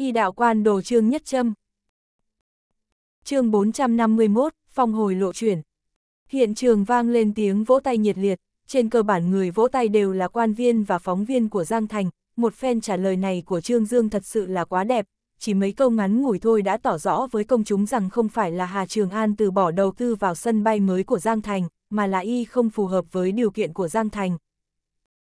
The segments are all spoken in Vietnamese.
y đạo quan đồ trương nhất châm. chương 451, phong hồi lộ chuyển. Hiện trường vang lên tiếng vỗ tay nhiệt liệt, trên cơ bản người vỗ tay đều là quan viên và phóng viên của Giang Thành, một phen trả lời này của Trương Dương thật sự là quá đẹp, chỉ mấy câu ngắn ngủi thôi đã tỏ rõ với công chúng rằng không phải là Hà Trường An từ bỏ đầu tư vào sân bay mới của Giang Thành, mà là y không phù hợp với điều kiện của Giang Thành.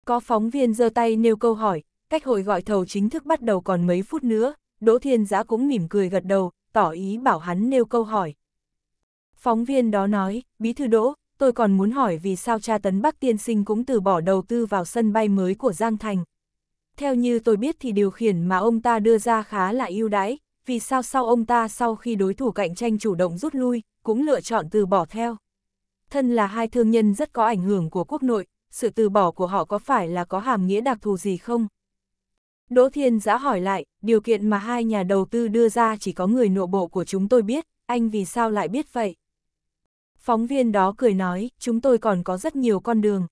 Có phóng viên giơ tay nêu câu hỏi, cách hội gọi thầu chính thức bắt đầu còn mấy phút nữa, Đỗ Thiên Giã cũng mỉm cười gật đầu, tỏ ý bảo hắn nêu câu hỏi. Phóng viên đó nói, Bí thư Đỗ, tôi còn muốn hỏi vì sao cha tấn Bắc Tiên Sinh cũng từ bỏ đầu tư vào sân bay mới của Giang Thành. Theo như tôi biết thì điều khiển mà ông ta đưa ra khá là ưu đãi, vì sao sau ông ta sau khi đối thủ cạnh tranh chủ động rút lui, cũng lựa chọn từ bỏ theo. Thân là hai thương nhân rất có ảnh hưởng của quốc nội, sự từ bỏ của họ có phải là có hàm nghĩa đặc thù gì không? Đỗ Thiên Giã hỏi lại, điều kiện mà hai nhà đầu tư đưa ra chỉ có người nội bộ của chúng tôi biết, anh vì sao lại biết vậy? Phóng viên đó cười nói, chúng tôi còn có rất nhiều con đường.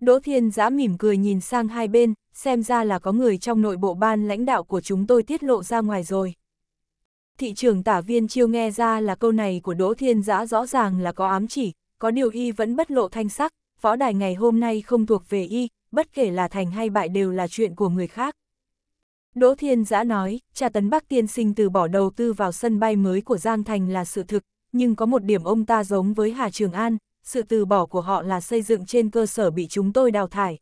Đỗ Thiên Giã mỉm cười nhìn sang hai bên, xem ra là có người trong nội bộ ban lãnh đạo của chúng tôi tiết lộ ra ngoài rồi. Thị trường tả viên chiêu nghe ra là câu này của Đỗ Thiên Giã rõ ràng là có ám chỉ, có điều y vẫn bất lộ thanh sắc, võ đài ngày hôm nay không thuộc về y, bất kể là thành hay bại đều là chuyện của người khác. Đỗ Thiên Giã nói, cha tấn Bắc Tiên Sinh từ bỏ đầu tư vào sân bay mới của Giang Thành là sự thực, nhưng có một điểm ông ta giống với Hà Trường An, sự từ bỏ của họ là xây dựng trên cơ sở bị chúng tôi đào thải.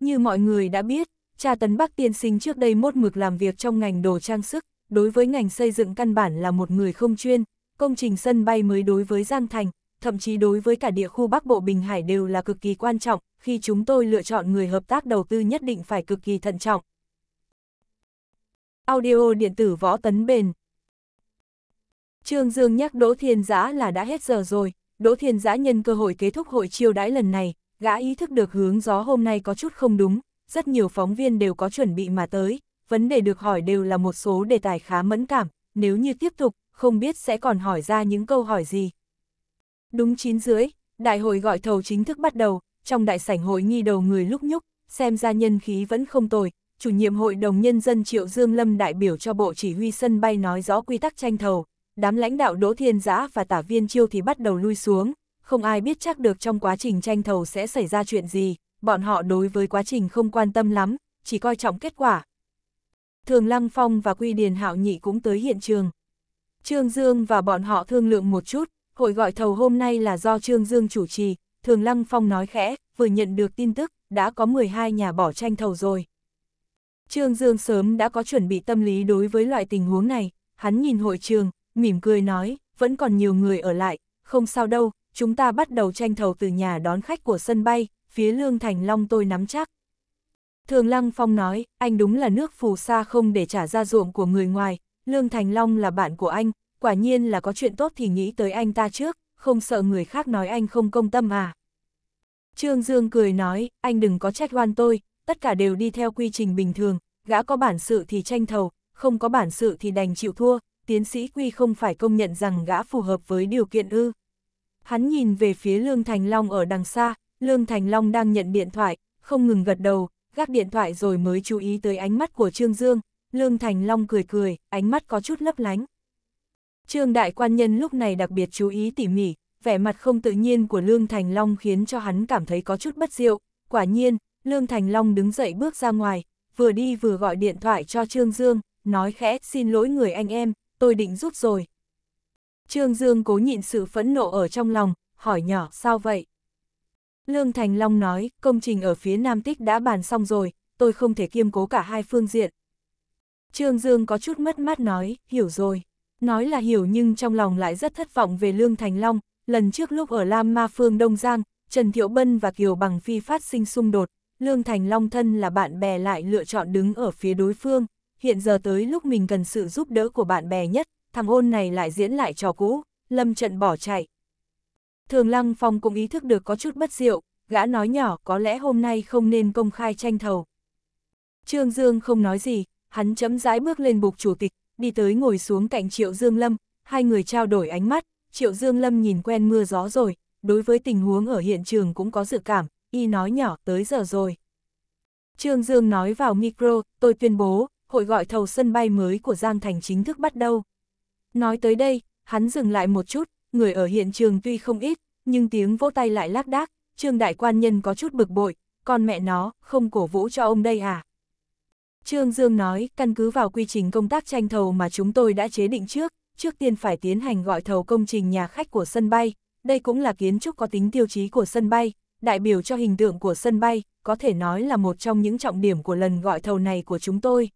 Như mọi người đã biết, cha tấn Bắc Tiên Sinh trước đây mốt mực làm việc trong ngành đồ trang sức, đối với ngành xây dựng căn bản là một người không chuyên, công trình sân bay mới đối với Giang Thành, thậm chí đối với cả địa khu Bắc Bộ Bình Hải đều là cực kỳ quan trọng, khi chúng tôi lựa chọn người hợp tác đầu tư nhất định phải cực kỳ thận trọng. Audio điện tử võ tấn bền Trương Dương nhắc Đỗ Thiên Giã là đã hết giờ rồi, Đỗ Thiên Giã nhân cơ hội kết thúc hội chiêu đãi lần này, gã ý thức được hướng gió hôm nay có chút không đúng, rất nhiều phóng viên đều có chuẩn bị mà tới, vấn đề được hỏi đều là một số đề tài khá mẫn cảm, nếu như tiếp tục, không biết sẽ còn hỏi ra những câu hỏi gì. Đúng chín dưới đại hội gọi thầu chính thức bắt đầu, trong đại sảnh hội nghi đầu người lúc nhúc, xem ra nhân khí vẫn không tồi, chủ nhiệm hội đồng nhân dân Triệu Dương Lâm đại biểu cho bộ chỉ huy sân bay nói rõ quy tắc tranh thầu, đám lãnh đạo Đỗ Thiên Giã và tả viên chiêu thì bắt đầu lui xuống, không ai biết chắc được trong quá trình tranh thầu sẽ xảy ra chuyện gì, bọn họ đối với quá trình không quan tâm lắm, chỉ coi trọng kết quả. Thường Lăng Phong và Quy Điền Hạo Nhị cũng tới hiện trường. Trương Dương và bọn họ thương lượng một chút, Hội gọi thầu hôm nay là do Trương Dương chủ trì, Thường Lăng Phong nói khẽ, vừa nhận được tin tức, đã có 12 nhà bỏ tranh thầu rồi. Trương Dương sớm đã có chuẩn bị tâm lý đối với loại tình huống này, hắn nhìn hội trường, mỉm cười nói, vẫn còn nhiều người ở lại, không sao đâu, chúng ta bắt đầu tranh thầu từ nhà đón khách của sân bay, phía Lương Thành Long tôi nắm chắc. Thường Lăng Phong nói, anh đúng là nước phù sa không để trả ra ruộng của người ngoài, Lương Thành Long là bạn của anh, quả nhiên là có chuyện tốt thì nghĩ tới anh ta trước, không sợ người khác nói anh không công tâm à. Trương Dương cười nói, anh đừng có trách oan tôi, tất cả đều đi theo quy trình bình thường, gã có bản sự thì tranh thầu, không có bản sự thì đành chịu thua, tiến sĩ quy không phải công nhận rằng gã phù hợp với điều kiện ư. Hắn nhìn về phía Lương Thành Long ở đằng xa, Lương Thành Long đang nhận điện thoại, không ngừng gật đầu, gác điện thoại rồi mới chú ý tới ánh mắt của Trương Dương, Lương Thành Long cười cười, ánh mắt có chút lấp lánh. Trương đại quan nhân lúc này đặc biệt chú ý tỉ mỉ, vẻ mặt không tự nhiên của Lương Thành Long khiến cho hắn cảm thấy có chút bất diệu. Quả nhiên, Lương Thành Long đứng dậy bước ra ngoài, vừa đi vừa gọi điện thoại cho Trương Dương, nói khẽ xin lỗi người anh em, tôi định giúp rồi. Trương Dương cố nhịn sự phẫn nộ ở trong lòng, hỏi nhỏ sao vậy? Lương Thành Long nói, công trình ở phía Nam Tích đã bàn xong rồi, tôi không thể kiêm cố cả hai phương diện. Trương Dương có chút mất mát nói, hiểu rồi. Nói là hiểu nhưng trong lòng lại rất thất vọng về Lương Thành Long, lần trước lúc ở Lam Ma Phương Đông Giang, Trần Thiệu Bân và Kiều Bằng Phi phát sinh xung đột, Lương Thành Long thân là bạn bè lại lựa chọn đứng ở phía đối phương, hiện giờ tới lúc mình cần sự giúp đỡ của bạn bè nhất, thằng ôn này lại diễn lại trò cũ, lâm trận bỏ chạy. Thường Lăng Phong cũng ý thức được có chút bất diệu, gã nói nhỏ có lẽ hôm nay không nên công khai tranh thầu. Trương Dương không nói gì, hắn chấm rãi bước lên bục chủ tịch, đi tới ngồi xuống cạnh Triệu Dương Lâm, hai người trao đổi ánh mắt, Triệu Dương Lâm nhìn quen mưa gió rồi, đối với tình huống ở hiện trường cũng có dự cảm, y nói nhỏ tới giờ rồi. Trương Dương nói vào micro, tôi tuyên bố, hội gọi thầu sân bay mới của Giang Thành chính thức bắt đầu. Nói tới đây, hắn dừng lại một chút, người ở hiện trường tuy không ít, nhưng tiếng vỗ tay lại lác đác, Trương Đại Quan Nhân có chút bực bội, con mẹ nó, không cổ vũ cho ông đây à. Trương Dương nói, căn cứ vào quy trình công tác tranh thầu mà chúng tôi đã chế định trước, trước tiên phải tiến hành gọi thầu công trình nhà khách của sân bay, đây cũng là kiến trúc có tính tiêu chí của sân bay, đại biểu cho hình tượng của sân bay, có thể nói là một trong những trọng điểm của lần gọi thầu này của chúng tôi.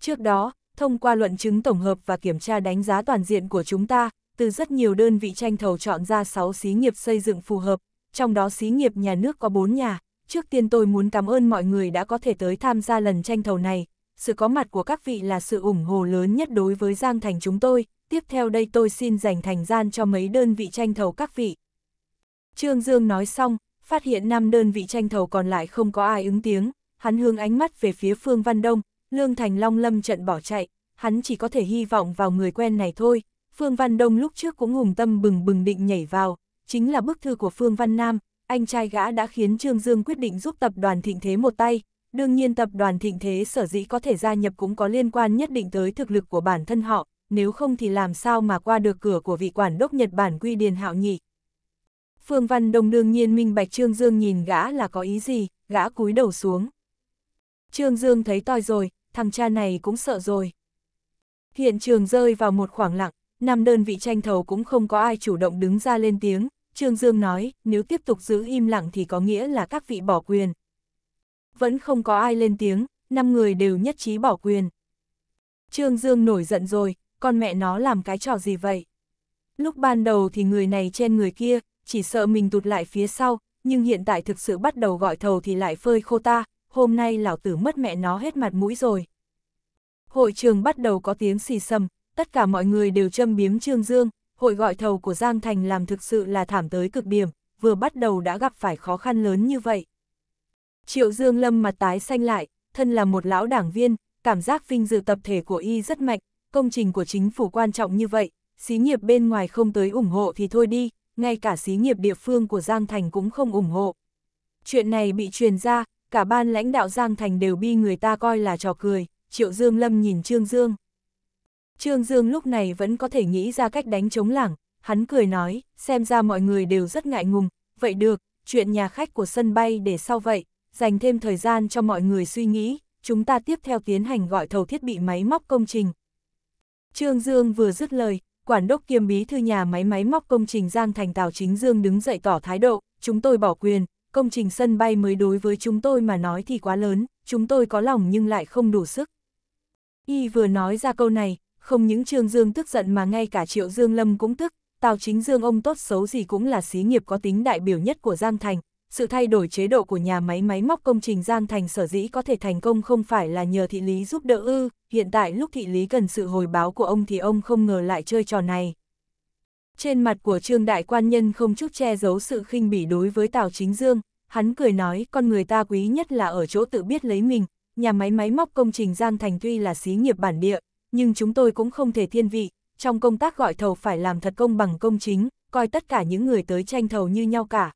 Trước đó, thông qua luận chứng tổng hợp và kiểm tra đánh giá toàn diện của chúng ta, từ rất nhiều đơn vị tranh thầu chọn ra 6 xí nghiệp xây dựng phù hợp, trong đó xí nghiệp nhà nước có 4 nhà, trước tiên tôi muốn cảm ơn mọi người đã có thể tới tham gia lần tranh thầu này. Sự có mặt của các vị là sự ủng hộ lớn nhất đối với Giang Thành chúng tôi. Tiếp theo đây tôi xin dành thành gian cho mấy đơn vị tranh thầu các vị. Trương Dương nói xong, phát hiện năm đơn vị tranh thầu còn lại không có ai ứng tiếng. Hắn hướng ánh mắt về phía Phương Văn Đông, Lương Thành Long lâm trận bỏ chạy. Hắn chỉ có thể hy vọng vào người quen này thôi. Phương Văn Đông lúc trước cũng hùng tâm bừng bừng định nhảy vào. Chính là bức thư của Phương Văn Nam, anh trai gã đã khiến Trương Dương quyết định giúp tập đoàn Thịnh Thế một tay. Đương nhiên tập đoàn Thịnh Thế sở dĩ có thể gia nhập cũng có liên quan nhất định tới thực lực của bản thân họ, nếu không thì làm sao mà qua được cửa của vị quản đốc Nhật Bản Quy Điền Hạo nhị. Phương Văn Đông đương nhiên minh bạch Trương Dương nhìn gã là có ý gì, gã cúi đầu xuống. Trương Dương thấy toi rồi, thằng cha này cũng sợ rồi. Hiện trường rơi vào một khoảng lặng, năm đơn vị tranh thầu cũng không có ai chủ động đứng ra lên tiếng, Trương Dương nói, nếu tiếp tục giữ im lặng thì có nghĩa là các vị bỏ quyền. Vẫn không có ai lên tiếng, năm người đều nhất trí bỏ quyền. Trương Dương nổi giận rồi, con mẹ nó làm cái trò gì vậy? Lúc ban đầu thì người này trên người kia, chỉ sợ mình tụt lại phía sau, nhưng hiện tại thực sự bắt đầu gọi thầu thì lại phơi khô ta, hôm nay lão tử mất mẹ nó hết mặt mũi rồi. Hội trường bắt đầu có tiếng xì xầm, tất cả mọi người đều châm biếm Trương Dương, hội gọi thầu của Giang Thành làm thực sự là thảm tới cực điểm, vừa bắt đầu đã gặp phải khó khăn lớn như vậy. Triệu Dương Lâm mặt tái xanh lại, thân là một lão đảng viên, cảm giác vinh dự tập thể của y rất mạnh, công trình của chính phủ quan trọng như vậy, xí nghiệp bên ngoài không tới ủng hộ thì thôi đi, ngay cả xí nghiệp địa phương của Giang Thành cũng không ủng hộ. Chuyện này bị truyền ra, cả ban lãnh đạo Giang Thành đều bị người ta coi là trò cười, Triệu Dương Lâm nhìn Trương Dương. Trương Dương lúc này vẫn có thể nghĩ ra cách đánh chống lảng, hắn cười nói, xem ra mọi người đều rất ngại ngùng, vậy được, chuyện nhà khách của sân bay để sau vậy, dành thêm thời gian cho mọi người suy nghĩ, chúng ta tiếp theo tiến hành gọi thầu thiết bị máy móc công trình. Trương Dương vừa dứt lời, quản đốc kiêm bí thư nhà máy máy móc công trình Giang Thành Tào Chính Dương đứng dậy tỏ thái độ, chúng tôi bỏ quyền, công trình sân bay mới đối với chúng tôi mà nói thì quá lớn, chúng tôi có lòng nhưng lại không đủ sức. Y vừa nói ra câu này, không những Trương Dương tức giận mà ngay cả Triệu Dương Lâm cũng tức, Tào Chính Dương ông tốt xấu gì cũng là xí nghiệp có tính đại biểu nhất của Giang Thành. Sự thay đổi chế độ của nhà máy máy móc công trình Giang Thành sở dĩ có thể thành công không phải là nhờ thị lý giúp đỡ ư, hiện tại lúc thị lý cần sự hồi báo của ông thì ông không ngờ lại chơi trò này. Trên mặt của Trương Đại Quan Nhân không chút che giấu sự khinh bỉ đối với Tào Chính Dương, hắn cười nói con người ta quý nhất là ở chỗ tự biết lấy mình, nhà máy máy móc công trình Giang Thành tuy là xí nghiệp bản địa, nhưng chúng tôi cũng không thể thiên vị, trong công tác gọi thầu phải làm thật công bằng công chính, coi tất cả những người tới tranh thầu như nhau cả.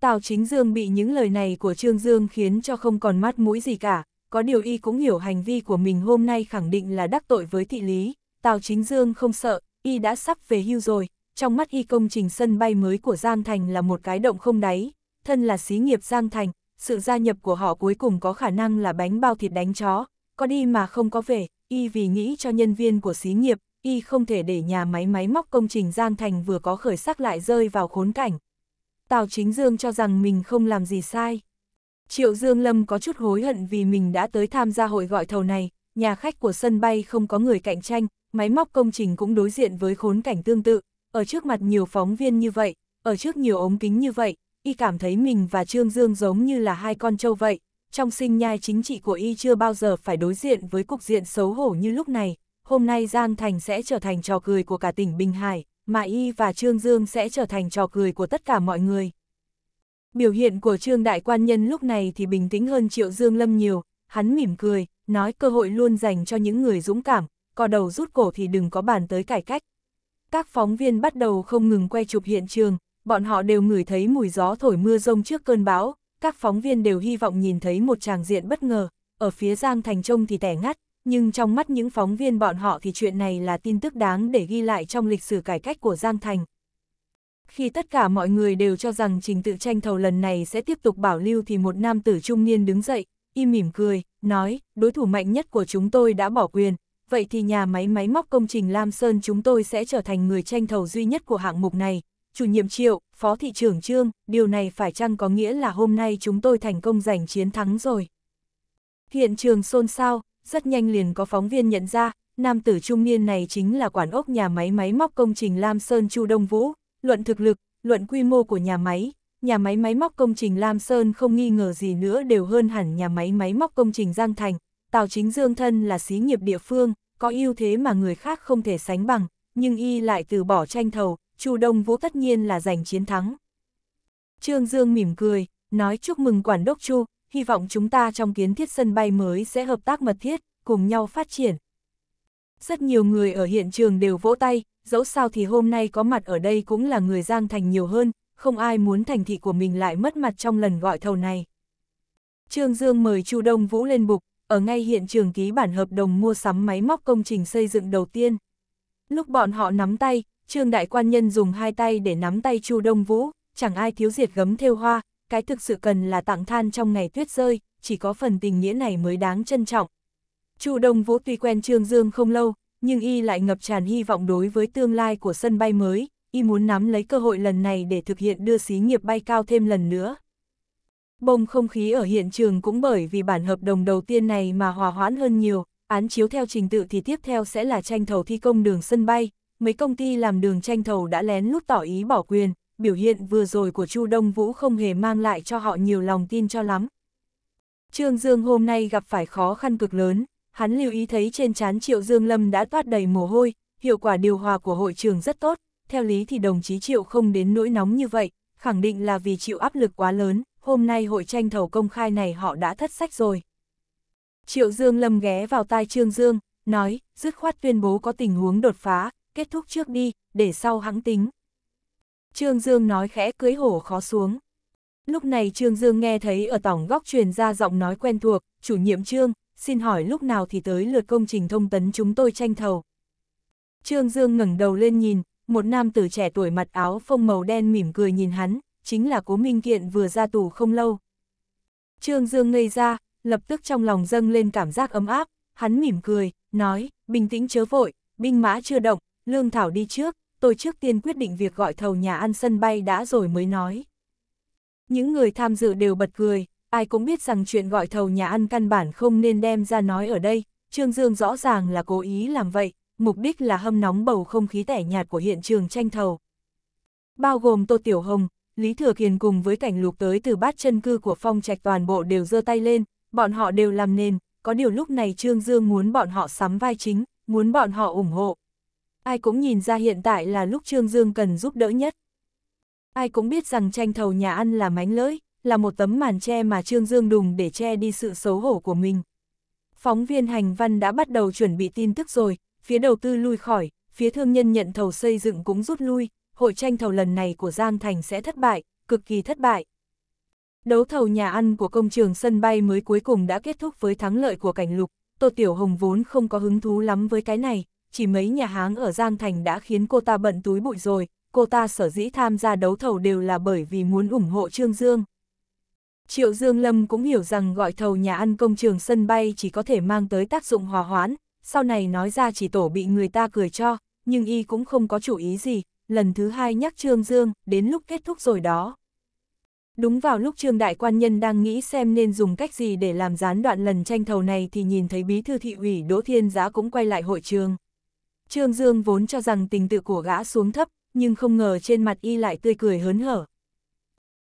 Tào Chính Dương bị những lời này của Trương Dương khiến cho không còn mắt mũi gì cả, có điều y cũng hiểu hành vi của mình hôm nay khẳng định là đắc tội với thị lý, Tào Chính Dương không sợ, y đã sắp về hưu rồi, trong mắt y công trình sân bay mới của Giang Thành là một cái động không đáy, thân là xí nghiệp Giang Thành, sự gia nhập của họ cuối cùng có khả năng là bánh bao thịt đánh chó, có đi mà không có về, y vì nghĩ cho nhân viên của xí nghiệp, y không thể để nhà máy máy móc công trình Giang Thành vừa có khởi sắc lại rơi vào khốn cảnh. Tào Chính Dương cho rằng mình không làm gì sai. Triệu Dương Lâm có chút hối hận vì mình đã tới tham gia hội gọi thầu này, nhà khách của sân bay không có người cạnh tranh, máy móc công trình cũng đối diện với khốn cảnh tương tự, ở trước mặt nhiều phóng viên như vậy, ở trước nhiều ống kính như vậy, y cảm thấy mình và Trương Dương giống như là hai con trâu vậy, trong sinh nhai chính trị của y chưa bao giờ phải đối diện với cục diện xấu hổ như lúc này, hôm nay Giang Thành sẽ trở thành trò cười của cả tỉnh Bình Hải, mà y và Trương Dương sẽ trở thành trò cười của tất cả mọi người. Biểu hiện của Trương Đại Quan Nhân lúc này thì bình tĩnh hơn Triệu Dương Lâm nhiều, hắn mỉm cười, nói cơ hội luôn dành cho những người dũng cảm, có đầu rút cổ thì đừng có bàn tới cải cách. Các phóng viên bắt đầu không ngừng quay chụp hiện trường, bọn họ đều ngửi thấy mùi gió thổi mưa rông trước cơn bão, các phóng viên đều hy vọng nhìn thấy một tràng diện bất ngờ, ở phía Giang Thành trông thì tẻ ngắt, nhưng trong mắt những phóng viên bọn họ thì chuyện này là tin tức đáng để ghi lại trong lịch sử cải cách của Giang Thành. Khi tất cả mọi người đều cho rằng trình tự tranh thầu lần này sẽ tiếp tục bảo lưu thì một nam tử trung niên đứng dậy, im mỉm cười, nói, đối thủ mạnh nhất của chúng tôi đã bỏ quyền, vậy thì nhà máy máy móc công trình Lam Sơn chúng tôi sẽ trở thành người tranh thầu duy nhất của hạng mục này, chủ nhiệm triệu, phó thị trưởng trương, điều này phải chăng có nghĩa là hôm nay chúng tôi thành công giành chiến thắng rồi. Hiện trường xôn xao, rất nhanh liền có phóng viên nhận ra, nam tử trung niên này chính là quản ốc nhà máy máy móc công trình Lam Sơn Chu Đông Vũ, luận thực lực, luận quy mô của nhà máy, nhà máy máy móc công trình Lam Sơn không nghi ngờ gì nữa đều hơn hẳn nhà máy máy móc công trình Giang Thành, Tào Chính Dương thân là xí nghiệp địa phương, có ưu thế mà người khác không thể sánh bằng, nhưng y lại từ bỏ tranh thầu, Chu Đông Vũ tất nhiên là giành chiến thắng. Trương Dương mỉm cười, nói chúc mừng quản đốc Chu, hy vọng chúng ta trong kiến thiết sân bay mới sẽ hợp tác mật thiết, cùng nhau phát triển. Rất nhiều người ở hiện trường đều vỗ tay, dẫu sao thì hôm nay có mặt ở đây cũng là người Giang Thành nhiều hơn, không ai muốn thành thị của mình lại mất mặt trong lần gọi thầu này. Trương Dương mời Chu Đông Vũ lên bục, ở ngay hiện trường ký bản hợp đồng mua sắm máy móc công trình xây dựng đầu tiên. Lúc bọn họ nắm tay, Trương Đại Quan Nhân dùng hai tay để nắm tay Chu Đông Vũ, chẳng ai thiếu diệt gấm theo hoa, cái thực sự cần là tặng than trong ngày tuyết rơi, chỉ có phần tình nghĩa này mới đáng trân trọng. Chu Đông Vũ tuy quen Trương Dương không lâu, nhưng y lại ngập tràn hy vọng đối với tương lai của sân bay mới, y muốn nắm lấy cơ hội lần này để thực hiện đưa xí nghiệp bay cao thêm lần nữa. Bông không khí ở hiện trường cũng bởi vì bản hợp đồng đầu tiên này mà hòa hoãn hơn nhiều, án chiếu theo trình tự thì tiếp theo sẽ là tranh thầu thi công đường sân bay, mấy công ty làm đường tranh thầu đã lén lút tỏ ý bỏ quyền, biểu hiện vừa rồi của Chu Đông Vũ không hề mang lại cho họ nhiều lòng tin cho lắm. Trương Dương hôm nay gặp phải khó khăn cực lớn, hắn lưu ý thấy trên trán Triệu Dương Lâm đã toát đầy mồ hôi, hiệu quả điều hòa của hội trường rất tốt, theo lý thì đồng chí Triệu không đến nỗi nóng như vậy, khẳng định là vì chịu áp lực quá lớn, hôm nay hội tranh thầu công khai này họ đã thất sách rồi. Triệu Dương Lâm ghé vào tai Trương Dương, nói, dứt khoát tuyên bố có tình huống đột phá, kết thúc trước đi, để sau hắn tính. Trương Dương nói khẽ cưới hổ khó xuống. Lúc này Trương Dương nghe thấy ở tổng góc truyền ra giọng nói quen thuộc, chủ nhiệm Trương, xin hỏi lúc nào thì tới lượt công trình thông tấn chúng tôi tranh thầu. Trương Dương ngẩng đầu lên nhìn, một nam tử trẻ tuổi mặt áo phông màu đen mỉm cười nhìn hắn, chính là Cố Minh Kiện vừa ra tù không lâu. Trương Dương ngây ra, lập tức trong lòng dâng lên cảm giác ấm áp, hắn mỉm cười, nói, bình tĩnh chớ vội, binh mã chưa động, Lương Thảo đi trước, tôi trước tiên quyết định việc gọi thầu nhà ăn sân bay đã rồi mới nói. Những người tham dự đều bật cười, ai cũng biết rằng chuyện gọi thầu nhà ăn căn bản không nên đem ra nói ở đây, Trương Dương rõ ràng là cố ý làm vậy, mục đích là hâm nóng bầu không khí tẻ nhạt của hiện trường tranh thầu. Bao gồm Tô Tiểu Hồng, Lý Thừa Kiền cùng với cảnh lục tới từ bát chân cư của phong trạch toàn bộ đều giơ tay lên, bọn họ đều làm nền, có điều lúc này Trương Dương muốn bọn họ sắm vai chính, muốn bọn họ ủng hộ, Ai cũng nhìn ra hiện tại là lúc Trương Dương cần giúp đỡ nhất. Ai cũng biết rằng tranh thầu nhà ăn là mánh lưỡi, là một tấm màn che mà Trương Dương đùng để che đi sự xấu hổ của mình. Phóng viên hành văn đã bắt đầu chuẩn bị tin tức rồi, phía đầu tư lui khỏi, phía thương nhân nhận thầu xây dựng cũng rút lui, hội tranh thầu lần này của Giang Thành sẽ thất bại, cực kỳ thất bại. Đấu thầu nhà ăn của công trường sân bay mới cuối cùng đã kết thúc với thắng lợi của cảnh lục, Tô Tiểu Hồng vốn không có hứng thú lắm với cái này, chỉ mấy nhà hàng ở Giang Thành đã khiến cô ta bận túi bụi rồi, cô ta sở dĩ tham gia đấu thầu đều là bởi vì muốn ủng hộ Trương Dương. Triệu Dương Lâm cũng hiểu rằng gọi thầu nhà ăn công trường sân bay chỉ có thể mang tới tác dụng hòa hoãn, sau này nói ra chỉ tổ bị người ta cười cho, nhưng y cũng không có chủ ý gì, lần thứ hai nhắc Trương Dương, đến lúc kết thúc rồi đó. Đúng vào lúc Trương Đại Quan Nhân đang nghĩ xem nên dùng cách gì để làm gián đoạn lần tranh thầu này thì nhìn thấy bí thư thị ủy Đỗ Thiên Giá cũng quay lại hội trường. Trương Dương vốn cho rằng tình tự của gã xuống thấp, nhưng không ngờ trên mặt y lại tươi cười hớn hở.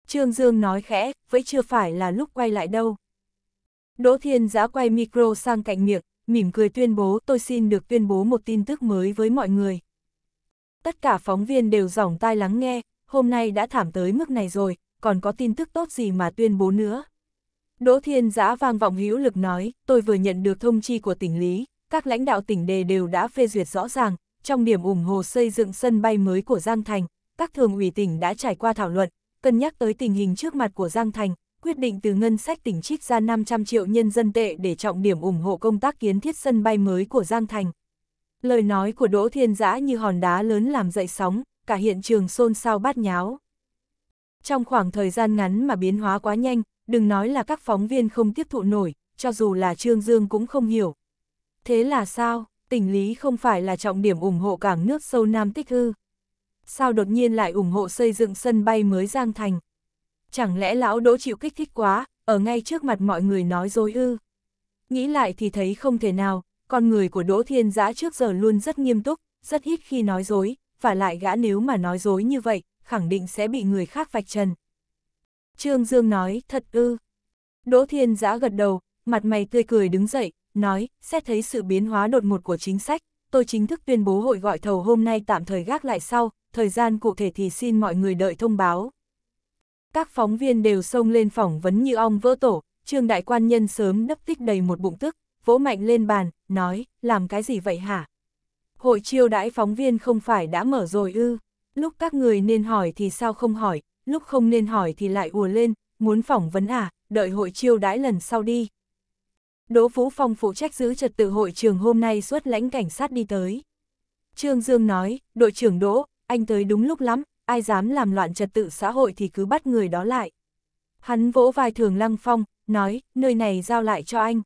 Trương Dương nói khẽ, vậy chưa phải là lúc quay lại đâu. Đỗ Thiên Giã quay micro sang cạnh miệng, mỉm cười tuyên bố tôi xin được tuyên bố một tin tức mới với mọi người. Tất cả phóng viên đều giỏng tai lắng nghe, hôm nay đã thảm tới mức này rồi, còn có tin tức tốt gì mà tuyên bố nữa. Đỗ Thiên Giã vang vọng hữu lực nói, tôi vừa nhận được thông chi của tỉnh Lý, các lãnh đạo tỉnh đề đều đã phê duyệt rõ ràng, trong điểm ủng hộ xây dựng sân bay mới của Giang Thành, các thường ủy tỉnh đã trải qua thảo luận, cân nhắc tới tình hình trước mặt của Giang Thành, quyết định từ ngân sách tỉnh trích ra 500 triệu nhân dân tệ để trọng điểm ủng hộ công tác kiến thiết sân bay mới của Giang Thành. Lời nói của Đỗ Thiên Giã như hòn đá lớn làm dậy sóng, cả hiện trường xôn xao bát nháo. Trong khoảng thời gian ngắn mà biến hóa quá nhanh, đừng nói là các phóng viên không tiếp thụ nổi, cho dù là Trương Dương cũng không hiểu, Thế là sao, tỉnh Lý không phải là trọng điểm ủng hộ cảng nước sâu Nam Tích hư Sao đột nhiên lại ủng hộ xây dựng sân bay mới Giang Thành? Chẳng lẽ lão đỗ chịu kích thích quá, ở ngay trước mặt mọi người nói dối ư? Nghĩ lại thì thấy không thể nào, con người của Đỗ Thiên Giã trước giờ luôn rất nghiêm túc, rất ít khi nói dối, và lại gã nếu mà nói dối như vậy, khẳng định sẽ bị người khác vạch trần. Trương Dương nói, thật ư. Đỗ Thiên Giã gật đầu, mặt mày tươi cười đứng dậy, nói, xét thấy sự biến hóa đột ngột của chính sách, tôi chính thức tuyên bố hội gọi thầu hôm nay tạm thời gác lại sau, thời gian cụ thể thì xin mọi người đợi thông báo. Các phóng viên đều xông lên phỏng vấn như ong vỡ tổ, trương đại quan nhân sớm đấp tích đầy một bụng tức, vỗ mạnh lên bàn, nói, làm cái gì vậy hả? Hội chiêu đãi phóng viên không phải đã mở rồi ư? Lúc các người nên hỏi thì sao không hỏi, lúc không nên hỏi thì lại ùa lên, muốn phỏng vấn à, đợi hội chiêu đãi lần sau đi. Đỗ Vũ Phong phụ trách giữ trật tự hội trường hôm nay suốt lãnh cảnh sát đi tới. Trương Dương nói, đội trưởng Đỗ, anh tới đúng lúc lắm, ai dám làm loạn trật tự xã hội thì cứ bắt người đó lại. Hắn vỗ vai thường Lăng Phong, nói, nơi này giao lại cho anh.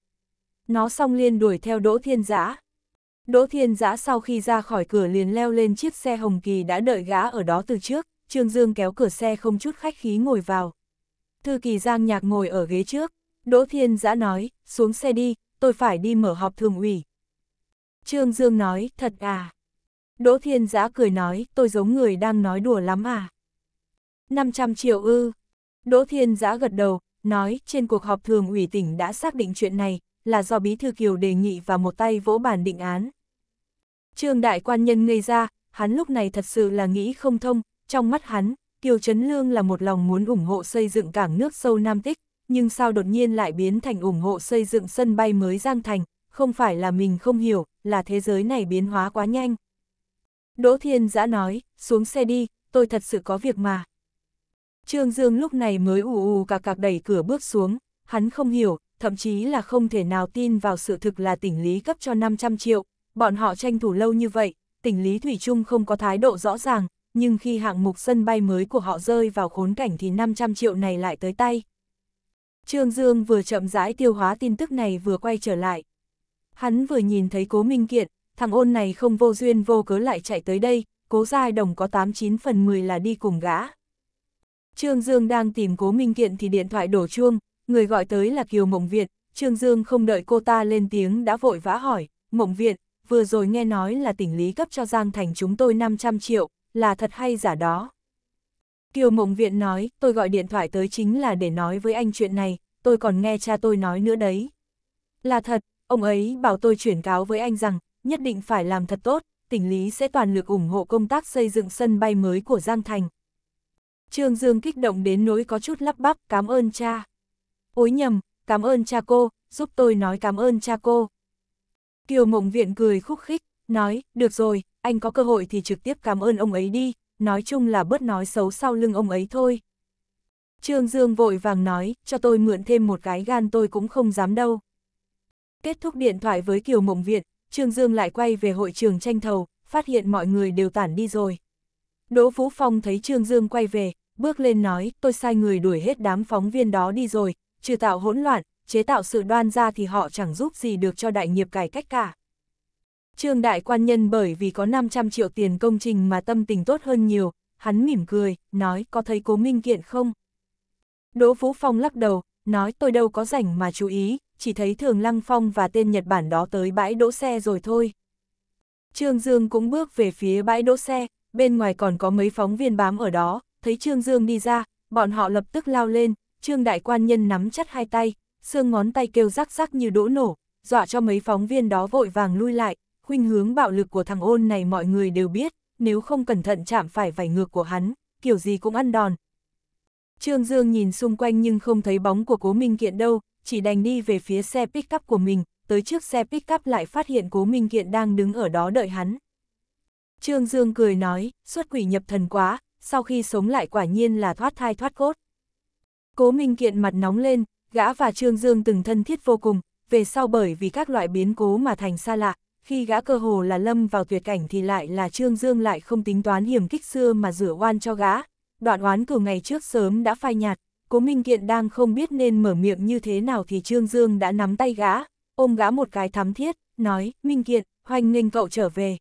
Nó xong liền đuổi theo Đỗ Thiên Giã. Đỗ Thiên Giã sau khi ra khỏi cửa liền leo lên chiếc xe Hồng Kỳ đã đợi gã ở đó từ trước, Trương Dương kéo cửa xe không chút khách khí ngồi vào. Thư Kỳ Giang Nhạc ngồi ở ghế trước, Đỗ Thiên Giã nói, xuống xe đi, tôi phải đi mở họp thường ủy. Trương Dương nói, thật à. Đỗ Thiên Giã cười nói, tôi giống người đang nói đùa lắm à. 500 triệu ư. Đỗ Thiên Giã gật đầu, nói, trên cuộc họp thường ủy tỉnh đã xác định chuyện này, là do Bí Thư Kiều đề nghị và một tay vỗ bản định án. Trương Đại Quan Nhân ngây ra, hắn lúc này thật sự là nghĩ không thông, trong mắt hắn, Kiều Trấn Lương là một lòng muốn ủng hộ xây dựng cảng nước sâu Nam Tích, nhưng sao đột nhiên lại biến thành ủng hộ xây dựng sân bay mới Giang Thành, không phải là mình không hiểu, là thế giới này biến hóa quá nhanh. Đỗ Thiên Giã nói, xuống xe đi, tôi thật sự có việc mà. Trương Dương lúc này mới ù ù cạc cạc đẩy cửa bước xuống, hắn không hiểu, thậm chí là không thể nào tin vào sự thực là tỉnh lý cấp cho 500 triệu, bọn họ tranh thủ lâu như vậy, tỉnh lý Thủy Trung không có thái độ rõ ràng, nhưng khi hạng mục sân bay mới của họ rơi vào khốn cảnh thì 500 triệu này lại tới tay. Trương Dương vừa chậm rãi tiêu hóa tin tức này vừa quay trở lại. Hắn vừa nhìn thấy cố minh kiện, thằng ôn này không vô duyên vô cớ lại chạy tới đây, cố giai đồng có 89 phần 10 là đi cùng gã. Trương Dương đang tìm cố minh kiện thì điện thoại đổ chuông, người gọi tới là Kiều Mộng Viện, Trương Dương không đợi cô ta lên tiếng đã vội vã hỏi, Mộng Viện, vừa rồi nghe nói là tỉnh lý cấp cho Giang Thành chúng tôi 500 triệu, là thật hay giả đó? Kiều Mộng Viện nói, tôi gọi điện thoại tới chính là để nói với anh chuyện này, tôi còn nghe cha tôi nói nữa đấy. Là thật, ông ấy bảo tôi chuyển cáo với anh rằng, nhất định phải làm thật tốt, tỉnh lý sẽ toàn lực ủng hộ công tác xây dựng sân bay mới của Giang Thành. Trương Dương kích động đến nỗi có chút lắp bắp, cảm ơn cha. Ôi nhầm, cảm ơn cha cô, giúp tôi nói cảm ơn cha cô. Kiều Mộng Viện cười khúc khích, nói, được rồi, anh có cơ hội thì trực tiếp cảm ơn ông ấy đi, nói chung là bớt nói xấu sau lưng ông ấy thôi. Trương Dương vội vàng nói, cho tôi mượn thêm một cái gan tôi cũng không dám đâu. Kết thúc điện thoại với Kiều Mộng Viện, Trương Dương lại quay về hội trường tranh thầu, phát hiện mọi người đều tản đi rồi. Đỗ Phú Phong thấy Trương Dương quay về, bước lên nói, tôi sai người đuổi hết đám phóng viên đó đi rồi, trừ tạo hỗn loạn, chế tạo sự đoan ra thì họ chẳng giúp gì được cho đại nghiệp cải cách cả. Trương đại quan nhân bởi vì có 500 triệu tiền công trình mà tâm tình tốt hơn nhiều, hắn mỉm cười, nói có thấy cố minh kiện không? Đỗ Phú Phong lắc đầu, nói tôi đâu có rảnh mà chú ý, chỉ thấy Thường Lăng Phong và tên Nhật Bản đó tới bãi đỗ xe rồi thôi. Trương Dương cũng bước về phía bãi đỗ xe, bên ngoài còn có mấy phóng viên bám ở đó, thấy Trương Dương đi ra, bọn họ lập tức lao lên, Trương Đại Quan Nhân nắm chặt hai tay, xương ngón tay kêu rắc rắc như đỗ nổ, dọa cho mấy phóng viên đó vội vàng lui lại, khuynh hướng bạo lực của thằng ôn này mọi người đều biết, nếu không cẩn thận chạm phải vảy ngược của hắn, kiểu gì cũng ăn đòn. Trương Dương nhìn xung quanh nhưng không thấy bóng của Cố Minh Kiện đâu, chỉ đành đi về phía xe pick-up của mình, tới trước xe pick-up lại phát hiện Cố Minh Kiện đang đứng ở đó đợi hắn. Trương Dương cười nói, xuất quỷ nhập thần quá, sau khi sống lại quả nhiên là thoát thai thoát cốt. Cố Minh Kiện mặt nóng lên, gã và Trương Dương từng thân thiết vô cùng, về sau bởi vì các loại biến cố mà thành xa lạ, khi gã cơ hồ là lâm vào tuyệt cảnh thì lại là Trương Dương lại không tính toán hiểm kích xưa mà rửa oan cho gã. Đoạn oán cửu ngày trước sớm đã phai nhạt, Cố Minh Kiện đang không biết nên mở miệng như thế nào thì Trương Dương đã nắm tay gã, ôm gã một cái thắm thiết, nói, Minh Kiện, hoành nghênh cậu trở về.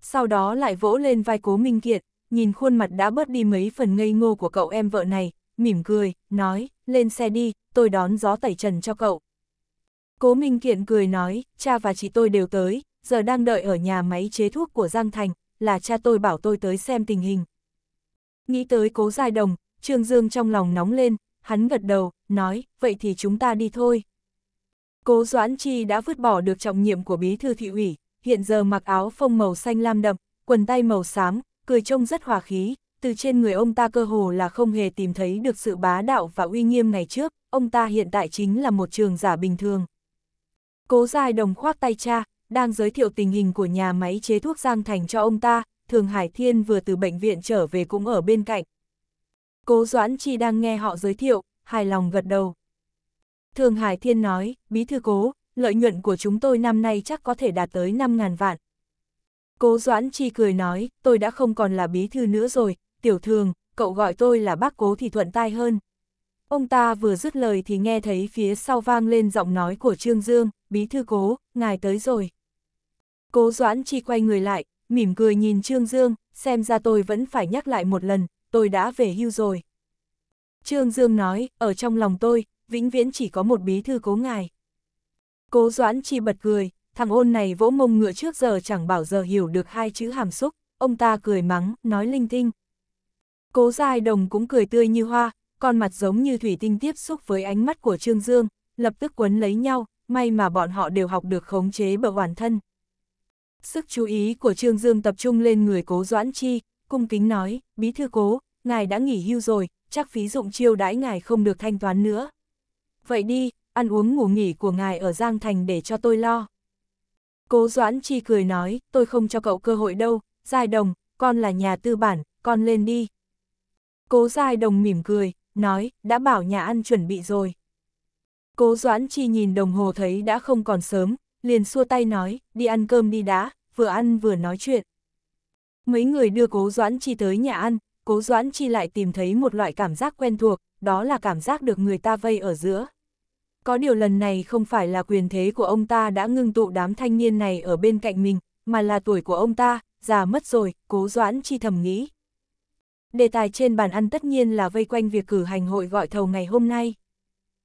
Sau đó lại vỗ lên vai Cố Minh Kiện, nhìn khuôn mặt đã bớt đi mấy phần ngây ngô của cậu em vợ này, mỉm cười, nói, lên xe đi, tôi đón gió tẩy trần cho cậu. Cố Minh Kiện cười nói, cha và chị tôi đều tới, giờ đang đợi ở nhà máy chế thuốc của Giang Thành, là cha tôi bảo tôi tới xem tình hình. Nghĩ tới cố giai đồng, Trương Dương trong lòng nóng lên, hắn gật đầu, nói, vậy thì chúng ta đi thôi. Cố Doãn Chi đã vứt bỏ được trọng nhiệm của bí thư thị ủy, hiện giờ mặc áo phông màu xanh lam đậm, quần tay màu xám, cười trông rất hòa khí, từ trên người ông ta cơ hồ là không hề tìm thấy được sự bá đạo và uy nghiêm ngày trước, ông ta hiện tại chính là một trường giả bình thường. Cố Giai Đồng khoác tay cha, đang giới thiệu tình hình của nhà máy chế thuốc Giang Thành cho ông ta, Thường Hải Thiên vừa từ bệnh viện trở về cũng ở bên cạnh. Cố Doãn Chi đang nghe họ giới thiệu, hài lòng gật đầu. Thường Hải Thiên nói, bí thư cố, lợi nhuận của chúng tôi năm nay chắc có thể đạt tới 5.000 vạn. Cố Doãn Chi cười nói, tôi đã không còn là bí thư nữa rồi, tiểu thường, cậu gọi tôi là bác cố thì thuận tai hơn. Ông ta vừa dứt lời thì nghe thấy phía sau vang lên giọng nói của Trương Dương, bí thư cố, ngài tới rồi. Cố Doãn Chi quay người lại, mỉm cười nhìn Trương Dương, xem ra tôi vẫn phải nhắc lại một lần, tôi đã về hưu rồi. Trương Dương nói, ở trong lòng tôi, vĩnh viễn chỉ có một bí thư cố ngài. Cố Doãn Chi bật cười, thằng ôn này vỗ mông ngựa trước giờ chẳng bảo giờ hiểu được hai chữ hàm xúc, ông ta cười mắng, nói linh tinh. Cố Giai Đồng cũng cười tươi như hoa, con mặt giống như thủy tinh tiếp xúc với ánh mắt của Trương Dương, lập tức quấn lấy nhau, may mà bọn họ đều học được khống chế bờ hoàn thân. Sức chú ý của Trương Dương tập trung lên người cố Doãn Chi, cung kính nói, bí thư cố, ngài đã nghỉ hưu rồi, chắc phí dụng chiêu đãi ngài không được thanh toán nữa. Vậy đi, ăn uống ngủ nghỉ của ngài ở Giang Thành để cho tôi lo. Cố Doãn Chi cười nói, tôi không cho cậu cơ hội đâu, Giai Đồng, con là nhà tư bản, con lên đi. Cố Giai Đồng mỉm cười, nói, đã bảo nhà ăn chuẩn bị rồi. Cố Doãn Chi nhìn đồng hồ thấy đã không còn sớm, liền xua tay nói, đi ăn cơm đi đã, vừa ăn vừa nói chuyện. Mấy người đưa Cố Doãn Chi tới nhà ăn, Cố Doãn Chi lại tìm thấy một loại cảm giác quen thuộc, đó là cảm giác được người ta vây ở giữa. Có điều lần này không phải là quyền thế của ông ta đã ngưng tụ đám thanh niên này ở bên cạnh mình, mà là tuổi của ông ta, già mất rồi, Cố Doãn Chi thầm nghĩ. Đề tài trên bàn ăn tất nhiên là vây quanh việc cử hành hội gọi thầu ngày hôm nay.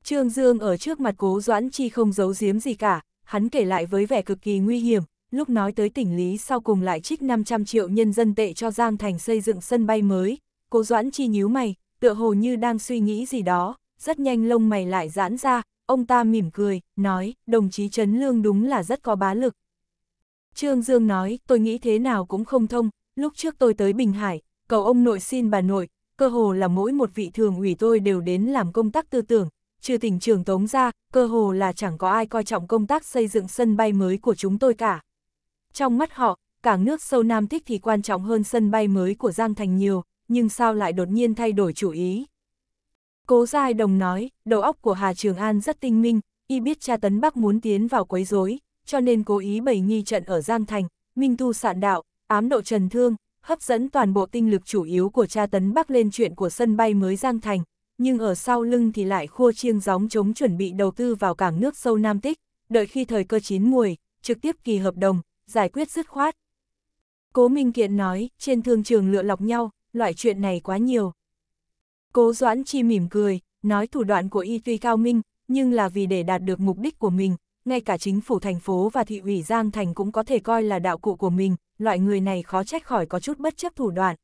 Trương Dương ở trước mặt Cố Doãn Chi không giấu giếm gì cả, hắn kể lại với vẻ cực kỳ nguy hiểm, lúc nói tới tỉnh Lý sau cùng lại trích 500 triệu nhân dân tệ cho Giang Thành xây dựng sân bay mới, cố Doãn Chi nhíu mày, tựa hồ như đang suy nghĩ gì đó, rất nhanh lông mày lại giãn ra, ông ta mỉm cười, nói, đồng chí Trấn Lương đúng là rất có bá lực. Trương Dương nói, tôi nghĩ thế nào cũng không thông, lúc trước tôi tới Bình Hải, cầu ông nội xin bà nội, cơ hồ là mỗi một vị thường ủy tôi đều đến làm công tác tư tưởng, trừ tỉnh trưởng Tống ra, cơ hồ là chẳng có ai coi trọng công tác xây dựng sân bay mới của chúng tôi cả. Trong mắt họ, cảng nước sâu Nam Tích thì quan trọng hơn sân bay mới của Giang Thành nhiều, nhưng sao lại đột nhiên thay đổi chủ ý. Cố Giai Đồng nói, đầu óc của Hà Trường An rất tinh minh, y biết cha Tấn Bắc muốn tiến vào quấy rối, cho nên cố ý bày nghi trận ở Giang Thành, minh tu sạn đạo, ám độ trần thương, hấp dẫn toàn bộ tinh lực chủ yếu của cha Tấn Bắc lên chuyện của sân bay mới Giang Thành, nhưng ở sau lưng thì lại khua chiêng gióng chống chuẩn bị đầu tư vào cảng nước sâu Nam Tích, đợi khi thời cơ chín muồi, trực tiếp kỳ hợp đồng, giải quyết dứt khoát. Cố Minh Kiện nói, trên thương trường lựa lọc nhau, loại chuyện này quá nhiều. Cố Doãn Chi mỉm cười, nói thủ đoạn của y tuy cao minh, nhưng là vì để đạt được mục đích của mình, ngay cả chính phủ thành phố và thị ủy Giang Thành cũng có thể coi là đạo cụ của mình, loại người này khó trách khỏi có chút bất chấp thủ đoạn.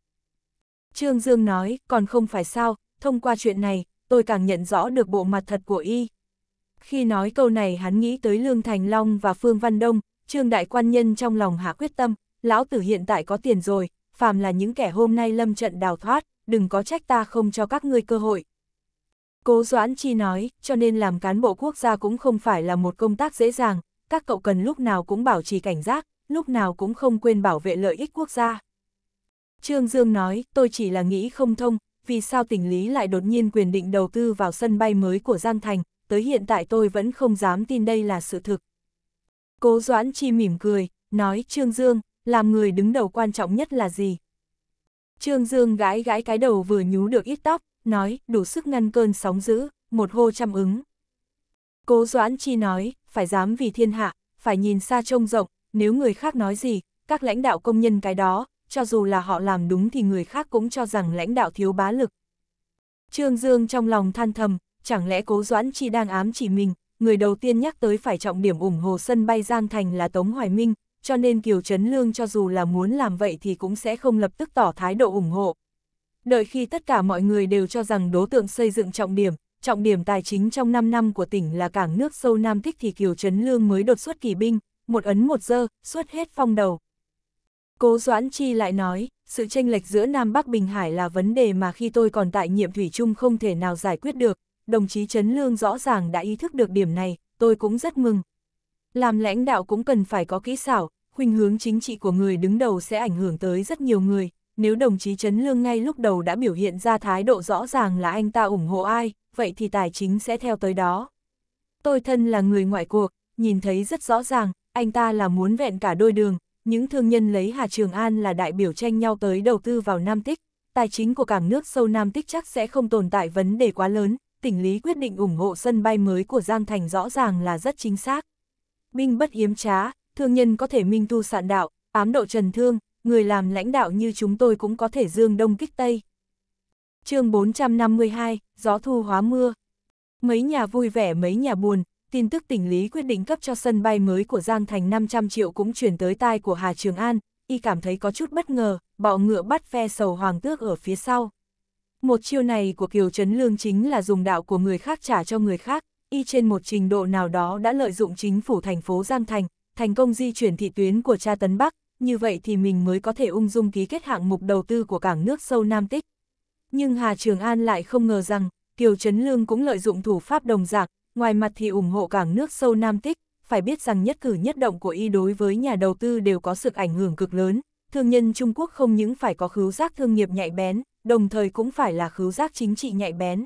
Trương Dương nói, còn không phải sao, thông qua chuyện này, tôi càng nhận rõ được bộ mặt thật của y. Khi nói câu này hắn nghĩ tới Lương Thành Long và Phương Văn Đông, Trương Đại Quan Nhân trong lòng hạ quyết tâm, lão tử hiện tại có tiền rồi, phàm là những kẻ hôm nay lâm trận đào thoát, đừng có trách ta không cho các ngươi cơ hội. Cố Doãn Chi nói, cho nên làm cán bộ quốc gia cũng không phải là một công tác dễ dàng, các cậu cần lúc nào cũng bảo trì cảnh giác, lúc nào cũng không quên bảo vệ lợi ích quốc gia. Trương Dương nói, tôi chỉ là nghĩ không thông, vì sao tỉnh lý lại đột nhiên quyền định đầu tư vào sân bay mới của Giang Thành, tới hiện tại tôi vẫn không dám tin đây là sự thực. Cố Doãn Chi mỉm cười, nói Trương Dương, làm người đứng đầu quan trọng nhất là gì? Trương Dương gái gái cái đầu vừa nhú được ít tóc, nói đủ sức ngăn cơn sóng dữ, một hô trăm ứng. Cố Doãn Chi nói, phải dám vì thiên hạ, phải nhìn xa trông rộng, nếu người khác nói gì, các lãnh đạo công nhân cái đó, cho dù là họ làm đúng thì người khác cũng cho rằng lãnh đạo thiếu bá lực. Trương Dương trong lòng than thầm, chẳng lẽ cố doãn chỉ đang ám chỉ mình, người đầu tiên nhắc tới phải trọng điểm ủng hộ sân bay Giang Thành là Tống Hoài Minh, cho nên Kiều Trấn Lương cho dù là muốn làm vậy thì cũng sẽ không lập tức tỏ thái độ ủng hộ. Đợi khi tất cả mọi người đều cho rằng đối tượng xây dựng trọng điểm, trọng điểm tài chính trong 5 năm của tỉnh là cảng nước sâu Nam Thích thì Kiều Trấn Lương mới đột xuất kỳ binh, một ấn một dơ, xuất hết phong đầu. Cố Doãn Chi lại nói, sự tranh lệch giữa Nam Bắc Bình Hải là vấn đề mà khi tôi còn tại nhiệm thủy Trung không thể nào giải quyết được, đồng chí Trấn Lương rõ ràng đã ý thức được điểm này, tôi cũng rất mừng. Làm lãnh đạo cũng cần phải có kỹ xảo, khuynh hướng chính trị của người đứng đầu sẽ ảnh hưởng tới rất nhiều người, nếu đồng chí Trấn Lương ngay lúc đầu đã biểu hiện ra thái độ rõ ràng là anh ta ủng hộ ai, vậy thì tài chính sẽ theo tới đó. Tôi thân là người ngoại cuộc, nhìn thấy rất rõ ràng, anh ta là muốn vẹn cả đôi đường, những thương nhân lấy Hà Trường An là đại biểu tranh nhau tới đầu tư vào Nam Tích, tài chính của cảng nước sâu Nam Tích chắc sẽ không tồn tại vấn đề quá lớn, tỉnh Lý quyết định ủng hộ sân bay mới của Giang Thành rõ ràng là rất chính xác. Binh bất yếm trá, thương nhân có thể minh tu sạn đạo, ám độ trần thương, người làm lãnh đạo như chúng tôi cũng có thể dương đông kích Tây. chương 452, gió thu hóa mưa. Mấy nhà vui vẻ mấy nhà buồn, tin tức tỉnh lý quyết định cấp cho sân bay mới của Giang Thành 500 triệu cũng chuyển tới tai của Hà Trường An, y cảm thấy có chút bất ngờ, bọ ngựa bắt phe sầu hoàng tước ở phía sau. Một chiêu này của Kiều Trấn Lương chính là dùng đạo của người khác trả cho người khác, y trên một trình độ nào đó đã lợi dụng chính phủ thành phố Giang Thành, thành công di chuyển thị tuyến của cha Tấn Bắc, như vậy thì mình mới có thể ung dung ký kết hạng mục đầu tư của cảng nước sâu Nam Tích. Nhưng Hà Trường An lại không ngờ rằng, Kiều Trấn Lương cũng lợi dụng thủ pháp đồng dạng, ngoài mặt thì ủng hộ cảng nước sâu Nam Tích, phải biết rằng nhất cử nhất động của y đối với nhà đầu tư đều có sự ảnh hưởng cực lớn, thương nhân Trung Quốc không những phải có khứu giác thương nghiệp nhạy bén, đồng thời cũng phải là khứu giác chính trị nhạy bén.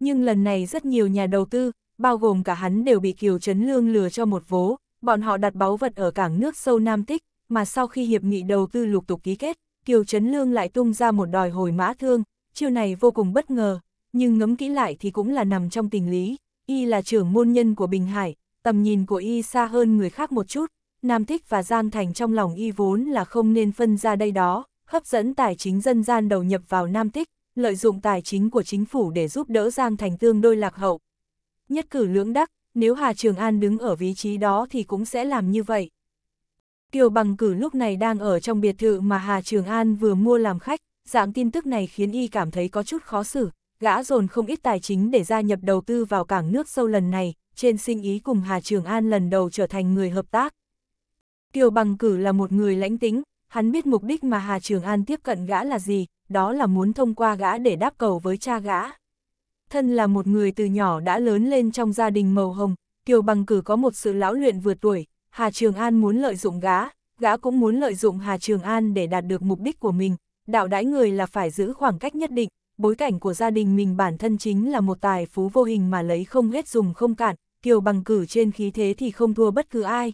Nhưng lần này rất nhiều nhà đầu tư, bao gồm cả hắn đều bị Kiều Trấn Lương lừa cho một vố, bọn họ đặt báu vật ở cảng nước sâu Nam Tích, mà sau khi hiệp nghị đầu tư lục tục ký kết, Kiều Trấn Lương lại tung ra một đòi hồi mã thương, chiêu này vô cùng bất ngờ, nhưng ngấm kỹ lại thì cũng là nằm trong tình lý, y là trưởng môn nhân của Bình Hải, tầm nhìn của y xa hơn người khác một chút, Nam Thích và Giang Thành trong lòng y vốn là không nên phân ra đây đó, hấp dẫn tài chính dân gian đầu nhập vào Nam Thích, lợi dụng tài chính của chính phủ để giúp đỡ Giang Thành tương đôi lạc hậu. Nhất cử lưỡng đắc, nếu Hà Trường An đứng ở vị trí đó thì cũng sẽ làm như vậy. Kiều Bằng Cử lúc này đang ở trong biệt thự mà Hà Trường An vừa mua làm khách, dạng tin tức này khiến y cảm thấy có chút khó xử, gã dồn không ít tài chính để gia nhập đầu tư vào cảng nước sâu lần này, trên sinh ý cùng Hà Trường An lần đầu trở thành người hợp tác. Kiều Bằng Cử là một người lãnh tính, hắn biết mục đích mà Hà Trường An tiếp cận gã là gì, đó là muốn thông qua gã để đáp cầu với cha gã. Thân là một người từ nhỏ đã lớn lên trong gia đình màu hồng, Kiều Bằng Cử có một sự lão luyện vượt tuổi, Hà Trường An muốn lợi dụng gã, gã cũng muốn lợi dụng Hà Trường An để đạt được mục đích của mình, đạo đãi người là phải giữ khoảng cách nhất định, bối cảnh của gia đình mình bản thân chính là một tài phú vô hình mà lấy không hết dùng không cạn, kiều bằng cử trên khí thế thì không thua bất cứ ai.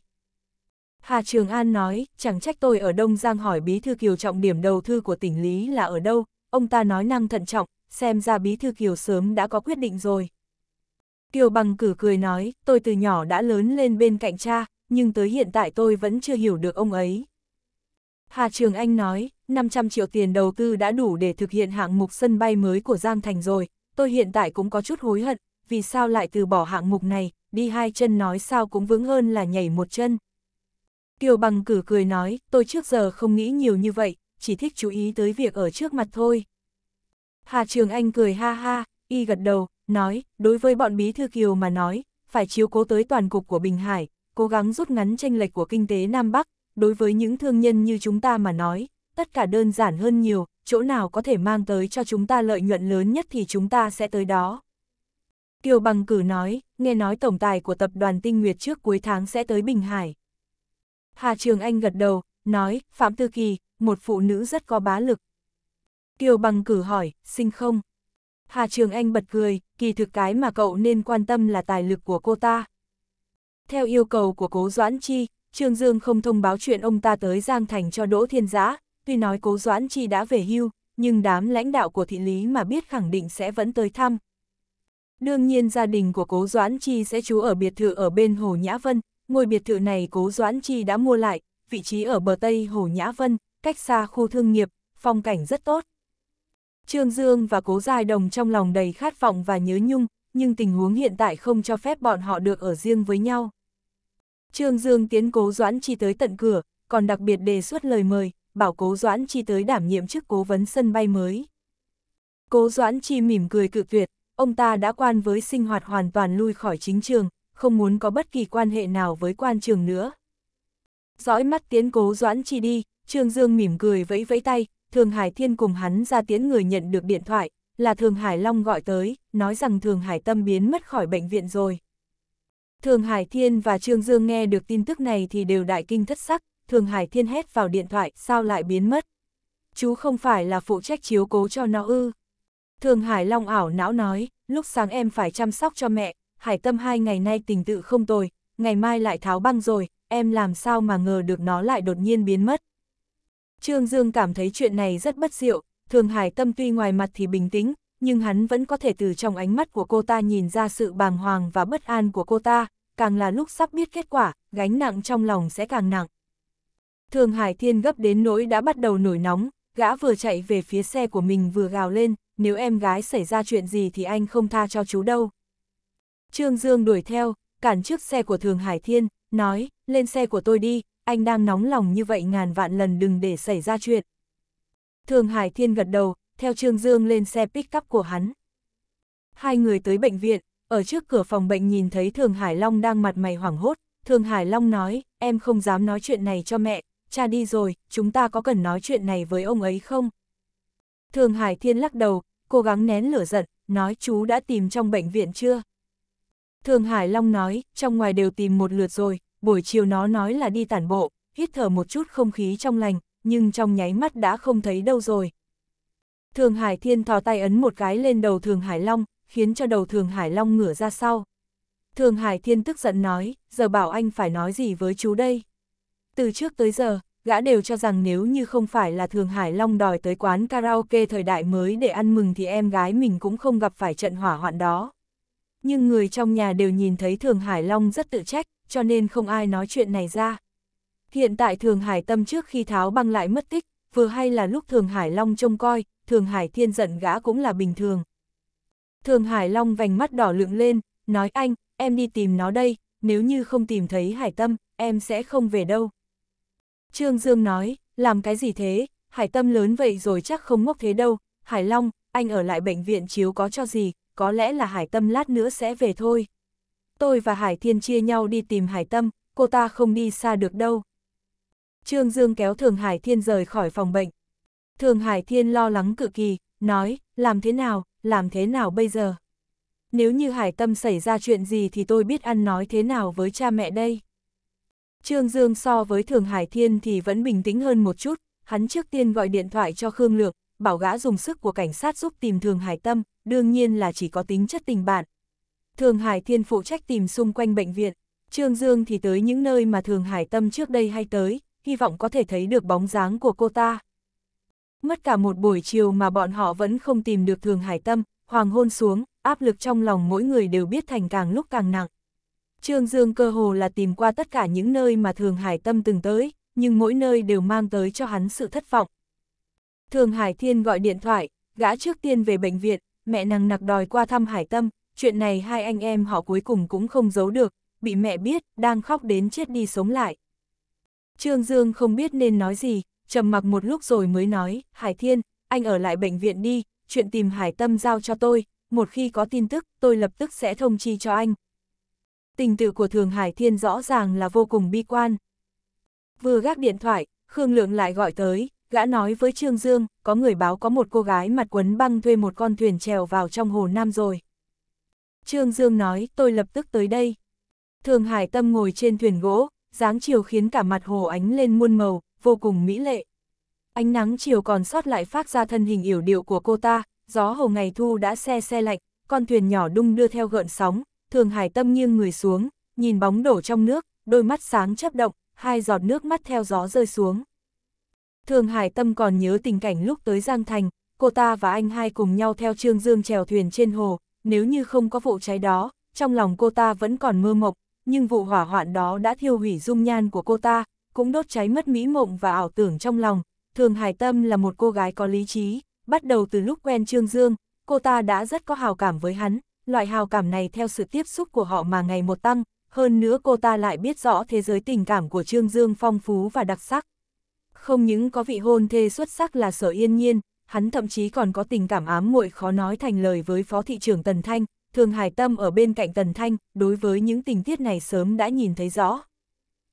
Hà Trường An nói, chẳng trách tôi ở Đông Giang hỏi bí thư kiều trọng điểm đầu thư của tỉnh Lý là ở đâu, ông ta nói năng thận trọng, xem ra bí thư kiều sớm đã có quyết định rồi. Kiều bằng cử cười nói, tôi từ nhỏ đã lớn lên bên cạnh cha, nhưng tới hiện tại tôi vẫn chưa hiểu được ông ấy. Hà Trường Anh nói, 500 triệu tiền đầu tư đã đủ để thực hiện hạng mục sân bay mới của Giang Thành rồi, tôi hiện tại cũng có chút hối hận, vì sao lại từ bỏ hạng mục này, đi hai chân nói sao cũng vững hơn là nhảy một chân. Kiều Bằng cử cười nói, tôi trước giờ không nghĩ nhiều như vậy, chỉ thích chú ý tới việc ở trước mặt thôi. Hà Trường Anh cười ha ha, y gật đầu, nói, đối với bọn bí thư Kiều mà nói, phải chiếu cố tới toàn cục của Bình Hải, cố gắng rút ngắn tranh lệch của kinh tế Nam Bắc, đối với những thương nhân như chúng ta mà nói, tất cả đơn giản hơn nhiều, chỗ nào có thể mang tới cho chúng ta lợi nhuận lớn nhất thì chúng ta sẽ tới đó. Kiều Bằng Cử nói, nghe nói tổng tài của tập đoàn Tinh Nguyệt trước cuối tháng sẽ tới Bình Hải. Hà Trường Anh gật đầu, nói, Phạm Tư Kỳ, một phụ nữ rất có bá lực. Kiều Bằng Cử hỏi, sinh không? Hà Trường Anh bật cười, kỳ thực cái mà cậu nên quan tâm là tài lực của cô ta. Theo yêu cầu của Cố Doãn Chi, Trương Dương không thông báo chuyện ông ta tới Giang Thành cho Đỗ Thiên Giã, tuy nói cố Doãn Chi đã về hưu, nhưng đám lãnh đạo của thị lý mà biết khẳng định sẽ vẫn tới thăm. Đương nhiên gia đình của cố Doãn Chi sẽ trú ở biệt thự ở bên Hồ Nhã Vân, ngôi biệt thự này cố Doãn Chi đã mua lại, vị trí ở bờ Tây Hồ Nhã Vân, cách xa khu thương nghiệp, phong cảnh rất tốt. Trương Dương và cố Giai Đồng trong lòng đầy khát vọng và nhớ nhung, nhưng tình huống hiện tại không cho phép bọn họ được ở riêng với nhau. Trương Dương tiến cố Doãn Chi tới tận cửa, còn đặc biệt đề xuất lời mời, bảo cố Doãn Chi tới đảm nhiệm chức cố vấn sân bay mới. Cố Doãn Chi mỉm cười cự tuyệt, ông ta đã quan với sinh hoạt hoàn toàn lui khỏi chính trường, không muốn có bất kỳ quan hệ nào với quan trường nữa. Dõi mắt tiến cố Doãn Chi đi, Trương Dương mỉm cười vẫy vẫy tay, Thường Hải Thiên cùng hắn ra tiến người nhận được điện thoại, là Thường Hải Long gọi tới, nói rằng Thường Hải Tâm biến mất khỏi bệnh viện rồi. Thường Hải Thiên và Trương Dương nghe được tin tức này thì đều đại kinh thất sắc, Thường Hải Thiên hét vào điện thoại sao lại biến mất. Chú không phải là phụ trách chiếu cố cho nó ư. Thường Hải Long ảo não nói, lúc sáng em phải chăm sóc cho mẹ, Hải Tâm hai ngày nay tình tự không tồi, ngày mai lại tháo băng rồi, em làm sao mà ngờ được nó lại đột nhiên biến mất. Trương Dương cảm thấy chuyện này rất bất diệu, Thường Hải Tâm tuy ngoài mặt thì bình tĩnh, nhưng hắn vẫn có thể từ trong ánh mắt của cô ta nhìn ra sự bàng hoàng và bất an của cô ta, càng là lúc sắp biết kết quả, gánh nặng trong lòng sẽ càng nặng. Thường Hải Thiên gấp đến nỗi đã bắt đầu nổi nóng, gã vừa chạy về phía xe của mình vừa gào lên, nếu em gái xảy ra chuyện gì thì anh không tha cho chú đâu. Trương Dương đuổi theo, cản trước xe của Thường Hải Thiên, nói, lên xe của tôi đi, anh đang nóng lòng như vậy ngàn vạn lần đừng để xảy ra chuyện. Thường Hải Thiên gật đầu, theo Trương Dương lên xe pick-up của hắn. Hai người tới bệnh viện, ở trước cửa phòng bệnh nhìn thấy Thường Hải Long đang mặt mày hoảng hốt, Thường Hải Long nói, em không dám nói chuyện này cho mẹ, cha đi rồi, chúng ta có cần nói chuyện này với ông ấy không? Thường Hải Thiên lắc đầu, cố gắng nén lửa giận, nói chú đã tìm trong bệnh viện chưa? Thường Hải Long nói, trong ngoài đều tìm một lượt rồi, buổi chiều nó nói là đi tản bộ, hít thở một chút không khí trong lành, nhưng trong nháy mắt đã không thấy đâu rồi. Thường Hải Thiên thò tay ấn một cái lên đầu Thường Hải Long, khiến cho đầu Thường Hải Long ngửa ra sau. Thường Hải Thiên tức giận nói, giờ bảo anh phải nói gì với chú đây. Từ trước tới giờ, gã đều cho rằng nếu như không phải là Thường Hải Long đòi tới quán karaoke thời đại mới để ăn mừng thì em gái mình cũng không gặp phải trận hỏa hoạn đó. Nhưng người trong nhà đều nhìn thấy Thường Hải Long rất tự trách, cho nên không ai nói chuyện này ra. Hiện tại Thường Hải Tâm trước khi tháo băng lại mất tích, vừa hay là lúc Thường Hải Long trông coi, Thường Hải Thiên giận gã cũng là bình thường. Thường Hải Long vành mắt đỏ lượng lên, nói anh, em đi tìm nó đây, nếu như không tìm thấy hải tâm, em sẽ không về đâu. Trương Dương nói, làm cái gì thế, hải tâm lớn vậy rồi chắc không ngốc thế đâu, Hải Long, anh ở lại bệnh viện chiếu có cho gì, có lẽ là hải tâm lát nữa sẽ về thôi. Tôi và Hải Thiên chia nhau đi tìm hải tâm, cô ta không đi xa được đâu. Trương Dương kéo Thường Hải Thiên rời khỏi phòng bệnh. Thường Hải Thiên lo lắng cực kỳ, nói, làm thế nào, làm thế nào bây giờ? Nếu như hải tâm xảy ra chuyện gì thì tôi biết ăn nói thế nào với cha mẹ đây? Trương Dương so với Thường Hải Thiên thì vẫn bình tĩnh hơn một chút, hắn trước tiên gọi điện thoại cho Khương Lược, bảo gã dùng sức của cảnh sát giúp tìm Thường Hải Tâm, đương nhiên là chỉ có tính chất tình bạn. Thường Hải Thiên phụ trách tìm xung quanh bệnh viện, Trương Dương thì tới những nơi mà Thường Hải Tâm trước đây hay tới, hy vọng có thể thấy được bóng dáng của cô ta mất cả một buổi chiều mà bọn họ vẫn không tìm được Thường Hải Tâm, hoàng hôn xuống, áp lực trong lòng mỗi người đều biết thành càng lúc càng nặng. Trương Dương cơ hồ là tìm qua tất cả những nơi mà Thường Hải Tâm từng tới, nhưng mỗi nơi đều mang tới cho hắn sự thất vọng. Thường Hải Thiên gọi điện thoại, gã trước tiên về bệnh viện, mẹ nàng nặc đòi qua thăm Hải Tâm, chuyện này hai anh em họ cuối cùng cũng không giấu được, bị mẹ biết, đang khóc đến chết đi sống lại. Trương Dương không biết nên nói gì, trầm mặc một lúc rồi mới nói, Hải Thiên, anh ở lại bệnh viện đi, chuyện tìm Hải Tâm giao cho tôi, một khi có tin tức, tôi lập tức sẽ thông chi cho anh. Tình tự của Thường Hải Thiên rõ ràng là vô cùng bi quan. Vừa gác điện thoại, Khương Lượng lại gọi tới, gã nói với Trương Dương, có người báo có một cô gái mặt quấn băng thuê một con thuyền trèo vào trong hồ Nam rồi. Trương Dương nói, tôi lập tức tới đây. Thường Hải Tâm ngồi trên thuyền gỗ, dáng chiều khiến cả mặt hồ ánh lên muôn màu, vô cùng mỹ lệ. Ánh nắng chiều còn sót lại phát ra thân hình yểu điệu của cô ta, gió hồ ngày thu đã xe xe lạnh, con thuyền nhỏ đung đưa theo gợn sóng, thường hải tâm nghiêng người xuống, nhìn bóng đổ trong nước, đôi mắt sáng chấp động, hai giọt nước mắt theo gió rơi xuống. Thường hải tâm còn nhớ tình cảnh lúc tới Giang Thành, cô ta và anh hai cùng nhau theo Trương Dương chèo thuyền trên hồ, nếu như không có vụ cháy đó, trong lòng cô ta vẫn còn mơ mộng, nhưng vụ hỏa hoạn đó đã thiêu hủy dung nhan của cô ta, cũng đốt cháy mất mỹ mộng và ảo tưởng trong lòng. Thường Hải Tâm là một cô gái có lý trí, bắt đầu từ lúc quen Trương Dương, cô ta đã rất có hào cảm với hắn, loại hào cảm này theo sự tiếp xúc của họ mà ngày một tăng, hơn nữa cô ta lại biết rõ thế giới tình cảm của Trương Dương phong phú và đặc sắc. Không những có vị hôn thê xuất sắc là sở yên nhiên, hắn thậm chí còn có tình cảm ám muội khó nói thành lời với phó thị trưởng Tần Thanh, Thường Hải Tâm ở bên cạnh Tần Thanh, đối với những tình tiết này sớm đã nhìn thấy rõ.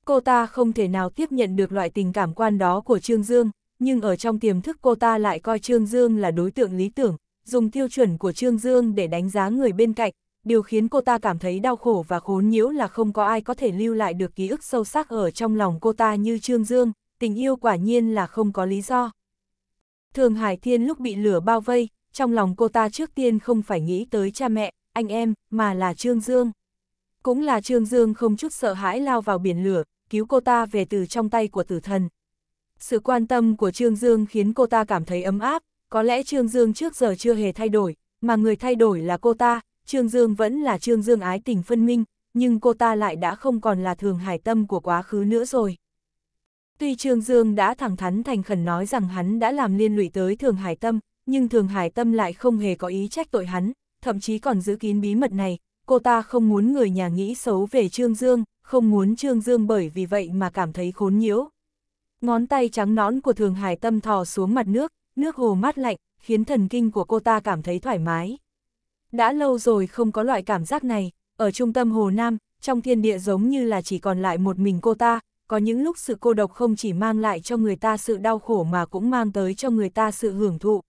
Cô ta không thể nào tiếp nhận được loại tình cảm quan đó của Trương Dương, nhưng ở trong tiềm thức cô ta lại coi Trương Dương là đối tượng lý tưởng, dùng tiêu chuẩn của Trương Dương để đánh giá người bên cạnh, điều khiến cô ta cảm thấy đau khổ và khốn nhiễu là không có ai có thể lưu lại được ký ức sâu sắc ở trong lòng cô ta như Trương Dương, tình yêu quả nhiên là không có lý do. Thường Hải Thiên lúc bị lửa bao vây, trong lòng cô ta trước tiên không phải nghĩ tới cha mẹ, anh em, mà là Trương Dương. Cũng là Trương Dương không chút sợ hãi lao vào biển lửa, cứu cô ta về từ trong tay của tử thần. Sự quan tâm của Trương Dương khiến cô ta cảm thấy ấm áp, có lẽ Trương Dương trước giờ chưa hề thay đổi, mà người thay đổi là cô ta, Trương Dương vẫn là Trương Dương ái tình phân minh, nhưng cô ta lại đã không còn là thường hải tâm của quá khứ nữa rồi. Tuy Trương Dương đã thẳng thắn thành khẩn nói rằng hắn đã làm liên lụy tới Thường Hải Tâm, nhưng Thường Hải Tâm lại không hề có ý trách tội hắn, thậm chí còn giữ kín bí mật này, cô ta không muốn người nhà nghĩ xấu về Trương Dương, không muốn Trương Dương bởi vì vậy mà cảm thấy khốn nhiễu. Ngón tay trắng nõn của Thường Hải Tâm thò xuống mặt nước, nước hồ mát lạnh, khiến thần kinh của cô ta cảm thấy thoải mái. Đã lâu rồi không có loại cảm giác này, ở trung tâm Hồ Nam, trong thiên địa giống như là chỉ còn lại một mình cô ta, có những lúc sự cô độc không chỉ mang lại cho người ta sự đau khổ mà cũng mang tới cho người ta sự hưởng thụ.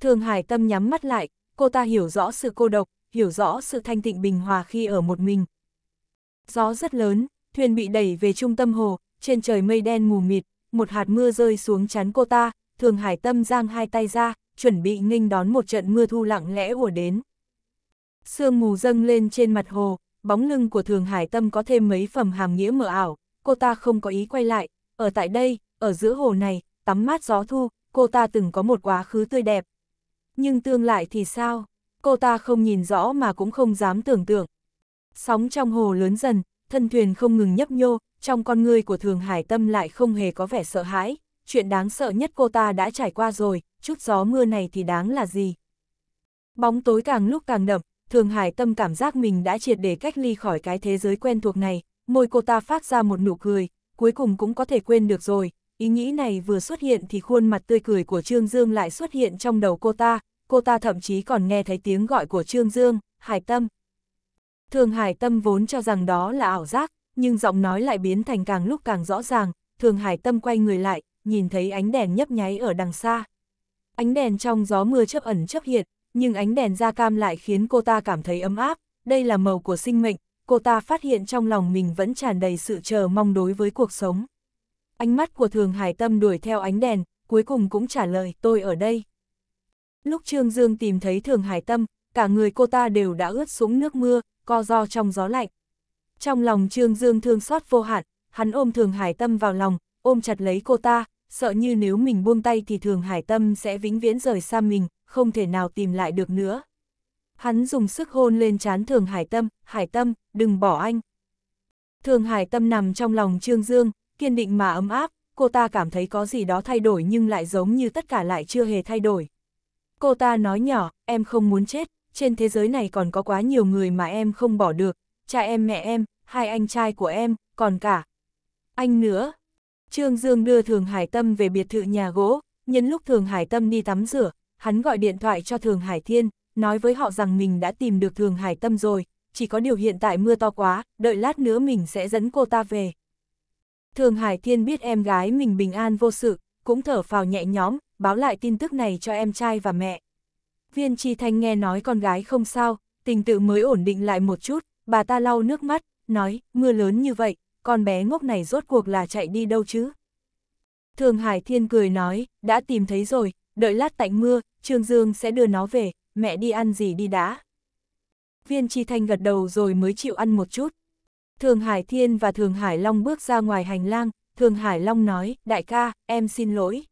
Thường Hải Tâm nhắm mắt lại, cô ta hiểu rõ sự cô độc, hiểu rõ sự thanh tịnh bình hòa khi ở một mình. Gió rất lớn, thuyền bị đẩy về trung tâm hồ, trên trời mây đen mù mịt, một hạt mưa rơi xuống chắn cô ta, thường hải tâm giang hai tay ra, chuẩn bị nghênh đón một trận mưa thu lặng lẽ ùa đến. Sương mù dâng lên trên mặt hồ, bóng lưng của thường hải tâm có thêm mấy phẩm hàm nghĩa mờ ảo, cô ta không có ý quay lại, ở tại đây, ở giữa hồ này, tắm mát gió thu, cô ta từng có một quá khứ tươi đẹp. Nhưng tương lại thì sao? cô ta không nhìn rõ mà cũng không dám tưởng tượng. Sóng trong hồ lớn dần, thân thuyền không ngừng nhấp nhô, trong con người của Thường Hải Tâm lại không hề có vẻ sợ hãi, chuyện đáng sợ nhất cô ta đã trải qua rồi, chút gió mưa này thì đáng là gì. Bóng tối càng lúc càng đậm, Thường Hải Tâm cảm giác mình đã triệt để cách ly khỏi cái thế giới quen thuộc này, môi cô ta phát ra một nụ cười, cuối cùng cũng có thể quên được rồi, ý nghĩ này vừa xuất hiện thì khuôn mặt tươi cười của Trương Dương lại xuất hiện trong đầu cô ta, cô ta thậm chí còn nghe thấy tiếng gọi của Trương Dương, Hải Tâm. Thường Hải Tâm vốn cho rằng đó là ảo giác, nhưng giọng nói lại biến thành càng lúc càng rõ ràng, Thường Hải Tâm quay người lại, nhìn thấy ánh đèn nhấp nháy ở đằng xa. Ánh đèn trong gió mưa chấp ẩn chấp hiện, nhưng ánh đèn da cam lại khiến cô ta cảm thấy ấm áp, đây là màu của sinh mệnh, cô ta phát hiện trong lòng mình vẫn tràn đầy sự chờ mong đối với cuộc sống. Ánh mắt của Thường Hải Tâm đuổi theo ánh đèn, cuối cùng cũng trả lời tôi ở đây. Lúc Trương Dương tìm thấy Thường Hải Tâm, cả người cô ta đều đã ướt xuống nước mưa, co do trong gió lạnh. Trong lòng Trương Dương thương xót vô hạn, hắn ôm Thường Hải Tâm vào lòng, ôm chặt lấy cô ta, sợ như nếu mình buông tay thì Thường Hải Tâm sẽ vĩnh viễn rời xa mình, không thể nào tìm lại được nữa. Hắn dùng sức hôn lên trán Thường Hải Tâm, Hải Tâm, đừng bỏ anh. Thường Hải Tâm nằm trong lòng Trương Dương, kiên định mà ấm áp, cô ta cảm thấy có gì đó thay đổi nhưng lại giống như tất cả lại chưa hề thay đổi. Cô ta nói nhỏ, em không muốn chết, trên thế giới này còn có quá nhiều người mà em không bỏ được, cha em mẹ em, hai anh trai của em, còn cả. Anh nữa. Trương Dương đưa Thường Hải Tâm về biệt thự nhà gỗ, nhân lúc Thường Hải Tâm đi tắm rửa, hắn gọi điện thoại cho Thường Hải Thiên, nói với họ rằng mình đã tìm được Thường Hải Tâm rồi, chỉ có điều hiện tại mưa to quá, đợi lát nữa mình sẽ dẫn cô ta về. Thường Hải Thiên biết em gái mình bình an vô sự, cũng thở phào nhẹ nhõm, báo lại tin tức này cho em trai và mẹ. Viên Tri Thanh nghe nói con gái không sao, tình tự mới ổn định lại một chút, bà ta lau nước mắt, nói, mưa lớn như vậy, con bé ngốc này rốt cuộc là chạy đi đâu chứ? Thường Hải Thiên cười nói, đã tìm thấy rồi, đợi lát tạnh mưa, Trương Dương sẽ đưa nó về, mẹ đi ăn gì đi đã. Viên Tri Thanh gật đầu rồi mới chịu ăn một chút. Thường Hải Thiên và Thường Hải Long bước ra ngoài hành lang, Thường Hải Long nói, đại ca, em xin lỗi.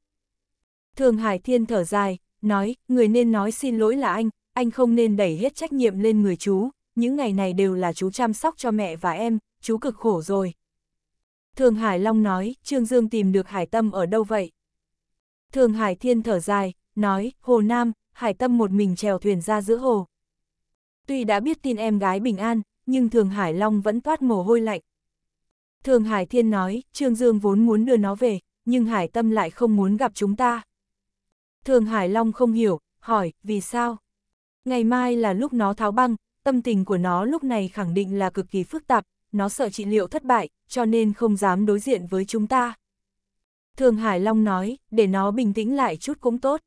Thường Hải Thiên thở dài, nói, người nên nói xin lỗi là anh, anh không nên đẩy hết trách nhiệm lên người chú, những ngày này đều là chú chăm sóc cho mẹ và em, chú cực khổ rồi. Thường Hải Long nói, Trương Dương tìm được Hải Tâm ở đâu vậy? Thường Hải Thiên thở dài, nói, Hồ Nam, Hải Tâm một mình trèo thuyền ra giữa hồ. Tuy đã biết tin em gái bình an, nhưng Thường Hải Long vẫn toát mồ hôi lạnh. Thường Hải Thiên nói, Trương Dương vốn muốn đưa nó về, nhưng Hải Tâm lại không muốn gặp chúng ta. Thường Hải Long không hiểu, hỏi, vì sao? Ngày mai là lúc nó tháo băng, tâm tình của nó lúc này khẳng định là cực kỳ phức tạp, nó sợ trị liệu thất bại, cho nên không dám đối diện với chúng ta. Thường Hải Long nói, để nó bình tĩnh lại chút cũng tốt.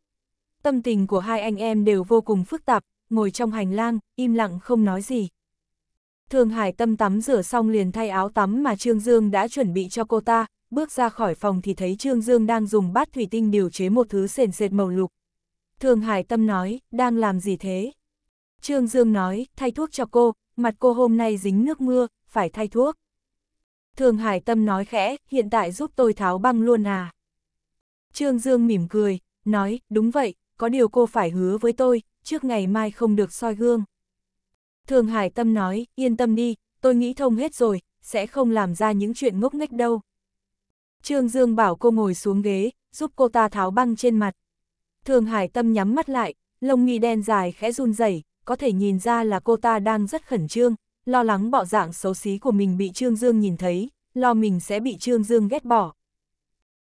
Tâm tình của hai anh em đều vô cùng phức tạp, ngồi trong hành lang, im lặng không nói gì. Thường Hải Tâm tắm rửa xong liền thay áo tắm mà Trương Dương đã chuẩn bị cho cô ta, bước ra khỏi phòng thì thấy Trương Dương đang dùng bát thủy tinh điều chế một thứ sền sệt màu lục. Thường Hải Tâm nói, đang làm gì thế? Trương Dương nói, thay thuốc cho cô, mặt cô hôm nay dính nước mưa, phải thay thuốc. Thường Hải Tâm nói khẽ, hiện tại giúp tôi tháo băng luôn à. Trương Dương mỉm cười, nói, đúng vậy, có điều cô phải hứa với tôi, trước ngày mai không được soi gương. Thường Hải Tâm nói, yên tâm đi, tôi nghĩ thông hết rồi, sẽ không làm ra những chuyện ngốc nghếch đâu. Trương Dương bảo cô ngồi xuống ghế, giúp cô ta tháo băng trên mặt. Thường Hải Tâm nhắm mắt lại, lông mi đen dài khẽ run rẩy, có thể nhìn ra là cô ta đang rất khẩn trương, lo lắng bọ dạng xấu xí của mình bị Trương Dương nhìn thấy, lo mình sẽ bị Trương Dương ghét bỏ.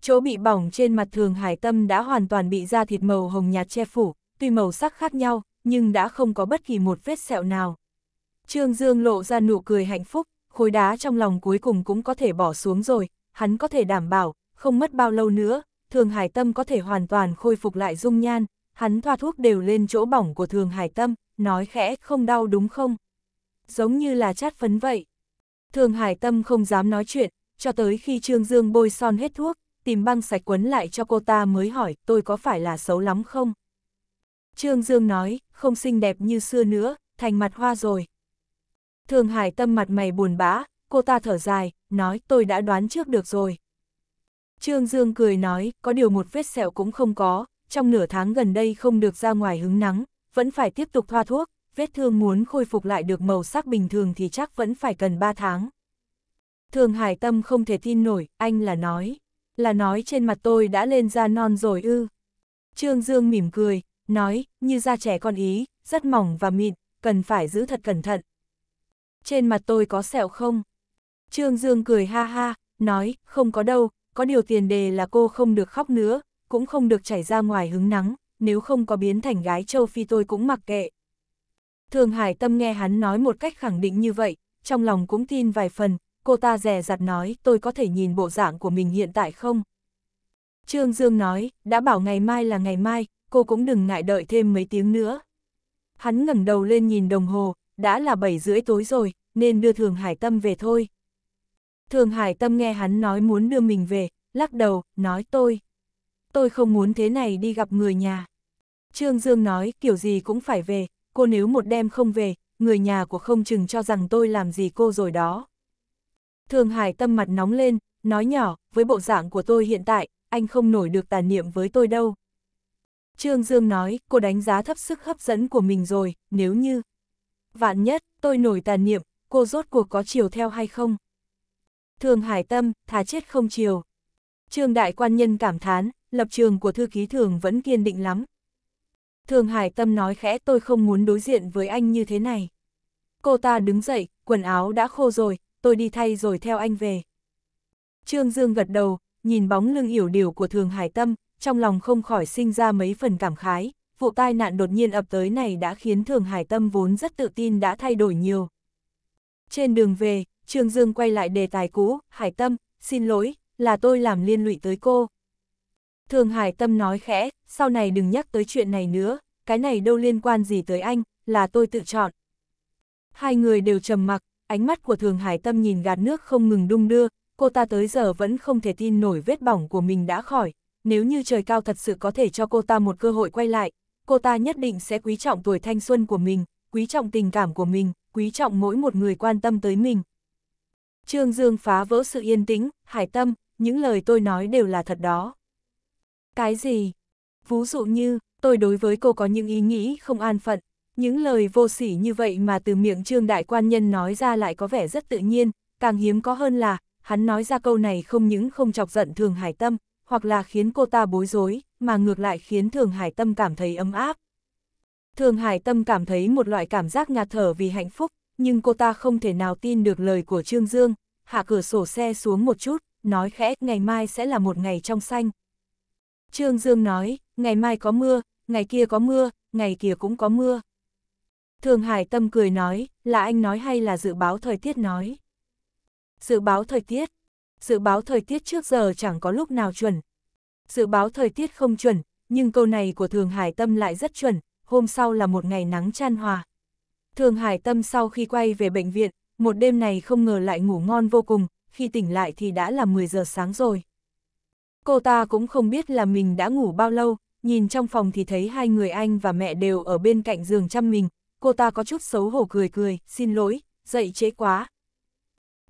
Chỗ bị bỏng trên mặt Thường Hải Tâm đã hoàn toàn bị da thịt màu hồng nhạt che phủ, tuy màu sắc khác nhau, nhưng đã không có bất kỳ một vết sẹo nào. Trương Dương lộ ra nụ cười hạnh phúc, khối đá trong lòng cuối cùng cũng có thể bỏ xuống rồi, hắn có thể đảm bảo, không mất bao lâu nữa, Thường Hải Tâm có thể hoàn toàn khôi phục lại dung nhan, hắn thoa thuốc đều lên chỗ bỏng của Thường Hải Tâm, nói khẽ không đau đúng không? Giống như là chát phấn vậy. Thường Hải Tâm không dám nói chuyện, cho tới khi Trương Dương bôi son hết thuốc, tìm băng sạch quấn lại cho cô ta mới hỏi tôi có phải là xấu lắm không? Trương Dương nói, không xinh đẹp như xưa nữa, thành mặt hoa rồi. Thường Hải Tâm mặt mày buồn bã, cô ta thở dài, nói tôi đã đoán trước được rồi. Trương Dương cười nói, có điều một vết sẹo cũng không có, trong nửa tháng gần đây không được ra ngoài hứng nắng, vẫn phải tiếp tục thoa thuốc, vết thương muốn khôi phục lại được màu sắc bình thường thì chắc vẫn phải cần 3 tháng. Thường Hải Tâm không thể tin nổi, anh là nói, là nói trên mặt tôi đã lên da non rồi ư. Trương Dương mỉm cười, nói, như da trẻ con ý, rất mỏng và mịn, cần phải giữ thật cẩn thận. Trên mặt tôi có sẹo không? Trương Dương cười ha ha, nói, không có đâu, có điều tiền đề là cô không được khóc nữa, cũng không được chảy ra ngoài hứng nắng, nếu không có biến thành gái châu Phi tôi cũng mặc kệ. Thường Hải Tâm nghe hắn nói một cách khẳng định như vậy, trong lòng cũng tin vài phần, cô ta rè rặt nói tôi có thể nhìn bộ dạng của mình hiện tại không? Trương Dương nói, đã bảo ngày mai là ngày mai, cô cũng đừng ngại đợi thêm mấy tiếng nữa. Hắn ngẩng đầu lên nhìn đồng hồ, đã là 7 rưỡi tối rồi, nên đưa Thường Hải Tâm về thôi. Thường Hải Tâm nghe hắn nói muốn đưa mình về, lắc đầu, nói tôi. Tôi không muốn thế này đi gặp người nhà. Trương Dương nói kiểu gì cũng phải về, cô nếu một đêm không về, người nhà của không chừng cho rằng tôi làm gì cô rồi đó. Thường Hải Tâm mặt nóng lên, nói nhỏ, với bộ dạng của tôi hiện tại, anh không nổi được tàn niệm với tôi đâu. Trương Dương nói, cô đánh giá thấp sức hấp dẫn của mình rồi, nếu như... Vạn nhất, tôi nổi tàn niệm, cô rốt cuộc có chiều theo hay không? Thường hải tâm, thà chết không chiều. Trương đại quan nhân cảm thán, lập trường của thư ký thường vẫn kiên định lắm. Thường hải tâm nói khẽ tôi không muốn đối diện với anh như thế này. Cô ta đứng dậy, quần áo đã khô rồi, tôi đi thay rồi theo anh về. Trương Dương gật đầu, nhìn bóng lưng yểu điểu của thường hải tâm, trong lòng không khỏi sinh ra mấy phần cảm khái. Vụ tai nạn đột nhiên ập tới này đã khiến thường hải tâm vốn rất tự tin đã thay đổi nhiều. Trên đường về, Trương Dương quay lại đề tài cũ, Hải Tâm, xin lỗi, là tôi làm liên lụy tới cô. Thường Hải Tâm nói khẽ, sau này đừng nhắc tới chuyện này nữa, cái này đâu liên quan gì tới anh, là tôi tự chọn. Hai người đều trầm mặc, ánh mắt của Thường Hải Tâm nhìn gạt nước không ngừng đung đưa, cô ta tới giờ vẫn không thể tin nổi vết bỏng của mình đã khỏi, nếu như trời cao thật sự có thể cho cô ta một cơ hội quay lại, cô ta nhất định sẽ quý trọng tuổi thanh xuân của mình, quý trọng tình cảm của mình, quý trọng mỗi một người quan tâm tới mình. Trương Dương phá vỡ sự yên tĩnh, hải tâm, những lời tôi nói đều là thật đó. Cái gì? Ví dụ như, tôi đối với cô có những ý nghĩ không an phận, những lời vô sỉ như vậy mà từ miệng Trương Đại Quan Nhân nói ra lại có vẻ rất tự nhiên, càng hiếm có hơn là, hắn nói ra câu này không những không chọc giận Thường Hải Tâm, hoặc là khiến cô ta bối rối, mà ngược lại khiến Thường Hải Tâm cảm thấy ấm áp. Thường Hải Tâm cảm thấy một loại cảm giác ngạt thở vì hạnh phúc, nhưng cô ta không thể nào tin được lời của Trương Dương, hạ cửa sổ xe xuống một chút, nói khẽ ngày mai sẽ là một ngày trong xanh. Trương Dương nói, ngày mai có mưa, ngày kia có mưa, ngày kia cũng có mưa. Thường Hải Tâm cười nói, là anh nói hay là dự báo thời tiết nói? Dự báo thời tiết, dự báo thời tiết trước giờ chẳng có lúc nào chuẩn. Dự báo thời tiết không chuẩn, nhưng câu này của Thường Hải Tâm lại rất chuẩn, hôm sau là một ngày nắng chan hòa. Thường Hải Tâm sau khi quay về bệnh viện, một đêm này không ngờ lại ngủ ngon vô cùng, khi tỉnh lại thì đã là 10 giờ sáng rồi. Cô ta cũng không biết là mình đã ngủ bao lâu, nhìn trong phòng thì thấy hai người anh và mẹ đều ở bên cạnh giường chăm mình, cô ta có chút xấu hổ cười cười, xin lỗi, dậy trễ quá.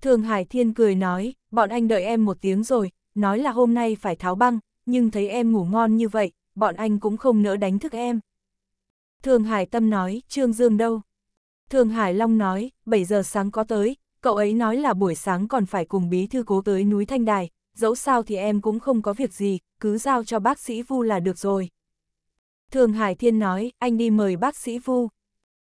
Thường Hải Thiên cười nói, bọn anh đợi em một tiếng rồi, nói là hôm nay phải tháo băng, nhưng thấy em ngủ ngon như vậy, bọn anh cũng không nỡ đánh thức em. Thường Hải Tâm nói, Trương Dương đâu? Thường Hải Long nói, 7 giờ sáng có tới, cậu ấy nói là buổi sáng còn phải cùng bí thư cố tới núi Thanh Đài, dẫu sao thì em cũng không có việc gì, cứ giao cho bác sĩ Vu là được rồi. Thường Hải Thiên nói, anh đi mời bác sĩ Vu.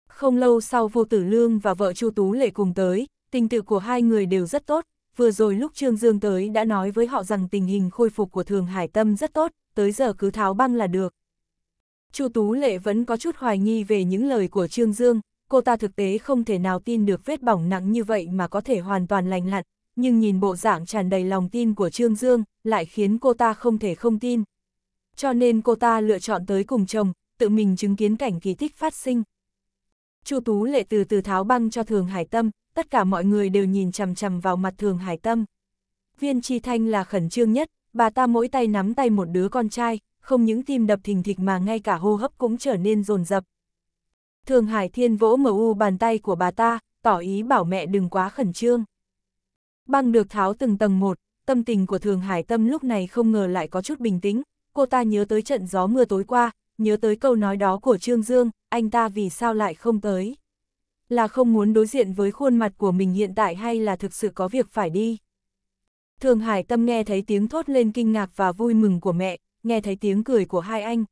Không lâu sau Vu Tử Lương và vợ Chu Tú Lệ cùng tới, tình tự của hai người đều rất tốt, vừa rồi lúc Trương Dương tới đã nói với họ rằng tình hình khôi phục của Thường Hải Tâm rất tốt, tới giờ cứ tháo băng là được. Chu Tú Lệ vẫn có chút hoài nghi về những lời của Trương Dương, cô ta thực tế không thể nào tin được vết bỏng nặng như vậy mà có thể hoàn toàn lành lặn, nhưng nhìn bộ dạng tràn đầy lòng tin của Trương Dương, lại khiến cô ta không thể không tin. Cho nên cô ta lựa chọn tới cùng chồng, tự mình chứng kiến cảnh kỳ tích phát sinh. Chu Tú Lệ từ từ tháo băng cho Thường Hải Tâm, tất cả mọi người đều nhìn chằm chằm vào mặt Thường Hải Tâm. Viên Chi Thanh là khẩn trương nhất, bà ta mỗi tay nắm tay một đứa con trai, không những tim đập thình thịch mà ngay cả hô hấp cũng trở nên rồn rập. Thường Hải Thiên vỗ u bàn tay của bà ta, tỏ ý bảo mẹ đừng quá khẩn trương. Băng được tháo từng tầng một, tâm tình của Thường Hải Tâm lúc này không ngờ lại có chút bình tĩnh, cô ta nhớ tới trận gió mưa tối qua, nhớ tới câu nói đó của Trương Dương, anh ta vì sao lại không tới. Là không muốn đối diện với khuôn mặt của mình hiện tại hay là thực sự có việc phải đi. Thường Hải Tâm nghe thấy tiếng thốt lên kinh ngạc và vui mừng của mẹ, nghe thấy tiếng cười của hai anh,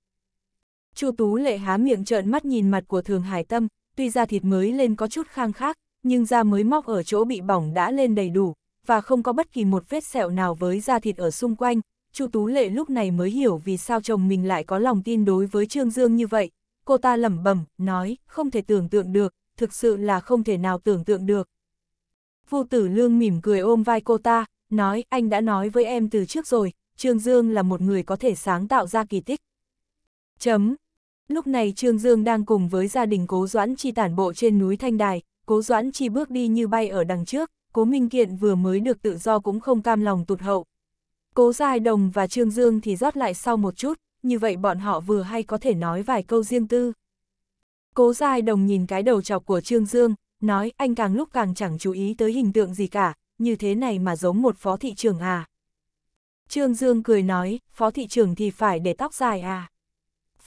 Chu Tú Lệ há miệng trợn mắt nhìn mặt của Thường Hải Tâm, tuy da thịt mới lên có chút khang khác, nhưng da mới móc ở chỗ bị bỏng đã lên đầy đủ, và không có bất kỳ một vết sẹo nào với da thịt ở xung quanh. Chu Tú Lệ lúc này mới hiểu vì sao chồng mình lại có lòng tin đối với Trương Dương như vậy. Cô ta lẩm bẩm nói, không thể tưởng tượng được, thực sự là không thể nào tưởng tượng được. Vu tử lương mỉm cười ôm vai cô ta, nói anh đã nói với em từ trước rồi, Trương Dương là một người có thể sáng tạo ra kỳ tích. Chấm. Lúc này Trương Dương đang cùng với gia đình Cố Doãn Chi tản bộ trên núi Thanh Đài, Cố Doãn Chi bước đi như bay ở đằng trước, Cố Minh Kiện vừa mới được tự do cũng không cam lòng tụt hậu. Cố Giai Đồng và Trương Dương thì rót lại sau một chút, như vậy bọn họ vừa hay có thể nói vài câu riêng tư. Cố Giai Đồng nhìn cái đầu chọc của Trương Dương, nói anh càng lúc càng chẳng chú ý tới hình tượng gì cả, như thế này mà giống một phó thị trưởng à. Trương Dương cười nói, phó thị trưởng thì phải để tóc dài à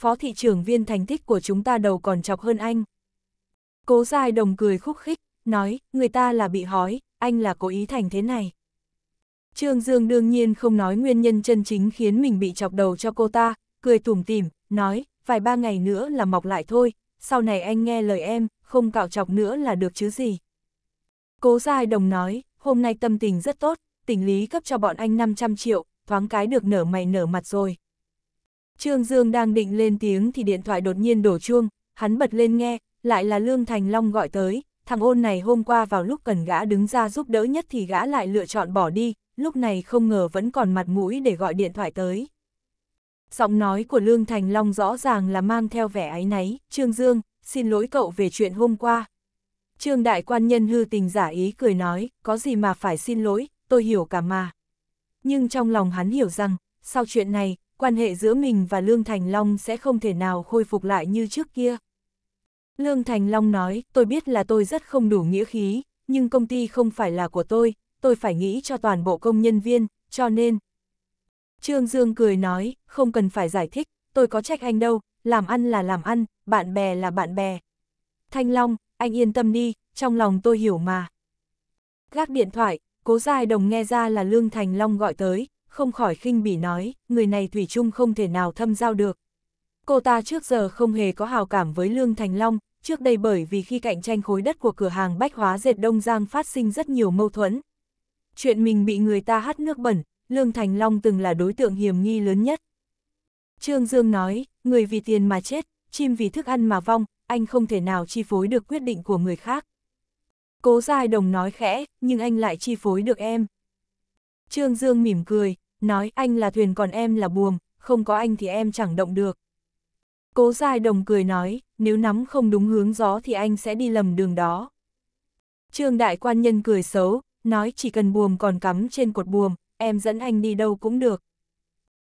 phó thị trưởng viên thành tích của chúng ta đầu còn chọc hơn anh. Cố dài đồng cười khúc khích, nói, người ta là bị hói, anh là cố ý thành thế này. Trương Dương đương nhiên không nói nguyên nhân chân chính khiến mình bị chọc đầu cho cô ta, cười tủm tỉm, nói, vài ba ngày nữa là mọc lại thôi, sau này anh nghe lời em, không cạo chọc nữa là được chứ gì. Cố Giai Đồng nói, hôm nay tâm tình rất tốt, tỉnh lý cấp cho bọn anh 500 triệu, thoáng cái được nở mày nở mặt rồi. Trương Dương đang định lên tiếng thì điện thoại đột nhiên đổ chuông, hắn bật lên nghe, lại là Lương Thành Long gọi tới, thằng ôn này hôm qua vào lúc cần gã đứng ra giúp đỡ nhất thì gã lại lựa chọn bỏ đi, lúc này không ngờ vẫn còn mặt mũi để gọi điện thoại tới. Giọng nói của Lương Thành Long rõ ràng là mang theo vẻ áy náy, Trương Dương, xin lỗi cậu về chuyện hôm qua. Trương Đại Quan Nhân hư tình giả ý cười nói, có gì mà phải xin lỗi, tôi hiểu cả mà. Nhưng trong lòng hắn hiểu rằng, sau chuyện này, quan hệ giữa mình và Lương Thành Long sẽ không thể nào khôi phục lại như trước kia. Lương Thành Long nói, tôi biết là tôi rất không đủ nghĩa khí, nhưng công ty không phải là của tôi, tôi phải nghĩ cho toàn bộ công nhân viên, cho nên. Trương Dương cười nói, không cần phải giải thích, tôi có trách anh đâu, làm ăn là làm ăn, bạn bè là bạn bè. Thanh Long, anh yên tâm đi, trong lòng tôi hiểu mà. Gác điện thoại, cố dài đồng nghe ra là Lương Thành Long gọi tới, không khỏi khinh bỉ nói, người này Thủy chung không thể nào thâm giao được. Cô ta trước giờ không hề có hào cảm với Lương Thành Long, trước đây bởi vì khi cạnh tranh khối đất của cửa hàng bách hóa dệt Đông Giang phát sinh rất nhiều mâu thuẫn. Chuyện mình bị người ta hắt nước bẩn, Lương Thành Long từng là đối tượng hiểm nghi lớn nhất. Trương Dương nói, người vì tiền mà chết, chim vì thức ăn mà vong, anh không thể nào chi phối được quyết định của người khác. Cố Giai Đồng nói khẽ, nhưng anh lại chi phối được em. Trương Dương mỉm cười, nói anh là thuyền còn em là buồm, không có anh thì em chẳng động được. Cố dài đồng cười nói, nếu nắm không đúng hướng gió thì anh sẽ đi lầm đường đó. Trương đại quan nhân cười xấu, nói chỉ cần buồm còn cắm trên cột buồm, em dẫn anh đi đâu cũng được.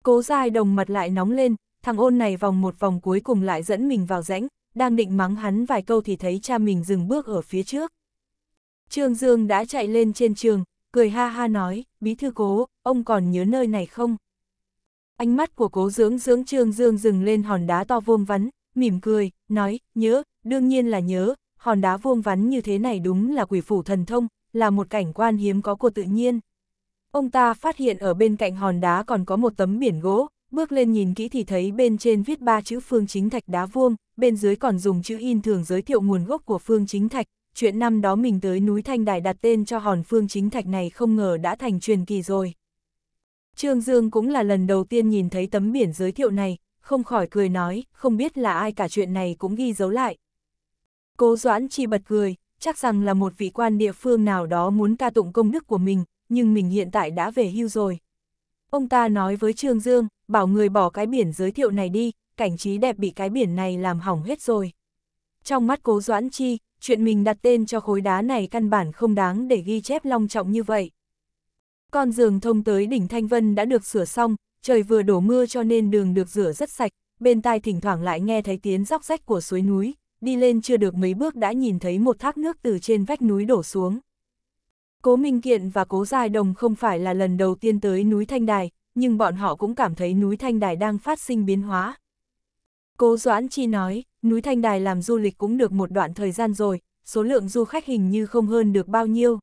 Cố dài đồng mặt lại nóng lên, thằng ôn này vòng một vòng cuối cùng lại dẫn mình vào rãnh, đang định mắng hắn vài câu thì thấy cha mình dừng bước ở phía trước. Trương Dương đã chạy lên trên trường, cười ha ha nói, bí thư cố, ông còn nhớ nơi này không? Ánh mắt của cố dưỡng dưỡng trương dương dừng lên hòn đá to vuông vắn, mỉm cười, nói, nhớ, đương nhiên là nhớ, hòn đá vuông vắn như thế này đúng là quỷ phủ thần thông, là một cảnh quan hiếm có của tự nhiên. Ông ta phát hiện ở bên cạnh hòn đá còn có một tấm biển gỗ, bước lên nhìn kỹ thì thấy bên trên viết ba chữ phương chính thạch đá vuông, bên dưới còn dùng chữ in thường giới thiệu nguồn gốc của phương chính thạch, chuyện năm đó mình tới núi Thanh Đài đặt tên cho hòn phương chính thạch này không ngờ đã thành truyền kỳ rồi. Trương Dương cũng là lần đầu tiên nhìn thấy tấm biển giới thiệu này, không khỏi cười nói, không biết là ai cả chuyện này cũng ghi dấu lại. Cố Doãn chỉ bật cười, chắc rằng là một vị quan địa phương nào đó muốn ca tụng công đức của mình, nhưng mình hiện tại đã về hưu rồi. Ông ta nói với Trương Dương, bảo người bỏ cái biển giới thiệu này đi, cảnh trí đẹp bị cái biển này làm hỏng hết rồi. Trong mắt cố doãn chi, chuyện mình đặt tên cho khối đá này căn bản không đáng để ghi chép long trọng như vậy. Con giường thông tới đỉnh Thanh Vân đã được sửa xong, trời vừa đổ mưa cho nên đường được rửa rất sạch, bên tai thỉnh thoảng lại nghe thấy tiếng róc rách của suối núi, đi lên chưa được mấy bước đã nhìn thấy một thác nước từ trên vách núi đổ xuống. Cố Minh Kiện và Cố Giai Đồng không phải là lần đầu tiên tới núi Thanh Đài, nhưng bọn họ cũng cảm thấy núi Thanh Đài đang phát sinh biến hóa. Cố Doãn Chi nói, núi Thanh Đài làm du lịch cũng được một đoạn thời gian rồi, số lượng du khách hình như không hơn được bao nhiêu.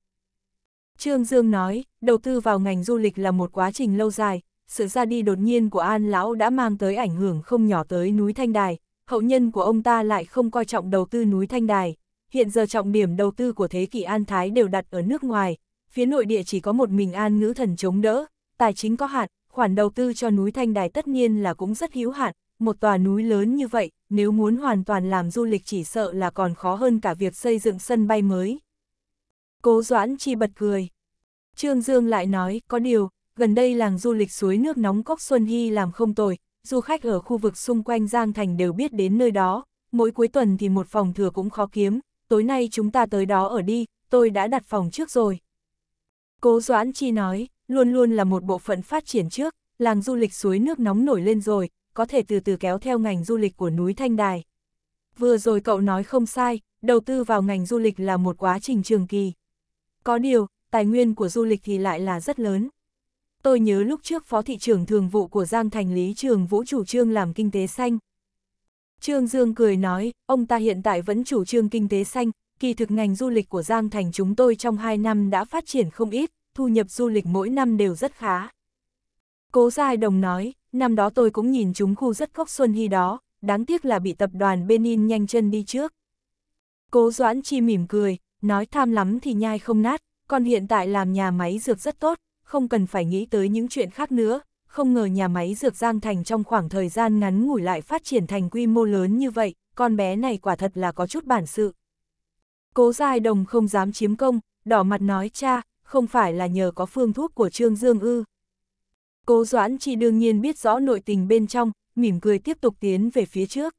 Trương Dương nói, đầu tư vào ngành du lịch là một quá trình lâu dài, sự ra đi đột nhiên của An Lão đã mang tới ảnh hưởng không nhỏ tới núi Thanh Đài, hậu nhân của ông ta lại không coi trọng đầu tư núi Thanh Đài. Hiện giờ trọng điểm đầu tư của thế kỷ An Thái đều đặt ở nước ngoài, phía nội địa chỉ có một mình An Ngữ Thần chống đỡ, tài chính có hạn, khoản đầu tư cho núi Thanh Đài tất nhiên là cũng rất hữu hạn, một tòa núi lớn như vậy, nếu muốn hoàn toàn làm du lịch chỉ sợ là còn khó hơn cả việc xây dựng sân bay mới. Cố Doãn Chi bật cười. Trương Dương lại nói, có điều, gần đây làng du lịch suối nước nóng Cốc Xuân Hy làm không tồi, du khách ở khu vực xung quanh Giang Thành đều biết đến nơi đó, mỗi cuối tuần thì một phòng thừa cũng khó kiếm, tối nay chúng ta tới đó ở đi, tôi đã đặt phòng trước rồi. Cố Doãn Chi nói, luôn luôn là một bộ phận phát triển trước, làng du lịch suối nước nóng nổi lên rồi, có thể từ từ kéo theo ngành du lịch của núi Thanh Đài. Vừa rồi cậu nói không sai, đầu tư vào ngành du lịch là một quá trình trường kỳ. Có điều, tài nguyên của du lịch thì lại là rất lớn. Tôi nhớ lúc trước Phó Thị trưởng Thường vụ của Giang Thành Lý Trường Vũ chủ trương làm kinh tế xanh. Trương Dương cười nói, ông ta hiện tại vẫn chủ trương kinh tế xanh, kỳ thực ngành du lịch của Giang Thành chúng tôi trong 2 năm đã phát triển không ít, thu nhập du lịch mỗi năm đều rất khá. Cố Giai Đồng nói, năm đó tôi cũng nhìn chúng khu rất khóc xuân hy đó, đáng tiếc là bị tập đoàn Benin nhanh chân đi trước. Cố Doãn Chi mỉm cười, nói tham lắm thì nhai không nát, còn hiện tại làm nhà máy dược rất tốt, không cần phải nghĩ tới những chuyện khác nữa, không ngờ nhà máy dược Giang Thành trong khoảng thời gian ngắn ngủi lại phát triển thành quy mô lớn như vậy, con bé này quả thật là có chút bản sự. Cố Giai Đồng không dám chiếm công, đỏ mặt nói cha, không phải là nhờ có phương thuốc của Trương Dương ư. Cố Doãn Chi đương nhiên biết rõ nội tình bên trong, mỉm cười tiếp tục tiến về phía trước.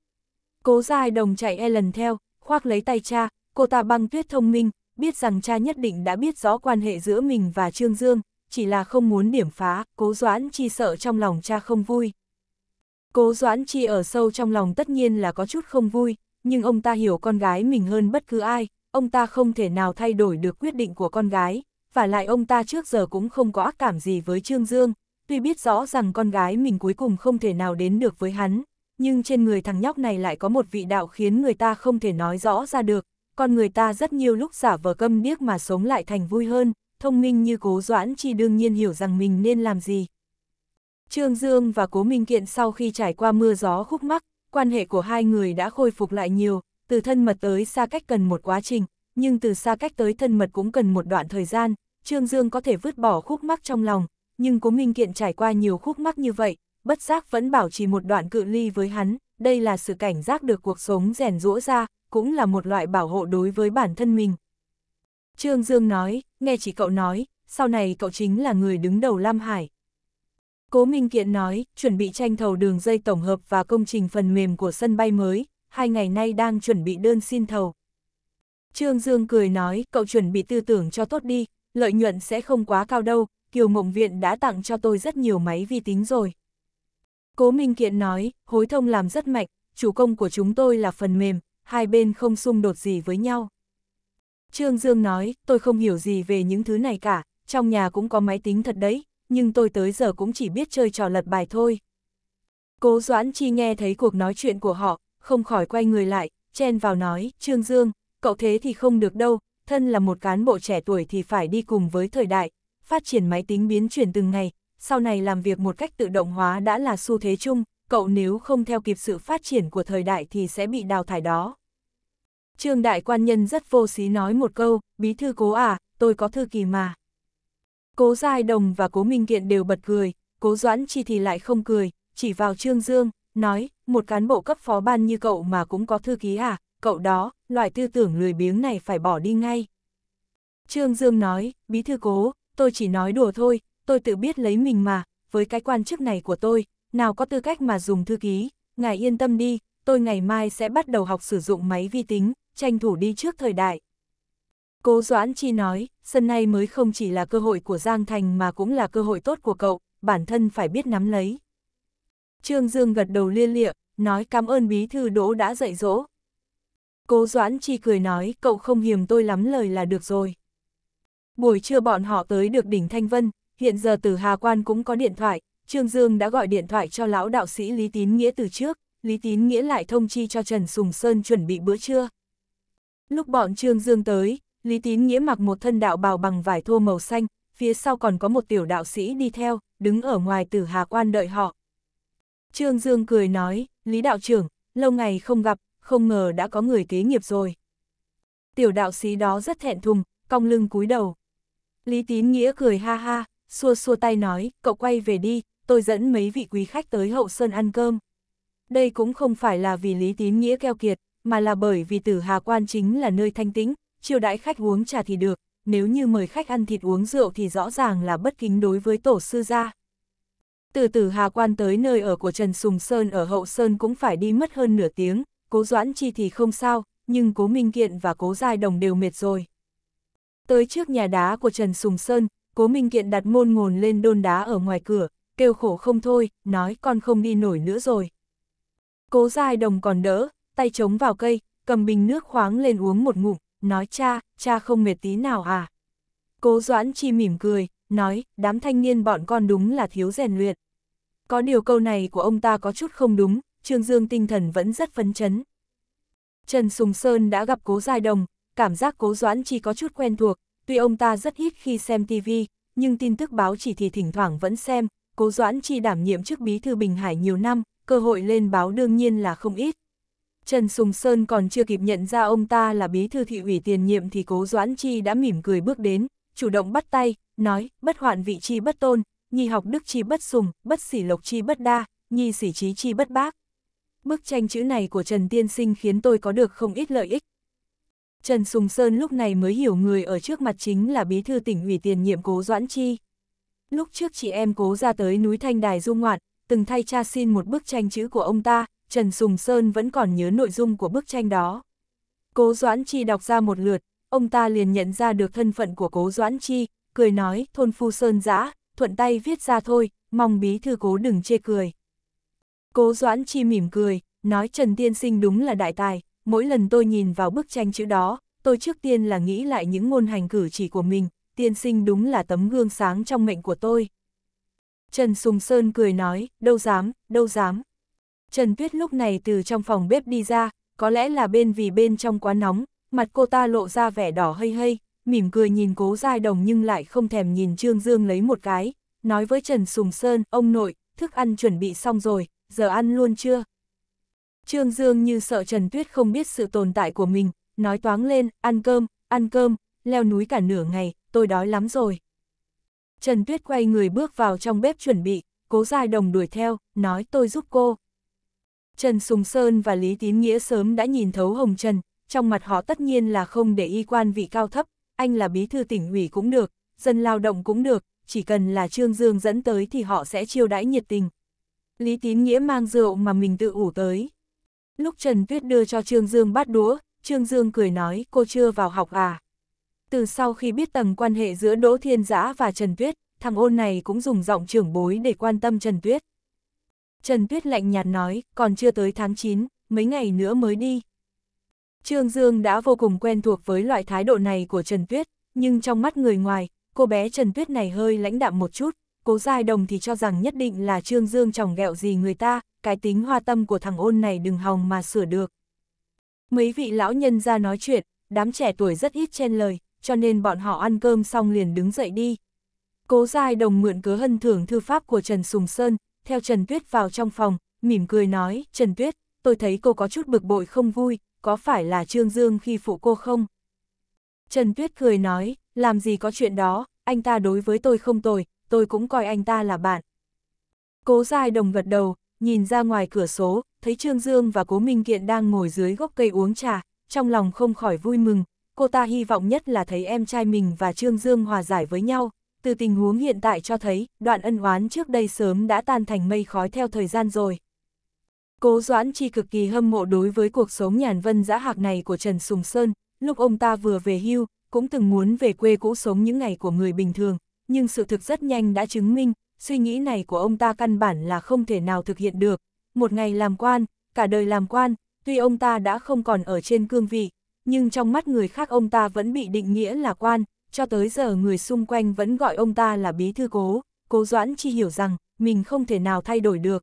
Cố Giai Đồng chạy e lần theo, khoác lấy tay cha, cô ta băng tuyết thông minh, biết rằng cha nhất định đã biết rõ quan hệ giữa mình và Trương Dương, chỉ là không muốn điểm phá, cố Doãn Chi sợ trong lòng cha không vui. Cố Doãn Chi ở sâu trong lòng tất nhiên là có chút không vui, nhưng ông ta hiểu con gái mình hơn bất cứ ai, ông ta không thể nào thay đổi được quyết định của con gái, và lại ông ta trước giờ cũng không có ác cảm gì với Trương Dương, Tuy biết rõ rằng con gái mình cuối cùng không thể nào đến được với hắn, nhưng trên người thằng nhóc này lại có một vị đạo khiến người ta không thể nói rõ ra được, con người ta rất nhiều lúc giả vờ câm điếc mà sống lại thành vui hơn, thông minh như cố doãn chi đương nhiên hiểu rằng mình nên làm gì. Trương Dương và Cố Minh Kiện sau khi trải qua mưa gió khúc mắc, quan hệ của hai người đã khôi phục lại nhiều, từ thân mật tới xa cách cần một quá trình, nhưng từ xa cách tới thân mật cũng cần một đoạn thời gian, Trương Dương có thể vứt bỏ khúc mắc trong lòng, nhưng Cố Minh Kiện trải qua nhiều khúc mắc như vậy, bất giác vẫn bảo trì một đoạn cự ly với hắn, đây là sự cảnh giác được cuộc sống rèn rũa ra, cũng là một loại bảo hộ đối với bản thân mình. Trương Dương nói, nghe chỉ cậu nói, sau này cậu chính là người đứng đầu Lam Hải. Cố Minh Kiện nói, chuẩn bị tranh thầu đường dây tổng hợp và công trình phần mềm của sân bay mới, hai ngày nay đang chuẩn bị đơn xin thầu. Trương Dương cười nói, cậu chuẩn bị tư tưởng cho tốt đi, lợi nhuận sẽ không quá cao đâu, Kiều Mộng Viện đã tặng cho tôi rất nhiều máy vi tính rồi. Cố Minh Kiện nói, hối thông làm rất mạnh, chủ công của chúng tôi là phần mềm, hai bên không xung đột gì với nhau. Trương Dương nói, tôi không hiểu gì về những thứ này cả, trong nhà cũng có máy tính thật đấy, nhưng tôi tới giờ cũng chỉ biết chơi trò lật bài thôi. Cố Doãn Chi nghe thấy cuộc nói chuyện của họ, không khỏi quay người lại, chen vào nói, Trương Dương, cậu thế thì không được đâu, thân là một cán bộ trẻ tuổi thì phải đi cùng với thời đại, phát triển máy tính biến chuyển từng ngày, sau này làm việc một cách tự động hóa đã là xu thế chung, cậu nếu không theo kịp sự phát triển của thời đại thì sẽ bị đào thải đó. Trương Đại Quan Nhân rất vô xí nói một câu, bí thư cố à, tôi có thư kỳ mà. Cố Giai Đồng và Cố Minh Kiện đều bật cười, Cố Doãn Chi thì lại không cười, chỉ vào Trương Dương, nói, một cán bộ cấp phó ban như cậu mà cũng có thư ký à, cậu đó, loại tư tưởng lười biếng này phải bỏ đi ngay. Trương Dương nói, bí thư cố, tôi chỉ nói đùa thôi, tôi tự biết lấy mình mà, với cái quan chức này của tôi, nào có tư cách mà dùng thư ký, ngài yên tâm đi, tôi ngày mai sẽ bắt đầu học sử dụng máy vi tính, tranh thủ đi trước thời đại. Cố Doãn Chi nói, sân nay mới không chỉ là cơ hội của Giang Thành mà cũng là cơ hội tốt của cậu, bản thân phải biết nắm lấy. Trương Dương gật đầu lia lịa, nói cảm ơn bí thư đỗ đã dạy dỗ. Cố Doãn Chi cười nói, cậu không hiềm tôi lắm lời là được rồi. Buổi trưa bọn họ tới được đỉnh Thanh Vân, hiện giờ từ Hà Quan cũng có điện thoại, Trương Dương đã gọi điện thoại cho lão đạo sĩ Lý Tín Nghĩa từ trước, Lý Tín Nghĩa lại thông chi cho Trần Sùng Sơn chuẩn bị bữa trưa. Lúc bọn Trương Dương tới, Lý Tín Nghĩa mặc một thân đạo bào bằng vải thô màu xanh, phía sau còn có một tiểu đạo sĩ đi theo, đứng ở ngoài tử Hà Quan đợi họ. Trương Dương cười nói, Lý đạo trưởng, lâu ngày không gặp, không ngờ đã có người kế nghiệp rồi. Tiểu đạo sĩ đó rất thẹn thùng, cong lưng cúi đầu, Lý Tín Nghĩa cười ha ha, xua xua tay nói, cậu quay về đi, tôi dẫn mấy vị quý khách tới hậu sơn ăn cơm. Đây cũng không phải là vì Lý Tín Nghĩa keo kiệt, mà là bởi vì tử hà quan chính là nơi thanh tĩnh, chiêu đãi khách uống trà thì được, nếu như mời khách ăn thịt uống rượu thì rõ ràng là bất kính đối với tổ sư gia. Từ tử hà quan tới nơi ở của Trần Sùng Sơn ở hậu sơn cũng phải đi mất hơn nửa tiếng, cố doãn chi thì không sao, nhưng cố minh kiện và cố giai đồng đều mệt rồi. Tới trước nhà đá của Trần Sùng Sơn, Cố Minh Kiện đặt môn ngồn lên đôn đá ở ngoài cửa, kêu khổ không thôi, nói con không đi nổi nữa rồi. Cố Giai Đồng còn đỡ, tay chống vào cây, cầm bình nước khoáng lên uống một ngụm, nói cha, cha không mệt tí nào à. Cố Doãn Chi mỉm cười, nói, đám thanh niên bọn con đúng là thiếu rèn luyện. Có điều câu này của ông ta có chút không đúng, Trương Dương tinh thần vẫn rất phấn chấn. Trần Sùng Sơn đã gặp Cố Giai Đồng, cảm giác cố doãn chi có chút quen thuộc, tuy ông ta rất ít khi xem TV, nhưng tin tức báo chỉ thì thỉnh thoảng vẫn xem, cố doãn chi đảm nhiệm chức bí thư Bình Hải nhiều năm, cơ hội lên báo đương nhiên là không ít. Trần Sùng Sơn còn chưa kịp nhận ra ông ta là bí thư thị ủy tiền nhiệm thì cố doãn chi đã mỉm cười bước đến, chủ động bắt tay, nói, bất hoạn vị chi bất tôn, nhi học đức chi bất sùng, bất sỉ lộc chi bất đa, nhi sỉ trí chi bất bác. Bức tranh chữ này của Trần Tiên Sinh khiến tôi có được không ít lợi ích, Trần Sùng Sơn lúc này mới hiểu người ở trước mặt chính là bí thư tỉnh ủy tiền nhiệm cố Doãn Chi. Lúc trước chị em cố ra tới núi Thanh Đài du ngoạn, từng thay cha xin một bức tranh chữ của ông ta, Trần Sùng Sơn vẫn còn nhớ nội dung của bức tranh đó. Cố Doãn Chi đọc ra một lượt, ông ta liền nhận ra được thân phận của cố Doãn Chi, cười nói, thôn phu Sơn giã, thuận tay viết ra thôi, mong bí thư cố đừng chê cười. Cố Doãn Chi mỉm cười, nói Trần Tiên Sinh đúng là đại tài, mỗi lần tôi nhìn vào bức tranh chữ đó, tôi trước tiên là nghĩ lại những ngôn hành cử chỉ của mình, tiên sinh đúng là tấm gương sáng trong mệnh của tôi. Trần Sùng Sơn cười nói, đâu dám, đâu dám. Trần Tuyết lúc này từ trong phòng bếp đi ra, có lẽ là bên vì bên trong quá nóng, mặt cô ta lộ ra vẻ đỏ hây hây, mỉm cười nhìn cố giai đồng nhưng lại không thèm nhìn Trương Dương lấy một cái, nói với Trần Sùng Sơn, ông nội, thức ăn chuẩn bị xong rồi, giờ ăn luôn chưa? Trương Dương như sợ Trần Tuyết không biết sự tồn tại của mình, nói toáng lên, ăn cơm, ăn cơm, leo núi cả nửa ngày, tôi đói lắm rồi. Trần Tuyết quay người bước vào trong bếp chuẩn bị, cố dài đồng đuổi theo, nói tôi giúp cô. Trần Sùng Sơn và Lý Tín Nghĩa sớm đã nhìn thấu Hồng Trần, trong mặt họ tất nhiên là không để y quan vị cao thấp, anh là bí thư tỉnh ủy cũng được, dân lao động cũng được, chỉ cần là Trương Dương dẫn tới thì họ sẽ chiêu đãi nhiệt tình. Lý Tín Nghĩa mang rượu mà mình tự ủ tới. Lúc Trần Tuyết đưa cho Trương Dương bát đũa, Trương Dương cười nói cô chưa vào học à. Từ sau khi biết tầng quan hệ giữa Đỗ Thiên Giã và Trần Tuyết, thằng ôn này cũng dùng giọng trưởng bối để quan tâm Trần Tuyết. Trần Tuyết lạnh nhạt nói, còn chưa tới tháng 9, mấy ngày nữa mới đi. Trương Dương đã vô cùng quen thuộc với loại thái độ này của Trần Tuyết, nhưng trong mắt người ngoài, cô bé Trần Tuyết này hơi lãnh đạm một chút cố dài đồng thì cho rằng nhất định là Trương Dương tròng gẹo gì người ta, cái tính hoa tâm của thằng ôn này đừng hòng mà sửa được. Mấy vị lão nhân ra nói chuyện, đám trẻ tuổi rất ít chen lời, cho nên bọn họ ăn cơm xong liền đứng dậy đi. Cố dài đồng mượn cớ hân thưởng thư pháp của Trần Sùng Sơn, theo Trần Tuyết vào trong phòng, mỉm cười nói, Trần Tuyết, tôi thấy cô có chút bực bội không vui, có phải là Trương Dương khi phụ cô không? Trần Tuyết cười nói, làm gì có chuyện đó, anh ta đối với tôi không tồi, tôi cũng coi anh ta là bạn. Cố Giai Đồng gật đầu, nhìn ra ngoài cửa số, thấy Trương Dương và Cố Minh Kiện đang ngồi dưới gốc cây uống trà, trong lòng không khỏi vui mừng, cô ta hy vọng nhất là thấy em trai mình và Trương Dương hòa giải với nhau. Từ tình huống hiện tại cho thấy, đoạn ân oán trước đây sớm đã tan thành mây khói theo thời gian rồi. Cố Doãn Chi cực kỳ hâm mộ đối với cuộc sống nhàn vân dã hạc này của Trần Sùng Sơn, lúc ông ta vừa về hưu, cũng từng muốn về quê cũ sống những ngày của người bình thường, nhưng sự thực rất nhanh đã chứng minh, suy nghĩ này của ông ta căn bản là không thể nào thực hiện được. Một ngày làm quan, cả đời làm quan, tuy ông ta đã không còn ở trên cương vị, nhưng trong mắt người khác ông ta vẫn bị định nghĩa là quan, cho tới giờ người xung quanh vẫn gọi ông ta là bí thư cố, cố Doãn Chi hiểu rằng mình không thể nào thay đổi được.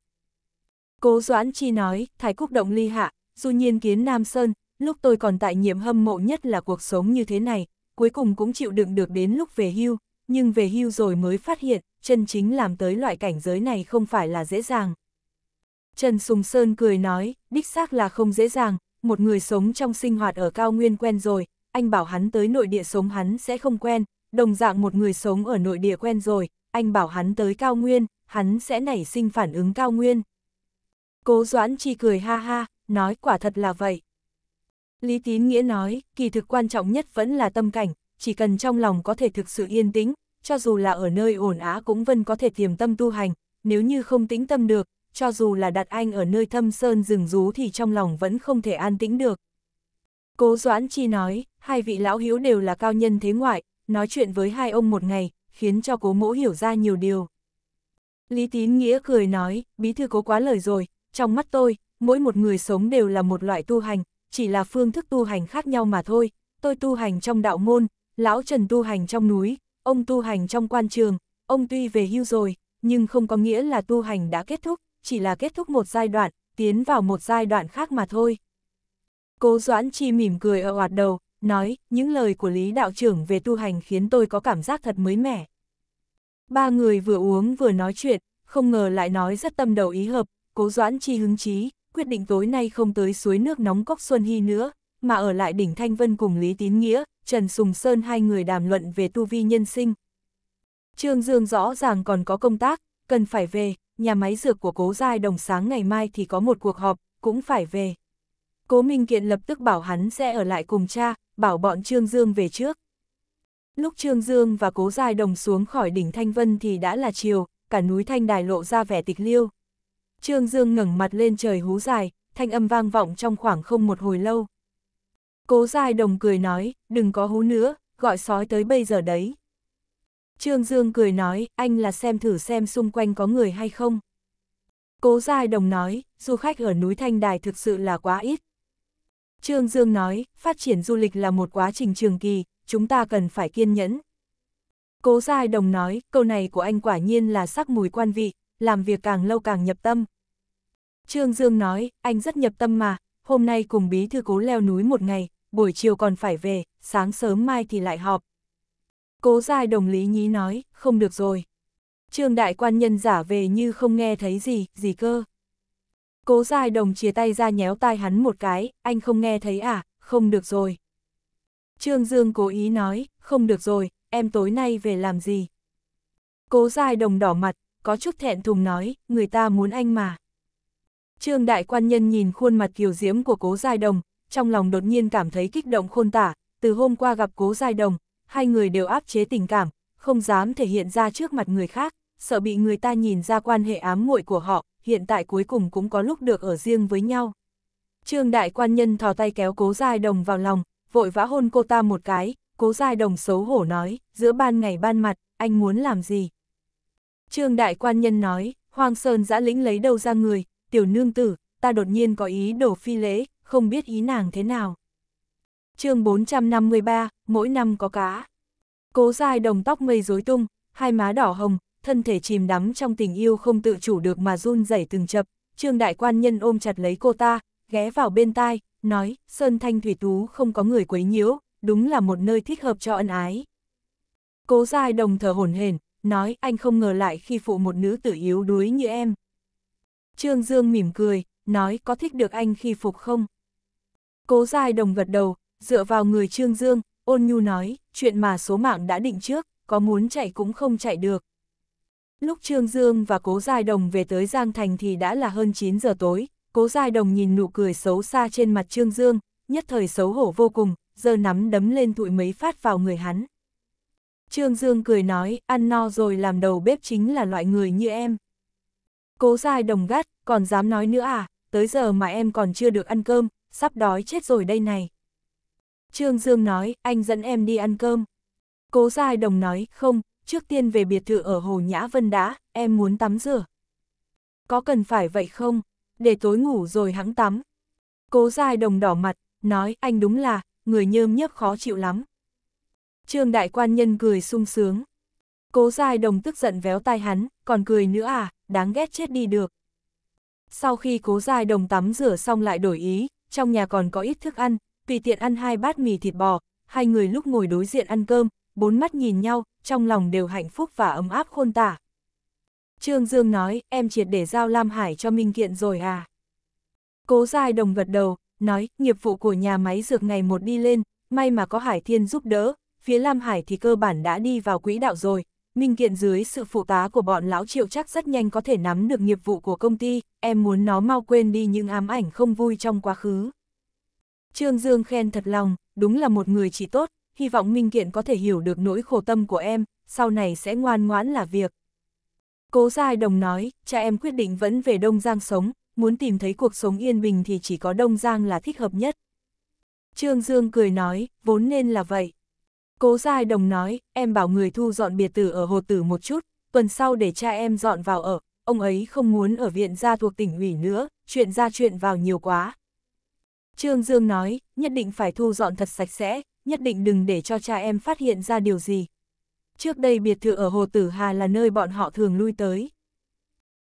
Cố Doãn Chi nói, Thái Cúc Động Ly Hạ, dù Nhiên Kiến Nam Sơn, lúc tôi còn tại nhiệm hâm mộ nhất là cuộc sống như thế này, cuối cùng cũng chịu đựng được đến lúc về hưu, nhưng về hưu rồi mới phát hiện, chân chính làm tới loại cảnh giới này không phải là dễ dàng. Trần Sùng Sơn cười nói, đích xác là không dễ dàng, một người sống trong sinh hoạt ở cao nguyên quen rồi, anh bảo hắn tới nội địa sống hắn sẽ không quen, đồng dạng một người sống ở nội địa quen rồi, anh bảo hắn tới cao nguyên, hắn sẽ nảy sinh phản ứng cao nguyên. Cố Doãn Chi cười ha ha, nói quả thật là vậy. Lý Tín Nghĩa nói, kỳ thực quan trọng nhất vẫn là tâm cảnh, chỉ cần trong lòng có thể thực sự yên tĩnh, cho dù là ở nơi ổn á cũng vẫn có thể tiềm tâm tu hành, nếu như không tĩnh tâm được, cho dù là đặt anh ở nơi thâm sơn rừng rú thì trong lòng vẫn không thể an tĩnh được. Cố Doãn Chi nói, hai vị lão hiếu đều là cao nhân thế ngoại, nói chuyện với hai ông một ngày, khiến cho cố mỗ hiểu ra nhiều điều. Lý Tín Nghĩa cười nói, bí thư cố quá lời rồi, trong mắt tôi, mỗi một người sống đều là một loại tu hành, chỉ là phương thức tu hành khác nhau mà thôi, tôi tu hành trong đạo môn, lão Trần tu hành trong núi, ông tu hành trong quan trường, ông tuy về hưu rồi, nhưng không có nghĩa là tu hành đã kết thúc, chỉ là kết thúc một giai đoạn, tiến vào một giai đoạn khác mà thôi. Cố Doãn Chi mỉm cười ở hoạt đầu, nói, những lời của Lý Đạo trưởng về tu hành khiến tôi có cảm giác thật mới mẻ. Ba người vừa uống vừa nói chuyện, không ngờ lại nói rất tâm đầu ý hợp, Cố Doãn Chi hứng chí, quyết định tối nay không tới suối nước nóng Cốc Xuân Hy nữa, mà ở lại đỉnh Thanh Vân cùng Lý Tín Nghĩa, Trần Sùng Sơn hai người đàm luận về tu vi nhân sinh. Trương Dương rõ ràng còn có công tác, cần phải về, nhà máy dược của cố giai đồng sáng ngày mai thì có một cuộc họp, cũng phải về. Cố Minh Kiện lập tức bảo hắn sẽ ở lại cùng cha, bảo bọn Trương Dương về trước. Lúc Trương Dương và Cố Giai Đồng xuống khỏi đỉnh Thanh Vân thì đã là chiều, cả núi Thanh Đài lộ ra vẻ tịch liêu. Trương Dương ngẩng mặt lên trời hú dài, thanh âm vang vọng trong khoảng không một hồi lâu. Cố dài đồng cười nói, đừng có hú nữa, gọi sói tới bây giờ đấy. Trương Dương cười nói, anh là xem thử xem xung quanh có người hay không. Cố dài đồng nói, du khách ở núi Thanh Đài thực sự là quá ít. Trương Dương nói, phát triển du lịch là một quá trình trường kỳ, chúng ta cần phải kiên nhẫn. Cố dài đồng nói, câu này của anh quả nhiên là sắc mùi quan vị, làm việc càng lâu càng nhập tâm. Trương Dương nói, anh rất nhập tâm mà, hôm nay cùng bí thư cố leo núi một ngày, buổi chiều còn phải về, sáng sớm mai thì lại họp. Cố Giai đồng lý nhí nói, không được rồi. Trương đại quan nhân giả về như không nghe thấy gì, gì cơ. Cố Giai đồng chia tay ra nhéo tai hắn một cái, anh không nghe thấy à, không được rồi. Trương Dương cố ý nói, không được rồi, em tối nay về làm gì? Cố Giai đồng đỏ mặt, có chút thẹn thùng nói, người ta muốn anh mà. Trương đại quan nhân nhìn khuôn mặt kiều diễm của cố giai đồng, trong lòng đột nhiên cảm thấy kích động khôn tả, từ hôm qua gặp cố giai đồng, hai người đều áp chế tình cảm, không dám thể hiện ra trước mặt người khác, sợ bị người ta nhìn ra quan hệ ám muội của họ, hiện tại cuối cùng cũng có lúc được ở riêng với nhau. Trương đại quan nhân thò tay kéo cố giai đồng vào lòng, vội vã hôn cô ta một cái, cố giai đồng xấu hổ nói, giữa ban ngày ban mặt, anh muốn làm gì? Trương đại quan nhân nói, Hoàng Sơn giã lĩnh lấy đâu ra người, tiểu nương tử, ta đột nhiên có ý đổ phi lễ, không biết ý nàng thế nào. chương 453, mỗi năm có cá. Cố dài đồng tóc mây rối tung, hai má đỏ hồng, thân thể chìm đắm trong tình yêu không tự chủ được mà run rẩy từng chập. Trương đại quan nhân ôm chặt lấy cô ta, ghé vào bên tai, nói, Sơn Thanh Thủy Tú không có người quấy nhiễu, đúng là một nơi thích hợp cho ân ái. Cố dài đồng thở hồn hển, nói anh không ngờ lại khi phụ một nữ tử yếu đuối như em. Trương Dương mỉm cười, nói có thích được anh khi phục không? Cố dài đồng gật đầu, dựa vào người Trương Dương, ôn nhu nói, chuyện mà số mạng đã định trước, có muốn chạy cũng không chạy được. Lúc Trương Dương và Cố Giai Đồng về tới Giang Thành thì đã là hơn 9 giờ tối, Cố Giai Đồng nhìn nụ cười xấu xa trên mặt Trương Dương, nhất thời xấu hổ vô cùng, giờ nắm đấm lên thụi mấy phát vào người hắn. Trương Dương cười nói, ăn no rồi làm đầu bếp chính là loại người như em. Cố dài đồng gắt, còn dám nói nữa à, tới giờ mà em còn chưa được ăn cơm, sắp đói chết rồi đây này. Trương Dương nói, anh dẫn em đi ăn cơm. Cố dài đồng nói, không, trước tiên về biệt thự ở Hồ Nhã Vân đã, em muốn tắm rửa. Có cần phải vậy không? Để tối ngủ rồi hãng tắm. Cố dài đồng đỏ mặt, nói, anh đúng là, người nhơm nhớp khó chịu lắm. Trương đại quan nhân cười sung sướng. Cố dài đồng tức giận véo tai hắn, còn cười nữa à, đáng ghét chết đi được. Sau khi cố dài đồng tắm rửa xong lại đổi ý, trong nhà còn có ít thức ăn, tùy tiện ăn hai bát mì thịt bò, hai người lúc ngồi đối diện ăn cơm, bốn mắt nhìn nhau, trong lòng đều hạnh phúc và ấm áp khôn tả. Trương Dương nói, em triệt để giao Lam Hải cho Minh Kiện rồi à? Cố dài đồng gật đầu, nói, nghiệp vụ của nhà máy dược ngày một đi lên, may mà có Hải Thiên giúp đỡ, phía Lam Hải thì cơ bản đã đi vào quỹ đạo rồi, Minh Kiện dưới sự phụ tá của bọn lão triệu chắc rất nhanh có thể nắm được nghiệp vụ của công ty, em muốn nó mau quên đi những ám ảnh không vui trong quá khứ. Trương Dương khen thật lòng, đúng là một người chỉ tốt, hy vọng Minh Kiện có thể hiểu được nỗi khổ tâm của em, sau này sẽ ngoan ngoãn là việc. Cố Giai Đồng nói, cha em quyết định vẫn về Đông Giang sống, muốn tìm thấy cuộc sống yên bình thì chỉ có Đông Giang là thích hợp nhất. Trương Dương cười nói, vốn nên là vậy. Cố Giai Đồng nói, em bảo người thu dọn biệt tử ở Hồ Tử một chút, tuần sau để cha em dọn vào ở, ông ấy không muốn ở viện gia thuộc tỉnh ủy nữa, chuyện ra chuyện vào nhiều quá. Trương Dương nói, nhất định phải thu dọn thật sạch sẽ, nhất định đừng để cho cha em phát hiện ra điều gì. Trước đây biệt thự ở Hồ Tử Hà là nơi bọn họ thường lui tới.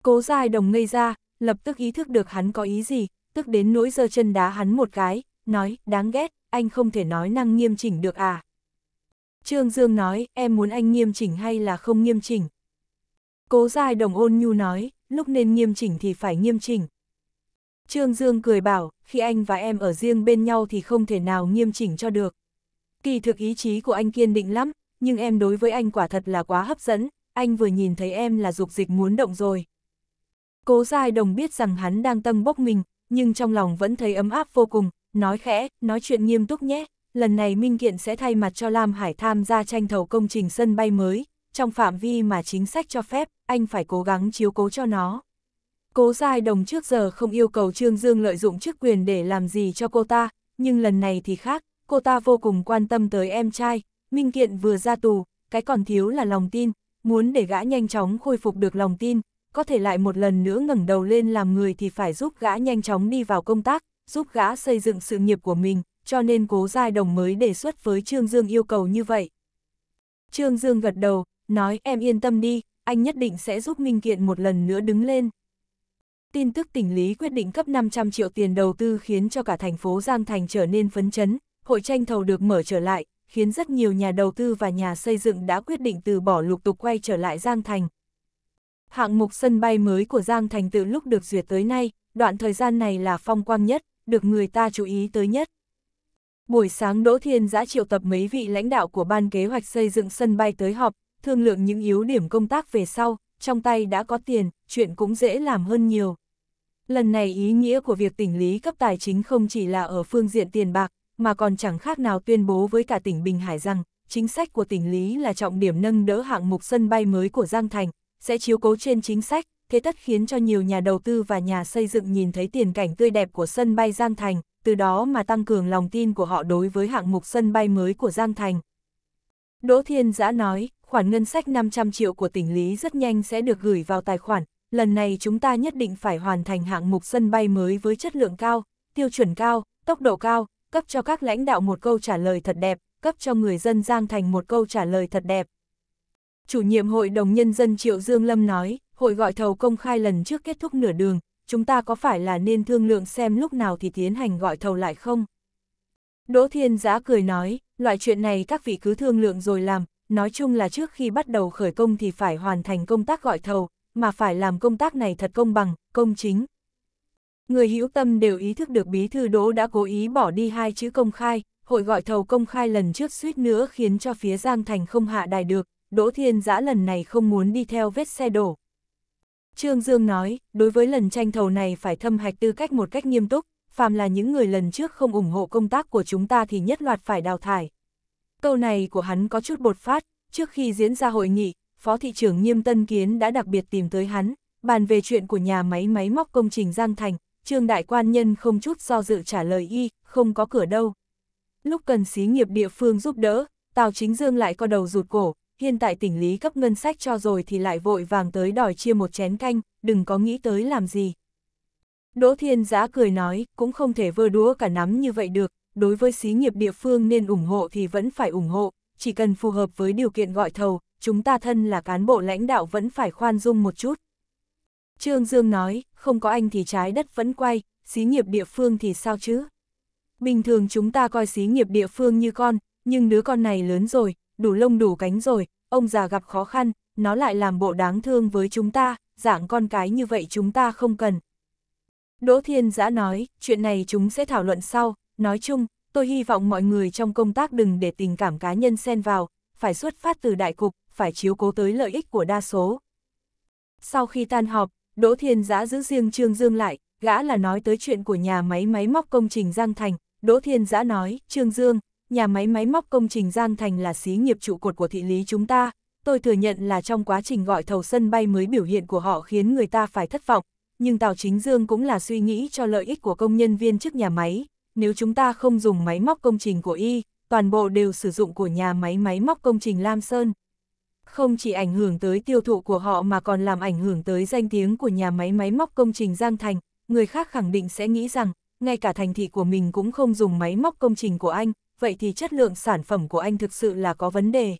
Cố Giai Đồng ngây ra, lập tức ý thức được hắn có ý gì, tức đến nỗi giơ chân đá hắn một cái, nói, đáng ghét, anh không thể nói năng nghiêm chỉnh được à. Trương Dương nói, em muốn anh nghiêm chỉnh hay là không nghiêm chỉnh? Cố dài đồng ôn nhu nói, lúc nên nghiêm chỉnh thì phải nghiêm chỉnh. Trương Dương cười bảo, khi anh và em ở riêng bên nhau thì không thể nào nghiêm chỉnh cho được. Kỳ thực ý chí của anh kiên định lắm, nhưng em đối với anh quả thật là quá hấp dẫn, anh vừa nhìn thấy em là dục dịch muốn động rồi. Cố dài đồng biết rằng hắn đang tâm bốc mình, nhưng trong lòng vẫn thấy ấm áp vô cùng, nói khẽ, nói chuyện nghiêm túc nhé, lần này Minh Kiện sẽ thay mặt cho Lam Hải tham gia tranh thầu công trình sân bay mới, trong phạm vi mà chính sách cho phép, anh phải cố gắng chiếu cố cho nó. Cố Giai Đồng trước giờ không yêu cầu Trương Dương lợi dụng chức quyền để làm gì cho cô ta, nhưng lần này thì khác, cô ta vô cùng quan tâm tới em trai, Minh Kiện vừa ra tù, cái còn thiếu là lòng tin, muốn để gã nhanh chóng khôi phục được lòng tin, có thể lại một lần nữa ngẩng đầu lên làm người thì phải giúp gã nhanh chóng đi vào công tác, giúp gã xây dựng sự nghiệp của mình, cho nên Cố Giai Đồng mới đề xuất với Trương Dương yêu cầu như vậy. Trương Dương gật đầu, nói em yên tâm đi, anh nhất định sẽ giúp Minh Kiện một lần nữa đứng lên. Tin tức tỉnh lý quyết định cấp 500 triệu tiền đầu tư khiến cho cả thành phố Giang Thành trở nên phấn chấn, hội tranh thầu được mở trở lại, khiến rất nhiều nhà đầu tư và nhà xây dựng đã quyết định từ bỏ lục tục quay trở lại Giang Thành. Hạng mục sân bay mới của Giang Thành từ lúc được duyệt tới nay, đoạn thời gian này là phong quang nhất, được người ta chú ý tới nhất. Buổi sáng Đỗ Thiên giã triệu tập mấy vị lãnh đạo của Ban kế hoạch xây dựng sân bay tới họp, thương lượng những yếu điểm công tác về sau, trong tay đã có tiền, chuyện cũng dễ làm hơn nhiều. Lần này ý nghĩa của việc tỉnh lý cấp tài chính không chỉ là ở phương diện tiền bạc, mà còn chẳng khác nào tuyên bố với cả tỉnh Bình Hải rằng, chính sách của tỉnh lý là trọng điểm nâng đỡ hạng mục sân bay mới của Giang Thành, sẽ chiếu cố trên chính sách, thế tất khiến cho nhiều nhà đầu tư và nhà xây dựng nhìn thấy tiền cảnh tươi đẹp của sân bay Giang Thành từ đó mà tăng cường lòng tin của họ đối với hạng mục sân bay mới của Giang Thành. Đỗ Thiên Giã nói, khoản ngân sách 500 triệu của tỉnh Lý rất nhanh sẽ được gửi vào tài khoản, lần này chúng ta nhất định phải hoàn thành hạng mục sân bay mới với chất lượng cao, tiêu chuẩn cao, tốc độ cao, cấp cho các lãnh đạo một câu trả lời thật đẹp, cấp cho người dân Giang Thành một câu trả lời thật đẹp. Chủ nhiệm Hội đồng Nhân dân Triệu Dương Lâm nói, hội gọi thầu công khai lần trước kết thúc nửa đường, chúng ta có phải là nên thương lượng xem lúc nào thì tiến hành gọi thầu lại không? Đỗ Thiên Giã cười nói, loại chuyện này các vị cứ thương lượng rồi làm, nói chung là trước khi bắt đầu khởi công thì phải hoàn thành công tác gọi thầu, mà phải làm công tác này thật công bằng, công chính. Người hữu tâm đều ý thức được bí thư Đỗ đã cố ý bỏ đi hai chữ công khai, hội gọi thầu công khai lần trước suýt nữa khiến cho phía Giang Thành không hạ đài được, Đỗ Thiên Giã lần này không muốn đi theo vết xe đổ. Trương Dương nói, đối với lần tranh thầu này phải thâm hạch tư cách một cách nghiêm túc, phàm là những người lần trước không ủng hộ công tác của chúng ta thì nhất loạt phải đào thải. Câu này của hắn có chút bột phát, trước khi diễn ra hội nghị, Phó Thị trưởng Nghiêm Tân Kiến đã đặc biệt tìm tới hắn, bàn về chuyện của nhà máy máy móc công trình Giang Thành, Trương Đại Quan Nhân không chút do dự trả lời y, không có cửa đâu. Lúc cần xí nghiệp địa phương giúp đỡ, Tào Chính Dương lại co đầu rụt cổ, hiện tại tỉnh lý cấp ngân sách cho rồi thì lại vội vàng tới đòi chia một chén canh, đừng có nghĩ tới làm gì. Đỗ Thiên Giã cười nói, cũng không thể vơ đúa cả nắm như vậy được, đối với xí nghiệp địa phương nên ủng hộ thì vẫn phải ủng hộ, chỉ cần phù hợp với điều kiện gọi thầu, chúng ta thân là cán bộ lãnh đạo vẫn phải khoan dung một chút. Trương Dương nói, không có anh thì trái đất vẫn quay, xí nghiệp địa phương thì sao chứ? Bình thường chúng ta coi xí nghiệp địa phương như con, nhưng đứa con này lớn rồi, đủ lông đủ cánh rồi, ông già gặp khó khăn, nó lại làm bộ đáng thương với chúng ta, dạng con cái như vậy chúng ta không cần. Đỗ Thiên Giã nói, chuyện này chúng sẽ thảo luận sau, nói chung, tôi hy vọng mọi người trong công tác đừng để tình cảm cá nhân xen vào, phải xuất phát từ đại cục, phải chiếu cố tới lợi ích của đa số. Sau khi tan họp, Đỗ Thiên Giã giữ riêng Trương Dương lại, gã là nói tới chuyện của nhà máy máy móc công trình Giang Thành, Đỗ Thiên Giã nói, Trương Dương, nhà máy máy móc công trình Giang Thành là xí nghiệp trụ cột của thị lý chúng ta, tôi thừa nhận là trong quá trình gọi thầu sân bay mới biểu hiện của họ khiến người ta phải thất vọng, nhưng Tào Chính Dương cũng là suy nghĩ cho lợi ích của công nhân viên trước nhà máy, nếu chúng ta không dùng máy móc công trình của y, toàn bộ đều sử dụng của nhà máy máy móc công trình Lam Sơn. Không chỉ ảnh hưởng tới tiêu thụ của họ mà còn làm ảnh hưởng tới danh tiếng của nhà máy máy móc công trình Giang Thành, người khác khẳng định sẽ nghĩ rằng, ngay cả thành thị của mình cũng không dùng máy móc công trình của anh, vậy thì chất lượng sản phẩm của anh thực sự là có vấn đề.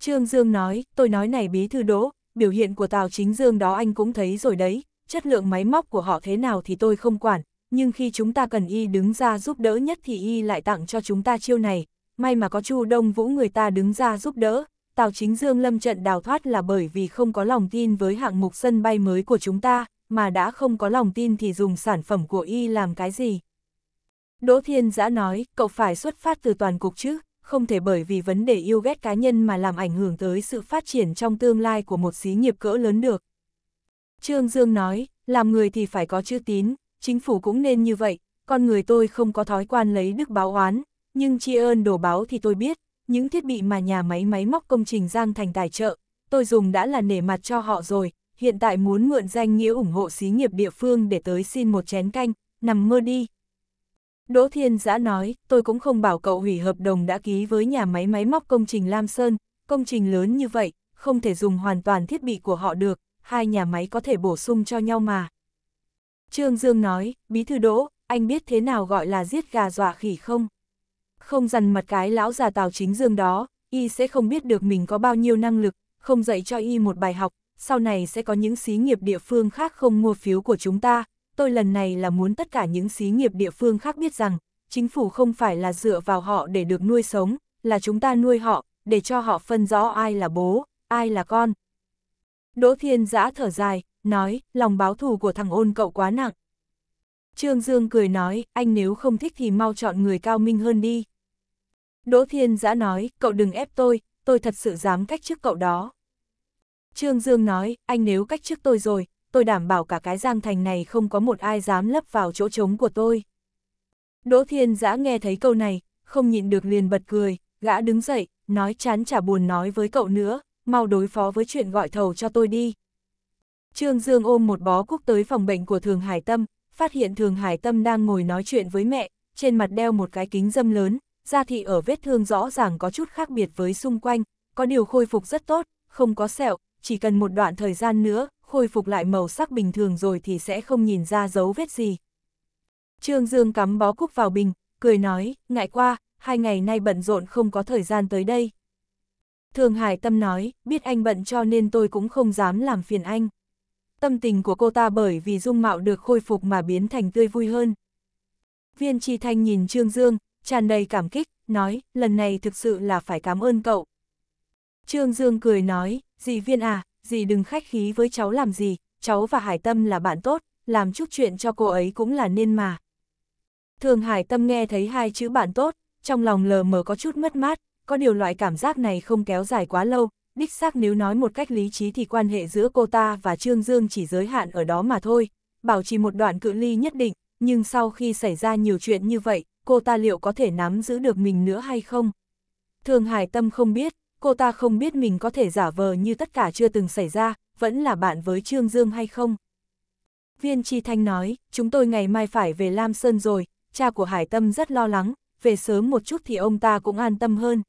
Trương Dương nói, tôi nói này bí thư đỗ, biểu hiện của Tào Chính Dương đó anh cũng thấy rồi đấy, chất lượng máy móc của họ thế nào thì tôi không quản, nhưng khi chúng ta cần y đứng ra giúp đỡ nhất thì y lại tặng cho chúng ta chiêu này, may mà có Chu Đông Vũ người ta đứng ra giúp đỡ, Tào Chính Dương lâm trận đào thoát là bởi vì không có lòng tin với hạng mục sân bay mới của chúng ta, mà đã không có lòng tin thì dùng sản phẩm của y làm cái gì. Đỗ Thiên Giã nói, cậu phải xuất phát từ toàn cục chứ, không thể bởi vì vấn đề yêu ghét cá nhân mà làm ảnh hưởng tới sự phát triển trong tương lai của một xí nghiệp cỡ lớn được. Trương Dương nói, làm người thì phải có chữ tín, chính phủ cũng nên như vậy, con người tôi không có thói quan lấy đức báo oán, nhưng tri ơn đổ báo thì tôi biết, những thiết bị mà nhà máy máy móc công trình Giang Thành tài trợ, tôi dùng đã là nể mặt cho họ rồi, hiện tại muốn mượn danh nghĩa ủng hộ xí nghiệp địa phương để tới xin một chén canh, nằm mơ đi, Đỗ Thiên Giã nói, tôi cũng không bảo cậu hủy hợp đồng đã ký với nhà máy máy móc công trình Lam Sơn, công trình lớn như vậy, không thể dùng hoàn toàn thiết bị của họ được, hai nhà máy có thể bổ sung cho nhau mà. Trương Dương nói, bí thư đỗ, anh biết thế nào gọi là giết gà dọa khỉ không? Không dằn mặt cái lão già Tào Chính Dương đó, y sẽ không biết được mình có bao nhiêu năng lực, không dạy cho y một bài học, sau này sẽ có những xí nghiệp địa phương khác không mua phiếu của chúng ta, tôi lần này là muốn tất cả những xí nghiệp địa phương khác biết rằng, chính phủ không phải là dựa vào họ để được nuôi sống, là chúng ta nuôi họ, để cho họ phân rõ ai là bố, ai là con. Đỗ Thiên Giã thở dài, nói, lòng báo thù của thằng ôn cậu quá nặng. Trương Dương cười nói, anh nếu không thích thì mau chọn người cao minh hơn đi. Đỗ Thiên Giã nói, cậu đừng ép tôi, tôi thật sự dám cách trước cậu đó. Trương Dương nói, anh nếu cách trước tôi rồi, tôi đảm bảo cả cái giang thành này không có một ai dám lấp vào chỗ trống của tôi. Đỗ Thiên Giã nghe thấy câu này, không nhịn được liền bật cười, gã đứng dậy, nói chán chả buồn nói với cậu nữa, mau đối phó với chuyện gọi thầu cho tôi đi. Trương Dương ôm một bó cúc tới phòng bệnh của Thường Hải Tâm, phát hiện Thường Hải Tâm đang ngồi nói chuyện với mẹ, trên mặt đeo một cái kính dâm lớn, da thị ở vết thương rõ ràng có chút khác biệt với xung quanh, có điều khôi phục rất tốt, không có sẹo, chỉ cần một đoạn thời gian nữa, khôi phục lại màu sắc bình thường rồi thì sẽ không nhìn ra dấu vết gì. Trương Dương cắm bó cúc vào bình, cười nói, ngại qua, hai ngày nay bận rộn không có thời gian tới đây. Thường Hải Tâm nói, biết anh bận cho nên tôi cũng không dám làm phiền anh. Tâm tình của cô ta bởi vì dung mạo được khôi phục mà biến thành tươi vui hơn. Viên Tri Thanh nhìn Trương Dương, tràn đầy cảm kích, nói, lần này thực sự là phải cảm ơn cậu, Trương Dương cười nói, dì viên à, dì đừng khách khí với cháu làm gì, cháu và Hải Tâm là bạn tốt, làm chút chuyện cho cô ấy cũng là nên mà. Thường Hải Tâm nghe thấy hai chữ bạn tốt, trong lòng lờ mờ có chút mất mát, có điều loại cảm giác này không kéo dài quá lâu, đích xác nếu nói một cách lý trí thì quan hệ giữa cô ta và Trương Dương chỉ giới hạn ở đó mà thôi, bảo trì một đoạn cự ly nhất định, nhưng sau khi xảy ra nhiều chuyện như vậy, cô ta liệu có thể nắm giữ được mình nữa hay không? Thường Hải Tâm không biết, cô ta không biết mình có thể giả vờ như tất cả chưa từng xảy ra, vẫn là bạn với Trương Dương hay không. Viên Chi Thanh nói, chúng tôi ngày mai phải về Lam Sơn rồi, cha của Hải Tâm rất lo lắng, về sớm một chút thì ông ta cũng an tâm hơn.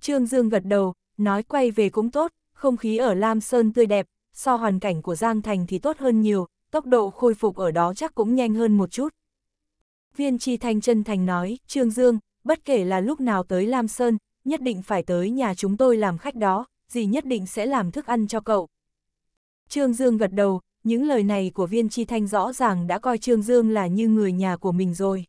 Trương Dương gật đầu, nói quay về cũng tốt, không khí ở Lam Sơn tươi đẹp, so hoàn cảnh của Giang Thành thì tốt hơn nhiều, tốc độ khôi phục ở đó chắc cũng nhanh hơn một chút. Viên Chi Thanh chân thành nói, Trương Dương, bất kể là lúc nào tới Lam Sơn, nhất định phải tới nhà chúng tôi làm khách đó, dì nhất định sẽ làm thức ăn cho cậu. Trương Dương gật đầu, những lời này của viên chi thanh rõ ràng đã coi Trương Dương là như người nhà của mình rồi.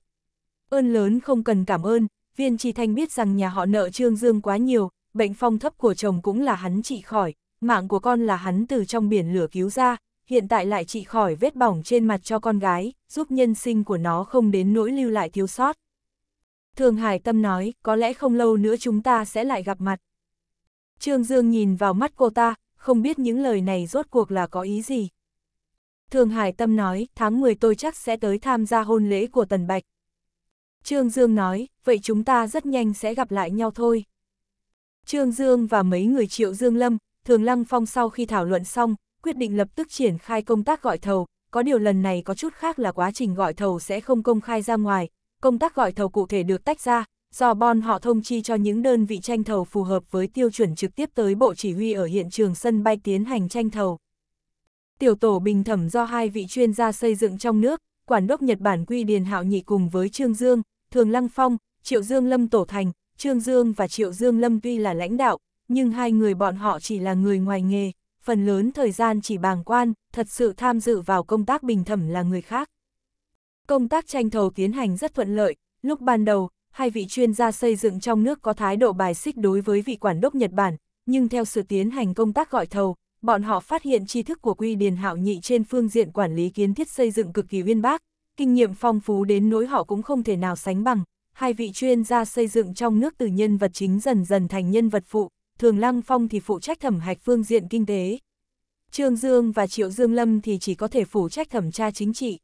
Ơn lớn không cần cảm ơn, viên chi thanh biết rằng nhà họ nợ Trương Dương quá nhiều, bệnh phong thấp của chồng cũng là hắn trị khỏi, mạng của con là hắn từ trong biển lửa cứu ra, hiện tại lại trị khỏi vết bỏng trên mặt cho con gái, giúp nhân sinh của nó không đến nỗi lưu lại thiếu sót. Thương Hải Tâm nói, có lẽ không lâu nữa chúng ta sẽ lại gặp mặt. Trương Dương nhìn vào mắt cô ta, không biết những lời này rốt cuộc là có ý gì. Thương Hải Tâm nói, tháng 10 tôi chắc sẽ tới tham gia hôn lễ của Tần Bạch. Trương Dương nói, vậy chúng ta rất nhanh sẽ gặp lại nhau thôi. Trương Dương và mấy người triệu Dương Lâm, Thường Lăng Phong sau khi thảo luận xong, quyết định lập tức triển khai công tác gọi thầu, có điều lần này có chút khác là quá trình gọi thầu sẽ không công khai ra ngoài, công tác gọi thầu cụ thể được tách ra, do bon họ thông chi cho những đơn vị tranh thầu phù hợp với tiêu chuẩn trực tiếp tới Bộ Chỉ huy ở hiện trường sân bay tiến hành tranh thầu. Tiểu tổ bình thẩm do hai vị chuyên gia xây dựng trong nước, quản đốc Nhật Bản Quy Điền Hạo Nhị cùng với Trương Dương, Thường Lăng Phong, Triệu Dương Lâm Tổ Thành, Trương Dương và Triệu Dương Lâm tuy là lãnh đạo, nhưng hai người bọn họ chỉ là người ngoài nghề, phần lớn thời gian chỉ bàng quan, thật sự tham dự vào công tác bình thẩm là người khác. Công tác tranh thầu tiến hành rất thuận lợi, lúc ban đầu, hai vị chuyên gia xây dựng trong nước có thái độ bài xích đối với vị quản đốc Nhật Bản, nhưng theo sự tiến hành công tác gọi thầu, bọn họ phát hiện tri thức của Quy Điền Hạo Nhị trên phương diện quản lý kiến thiết xây dựng cực kỳ uyên bác, kinh nghiệm phong phú đến nỗi họ cũng không thể nào sánh bằng. Hai vị chuyên gia xây dựng trong nước từ nhân vật chính dần dần thành nhân vật phụ, Thường Lăng Phong thì phụ trách thẩm hạch phương diện kinh tế. Trương Dương và Triệu Dương Lâm thì chỉ có thể phụ trách thẩm tra chính trị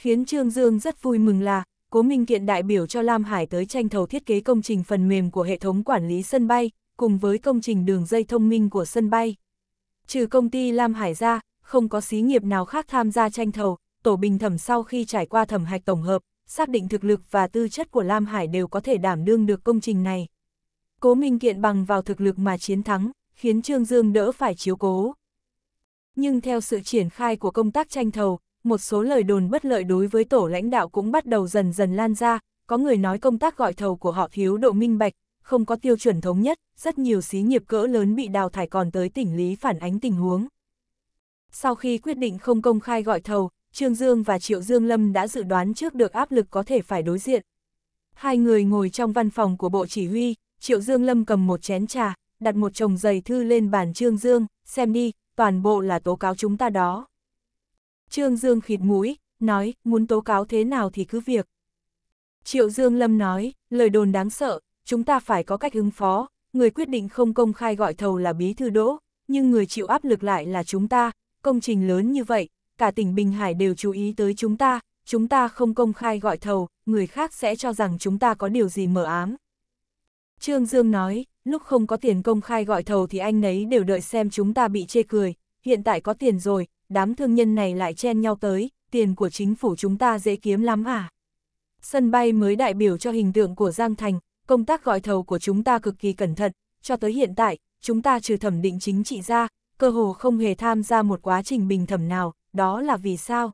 khiến Trương Dương rất vui mừng là, Cố Minh Kiện đại biểu cho Lam Hải tới tranh thầu thiết kế công trình phần mềm của hệ thống quản lý sân bay, cùng với công trình đường dây thông minh của sân bay. Trừ công ty Lam Hải ra, không có xí nghiệp nào khác tham gia tranh thầu, tổ bình thẩm sau khi trải qua thẩm hạch tổng hợp, xác định thực lực và tư chất của Lam Hải đều có thể đảm đương được công trình này. Cố Minh Kiện bằng vào thực lực mà chiến thắng, khiến Trương Dương đỡ phải chiếu cố. Nhưng theo sự triển khai của công tác tranh thầu, một số lời đồn bất lợi đối với tổ lãnh đạo cũng bắt đầu dần dần lan ra, có người nói công tác gọi thầu của họ thiếu độ minh bạch, không có tiêu chuẩn thống nhất, rất nhiều xí nghiệp cỡ lớn bị đào thải còn tới tỉnh lý phản ánh tình huống. Sau khi quyết định không công khai gọi thầu, Trương Dương và Triệu Dương Lâm đã dự đoán trước được áp lực có thể phải đối diện. Hai người ngồi trong văn phòng của Bộ Chỉ huy, Triệu Dương Lâm cầm một chén trà, đặt một chồng giày thư lên bàn Trương Dương, xem đi, toàn bộ là tố cáo chúng ta đó. Trương Dương khịt mũi, nói, muốn tố cáo thế nào thì cứ việc. Triệu Dương Lâm nói, lời đồn đáng sợ, chúng ta phải có cách ứng phó, người quyết định không công khai gọi thầu là bí thư đỗ, nhưng người chịu áp lực lại là chúng ta, công trình lớn như vậy, cả tỉnh Bình Hải đều chú ý tới chúng ta, chúng ta không công khai gọi thầu, người khác sẽ cho rằng chúng ta có điều gì mở ám. Trương Dương nói, lúc không có tiền công khai gọi thầu thì anh ấy đều đợi xem chúng ta bị chê cười, hiện tại có tiền rồi, đám thương nhân này lại chen nhau tới, tiền của chính phủ chúng ta dễ kiếm lắm à. Sân bay mới đại biểu cho hình tượng của Giang Thành, công tác gọi thầu của chúng ta cực kỳ cẩn thận, cho tới hiện tại, chúng ta trừ thẩm định chính trị ra, cơ hồ không hề tham gia một quá trình bình thẩm nào, đó là vì sao?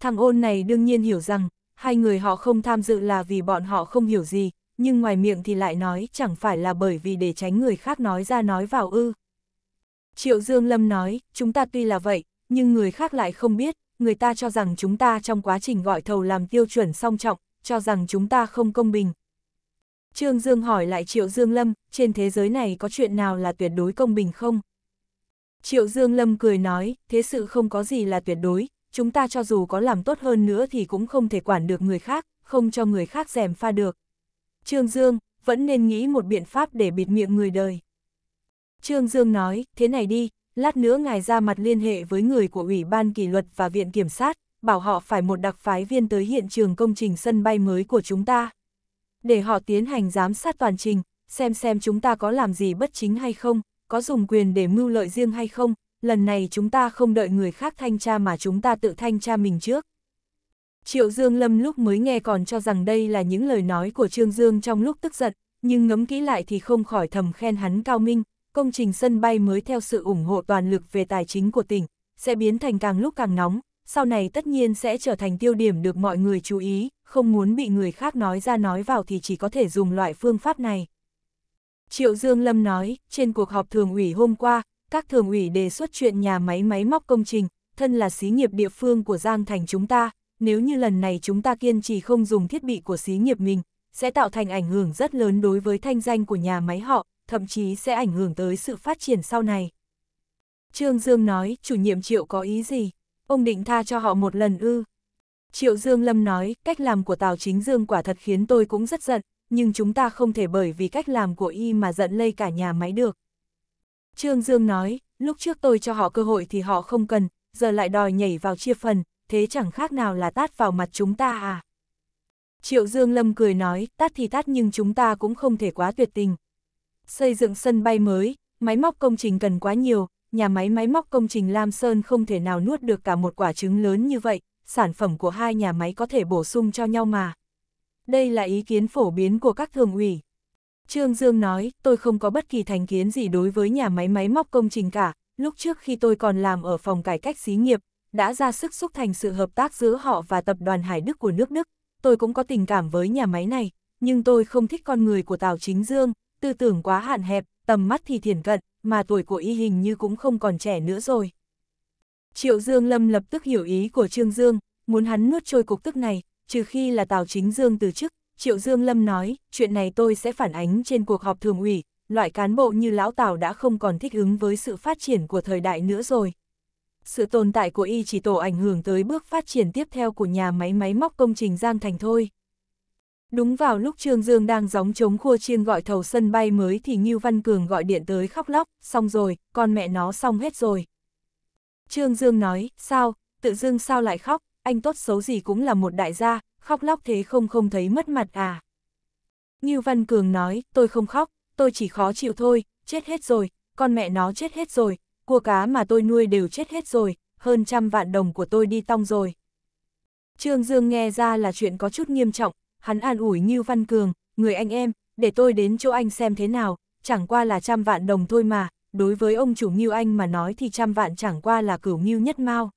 Thằng ôn này đương nhiên hiểu rằng, hai người họ không tham dự là vì bọn họ không hiểu gì, nhưng ngoài miệng thì lại nói chẳng phải là bởi vì để tránh người khác nói ra nói vào ư. Triệu Dương Lâm nói, chúng ta tuy là vậy, nhưng người khác lại không biết, người ta cho rằng chúng ta trong quá trình gọi thầu làm tiêu chuẩn song trọng, cho rằng chúng ta không công bình. Trương Dương hỏi lại Triệu Dương Lâm, trên thế giới này có chuyện nào là tuyệt đối công bình không? Triệu Dương Lâm cười nói, thế sự không có gì là tuyệt đối, chúng ta cho dù có làm tốt hơn nữa thì cũng không thể quản được người khác, không cho người khác rèm pha được. Trương Dương, vẫn nên nghĩ một biện pháp để bịt miệng người đời. Trương Dương nói, thế này đi, lát nữa ngài ra mặt liên hệ với người của Ủy ban Kỷ luật và Viện Kiểm sát, bảo họ phải một đặc phái viên tới hiện trường công trình sân bay mới của chúng ta. Để họ tiến hành giám sát toàn trình, xem xem chúng ta có làm gì bất chính hay không, có dùng quyền để mưu lợi riêng hay không, lần này chúng ta không đợi người khác thanh tra mà chúng ta tự thanh tra mình trước. Triệu Dương Lâm lúc mới nghe còn cho rằng đây là những lời nói của Trương Dương trong lúc tức giận, nhưng ngấm kỹ lại thì không khỏi thầm khen hắn cao minh, công trình sân bay mới theo sự ủng hộ toàn lực về tài chính của tỉnh, sẽ biến thành càng lúc càng nóng, sau này tất nhiên sẽ trở thành tiêu điểm được mọi người chú ý, không muốn bị người khác nói ra nói vào thì chỉ có thể dùng loại phương pháp này. Triệu Dương Lâm nói, trên cuộc họp thường ủy hôm qua, các thường ủy đề xuất chuyện nhà máy máy móc công trình, thân là xí nghiệp địa phương của Giang Thành chúng ta, nếu như lần này chúng ta kiên trì không dùng thiết bị của xí nghiệp mình, sẽ tạo thành ảnh hưởng rất lớn đối với thanh danh của nhà máy họ, thậm chí sẽ ảnh hưởng tới sự phát triển sau này. Trương Dương nói, chủ nhiệm Triệu có ý gì? Ông định tha cho họ một lần ư? Triệu Dương Lâm nói, cách làm của Tào Chính Dương quả thật khiến tôi cũng rất giận, nhưng chúng ta không thể bởi vì cách làm của y mà giận lây cả nhà máy được. Trương Dương nói, lúc trước tôi cho họ cơ hội thì họ không cần, giờ lại đòi nhảy vào chia phần, thế chẳng khác nào là tát vào mặt chúng ta à. Triệu Dương Lâm cười nói, tát thì tát nhưng chúng ta cũng không thể quá tuyệt tình. Xây dựng sân bay mới, máy móc công trình cần quá nhiều, nhà máy máy móc công trình Lam Sơn không thể nào nuốt được cả một quả trứng lớn như vậy, sản phẩm của hai nhà máy có thể bổ sung cho nhau mà. Đây là ý kiến phổ biến của các thường ủy. Trương Dương nói, tôi không có bất kỳ thành kiến gì đối với nhà máy máy móc công trình cả, lúc trước khi tôi còn làm ở phòng cải cách xí nghiệp, đã ra sức xúc thành sự hợp tác giữa họ và tập đoàn Hải Đức của nước Đức, tôi cũng có tình cảm với nhà máy này, nhưng tôi không thích con người của Tào Chính Dương, tư tưởng quá hạn hẹp, tầm mắt thì thiển cận, mà tuổi của y hình như cũng không còn trẻ nữa rồi. Triệu Dương Lâm lập tức hiểu ý của Trương Dương, muốn hắn nuốt trôi cục tức này, trừ khi là Tào Chính Dương từ chức. Triệu Dương Lâm nói, chuyện này tôi sẽ phản ánh trên cuộc họp thường ủy, loại cán bộ như lão Tào đã không còn thích ứng với sự phát triển của thời đại nữa rồi. Sự tồn tại của y chỉ tổ ảnh hưởng tới bước phát triển tiếp theo của nhà máy máy móc công trình Giang Thành thôi. Đúng vào lúc Trương Dương đang gióng chống khua chiên gọi thầu sân bay mới thì Ngưu Văn Cường gọi điện tới khóc lóc, xong rồi, con mẹ nó xong hết rồi. Trương Dương nói, sao, tự dưng sao lại khóc, anh tốt xấu gì cũng là một đại gia, khóc lóc thế không không thấy mất mặt à. Ngưu Văn Cường nói, tôi không khóc, tôi chỉ khó chịu thôi, chết hết rồi, con mẹ nó chết hết rồi, cua cá mà tôi nuôi đều chết hết rồi, hơn trăm vạn đồng của tôi đi tong rồi. Trương Dương nghe ra là chuyện có chút nghiêm trọng, hắn an ủi Ngưu Văn Cường, người anh em, để tôi đến chỗ anh xem thế nào, chẳng qua là trăm vạn đồng thôi mà, đối với ông chủ Ngưu Anh mà nói thì trăm vạn chẳng qua là cửu Ngưu nhất mao.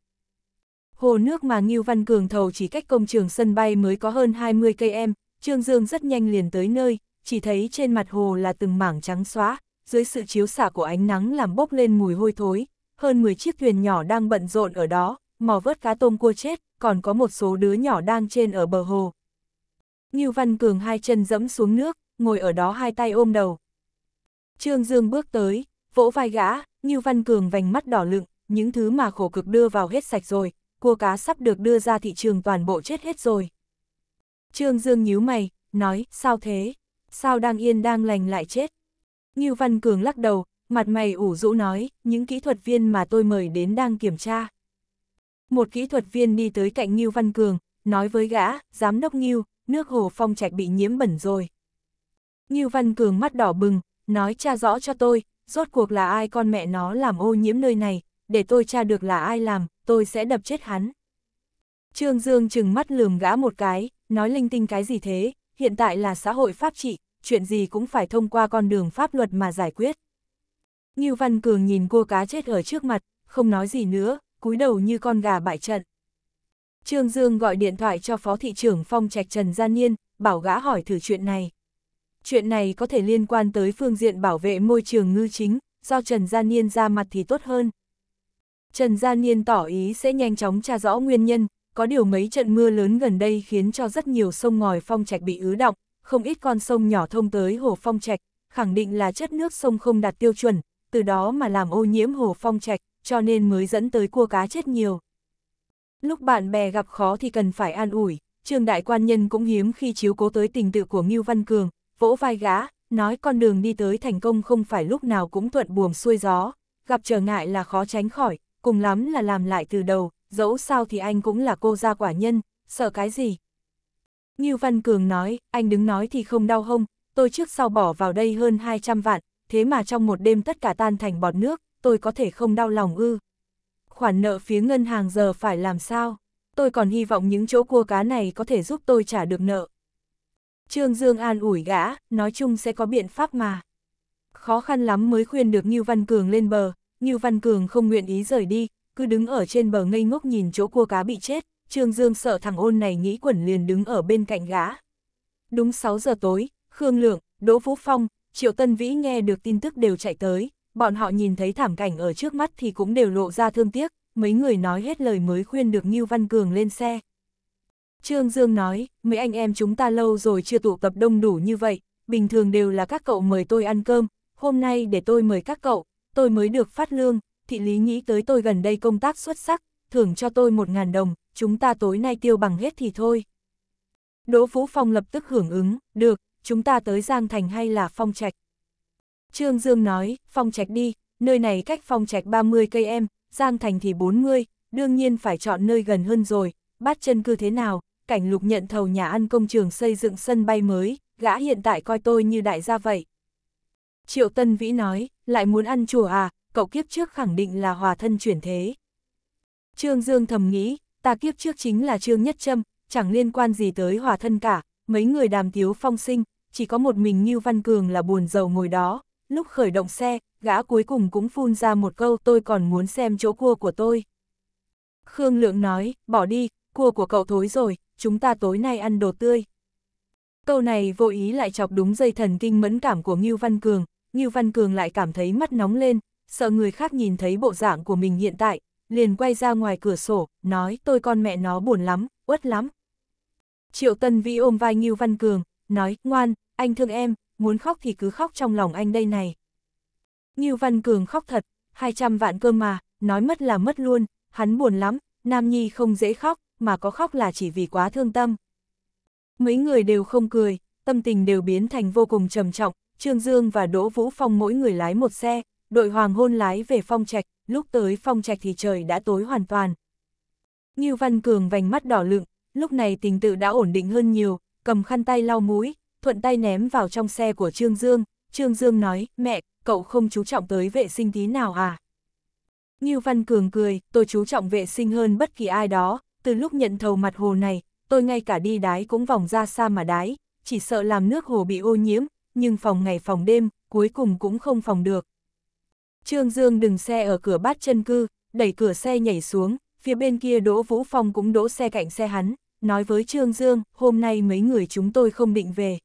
Hồ nước mà Ngưu Văn Cường thầu chỉ cách công trường sân bay mới có hơn 20 cây em, Trương Dương rất nhanh liền tới nơi, chỉ thấy trên mặt hồ là từng mảng trắng xóa, dưới sự chiếu xả của ánh nắng làm bốc lên mùi hôi thối, hơn 10 chiếc thuyền nhỏ đang bận rộn ở đó, mò vớt cá tôm cua chết, còn có một số đứa nhỏ đang trên ở bờ hồ, Ngưu Văn Cường hai chân dẫm xuống nước, ngồi ở đó hai tay ôm đầu. Trương Dương bước tới, vỗ vai gã, Ngưu Văn Cường vành mắt đỏ lựng, những thứ mà khổ cực đưa vào hết sạch rồi, cua cá sắp được đưa ra thị trường toàn bộ chết hết rồi. Trương Dương nhíu mày, nói, sao thế? Sao đang yên đang lành lại chết? Ngưu Văn Cường lắc đầu, mặt mày ủ rũ nói, những kỹ thuật viên mà tôi mời đến đang kiểm tra. Một kỹ thuật viên đi tới cạnh Ngưu Văn Cường, nói với gã, giám đốc Ngưu, nước hồ phong trạch bị nhiễm bẩn rồi. Như Văn Cường mắt đỏ bừng, nói cha rõ cho tôi, rốt cuộc là ai con mẹ nó làm ô nhiễm nơi này, để tôi tra được là ai làm, tôi sẽ đập chết hắn. Trương Dương chừng mắt lườm gã một cái, nói linh tinh cái gì thế, hiện tại là xã hội pháp trị, chuyện gì cũng phải thông qua con đường pháp luật mà giải quyết. Như Văn Cường nhìn cua cá chết ở trước mặt, không nói gì nữa, cúi đầu như con gà bại trận. Trương Dương gọi điện thoại cho Phó Thị trưởng Phong Trạch Trần Gia Niên, bảo gã hỏi thử chuyện này. Chuyện này có thể liên quan tới phương diện bảo vệ môi trường ngư chính, do Trần Gia Niên ra mặt thì tốt hơn. Trần Gia Niên tỏ ý sẽ nhanh chóng tra rõ nguyên nhân, có điều mấy trận mưa lớn gần đây khiến cho rất nhiều sông ngòi Phong Trạch bị ứ động, không ít con sông nhỏ thông tới hồ Phong Trạch, khẳng định là chất nước sông không đạt tiêu chuẩn, từ đó mà làm ô nhiễm hồ Phong Trạch, cho nên mới dẫn tới cua cá chết nhiều. Lúc bạn bè gặp khó thì cần phải an ủi, Trương Đại Quan Nhân cũng hiếm khi chiếu cố tới tình tự của Ngưu Văn Cường, vỗ vai gã, nói con đường đi tới thành công không phải lúc nào cũng thuận buồm xuôi gió, gặp trở ngại là khó tránh khỏi, cùng lắm là làm lại từ đầu, dẫu sao thì anh cũng là cô gia quả nhân, sợ cái gì. Ngưu Văn Cường nói, anh đứng nói thì không đau hông, tôi trước sau bỏ vào đây hơn 200 vạn, thế mà trong một đêm tất cả tan thành bọt nước, tôi có thể không đau lòng ư khoản nợ phía ngân hàng giờ phải làm sao? Tôi còn hy vọng những chỗ cua cá này có thể giúp tôi trả được nợ. Trương Dương an ủi gã, nói chung sẽ có biện pháp mà. Khó khăn lắm mới khuyên được Ngưu Văn Cường lên bờ, Ngưu Văn Cường không nguyện ý rời đi, cứ đứng ở trên bờ ngây ngốc nhìn chỗ cua cá bị chết, Trương Dương sợ thằng ôn này nghĩ quẩn liền đứng ở bên cạnh gã. Đúng 6 giờ tối, Khương Lượng, Đỗ Vũ Phong, Triệu Tân Vĩ nghe được tin tức đều chạy tới, bọn họ nhìn thấy thảm cảnh ở trước mắt thì cũng đều lộ ra thương tiếc, mấy người nói hết lời mới khuyên được Ngưu Văn Cường lên xe. Trương Dương nói, mấy anh em chúng ta lâu rồi chưa tụ tập đông đủ như vậy, bình thường đều là các cậu mời tôi ăn cơm, hôm nay để tôi mời các cậu, tôi mới được phát lương, thị lý nghĩ tới tôi gần đây công tác xuất sắc, thưởng cho tôi 1.000 đồng, chúng ta tối nay tiêu bằng hết thì thôi. Đỗ Vũ Phong lập tức hưởng ứng, được, chúng ta tới Giang Thành hay là Phong Trạch. Trương Dương nói, phong trạch đi, nơi này cách phong trạch 30 cây em, Giang Thành thì 40, đương nhiên phải chọn nơi gần hơn rồi, bát chân cư thế nào, cảnh lục nhận thầu nhà ăn công trường xây dựng sân bay mới, gã hiện tại coi tôi như đại gia vậy. Triệu Tân Vĩ nói, lại muốn ăn chùa à, cậu kiếp trước khẳng định là hòa thân chuyển thế. Trương Dương thầm nghĩ, ta kiếp trước chính là Trương Nhất Trâm, chẳng liên quan gì tới hòa thân cả, mấy người đàm tiếu phong sinh, chỉ có một mình Như Văn Cường là buồn giàu ngồi đó, lúc khởi động xe, gã cuối cùng cũng phun ra một câu tôi còn muốn xem chỗ cua của tôi. Khương Lượng nói, bỏ đi, cua của cậu thối rồi, chúng ta tối nay ăn đồ tươi. Câu này vô ý lại chọc đúng dây thần kinh mẫn cảm của Ngưu Văn Cường, Ngưu Văn Cường lại cảm thấy mắt nóng lên, sợ người khác nhìn thấy bộ dạng của mình hiện tại, liền quay ra ngoài cửa sổ, nói tôi con mẹ nó buồn lắm, uất lắm. Triệu Tân Vĩ ôm vai Ngưu Văn Cường, nói, ngoan, anh thương em, muốn khóc thì cứ khóc trong lòng anh đây này. Ngưu Văn Cường khóc thật, 200 vạn cơm mà, nói mất là mất luôn, hắn buồn lắm, Nam Nhi không dễ khóc, mà có khóc là chỉ vì quá thương tâm. Mấy người đều không cười, tâm tình đều biến thành vô cùng trầm trọng, Trương Dương và Đỗ Vũ Phong mỗi người lái một xe, đội hoàng hôn lái về phong trạch, lúc tới phong trạch thì trời đã tối hoàn toàn. Ngưu Văn Cường vành mắt đỏ lựng, lúc này tình tự đã ổn định hơn nhiều, cầm khăn tay lau mũi, thuận tay ném vào trong xe của Trương Dương. Trương Dương nói, mẹ, cậu không chú trọng tới vệ sinh tí nào à? Ngưu Văn Cường cười, tôi chú trọng vệ sinh hơn bất kỳ ai đó, từ lúc nhận thầu mặt hồ này, tôi ngay cả đi đái cũng vòng ra xa mà đái, chỉ sợ làm nước hồ bị ô nhiễm, nhưng phòng ngày phòng đêm, cuối cùng cũng không phòng được. Trương Dương đừng xe ở cửa bát chân cư, đẩy cửa xe nhảy xuống, phía bên kia Đỗ Vũ Phong cũng đỗ xe cạnh xe hắn, nói với Trương Dương, hôm nay mấy người chúng tôi không định về.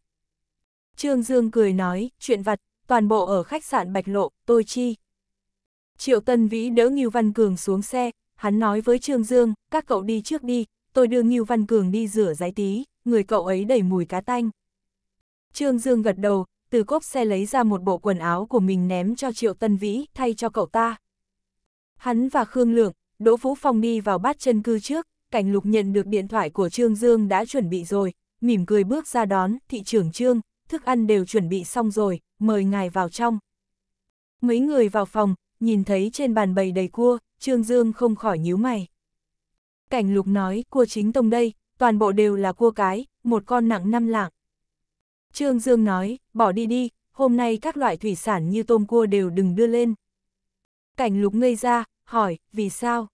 Trương Dương cười nói, chuyện vặt, toàn bộ ở khách sạn Bạch Lộ, tôi chi. Triệu Tân Vĩ đỡ Ngưu Văn Cường xuống xe, hắn nói với Trương Dương, các cậu đi trước đi, tôi đưa Ngưu Văn Cường đi rửa giấy tí, người cậu ấy đầy mùi cá tanh. Trương Dương gật đầu, từ cốp xe lấy ra một bộ quần áo của mình ném cho Triệu Tân Vĩ thay cho cậu ta. Hắn và Khương Lượng, Đỗ Vũ Phong đi vào bát chân cư trước, Cảnh Lục nhận được điện thoại của Trương Dương đã chuẩn bị rồi, mỉm cười bước ra đón, thị trưởng Trương, thức ăn đều chuẩn bị xong rồi, mời ngài vào trong. Mấy người vào phòng, nhìn thấy trên bàn bầy đầy cua, Trương Dương không khỏi nhíu mày. Cảnh lục nói, cua chính tông đây, toàn bộ đều là cua cái, một con nặng năm lạng. Trương Dương nói, bỏ đi đi, hôm nay các loại thủy sản như tôm cua đều đừng đưa lên. Cảnh lục ngây ra, hỏi, vì sao?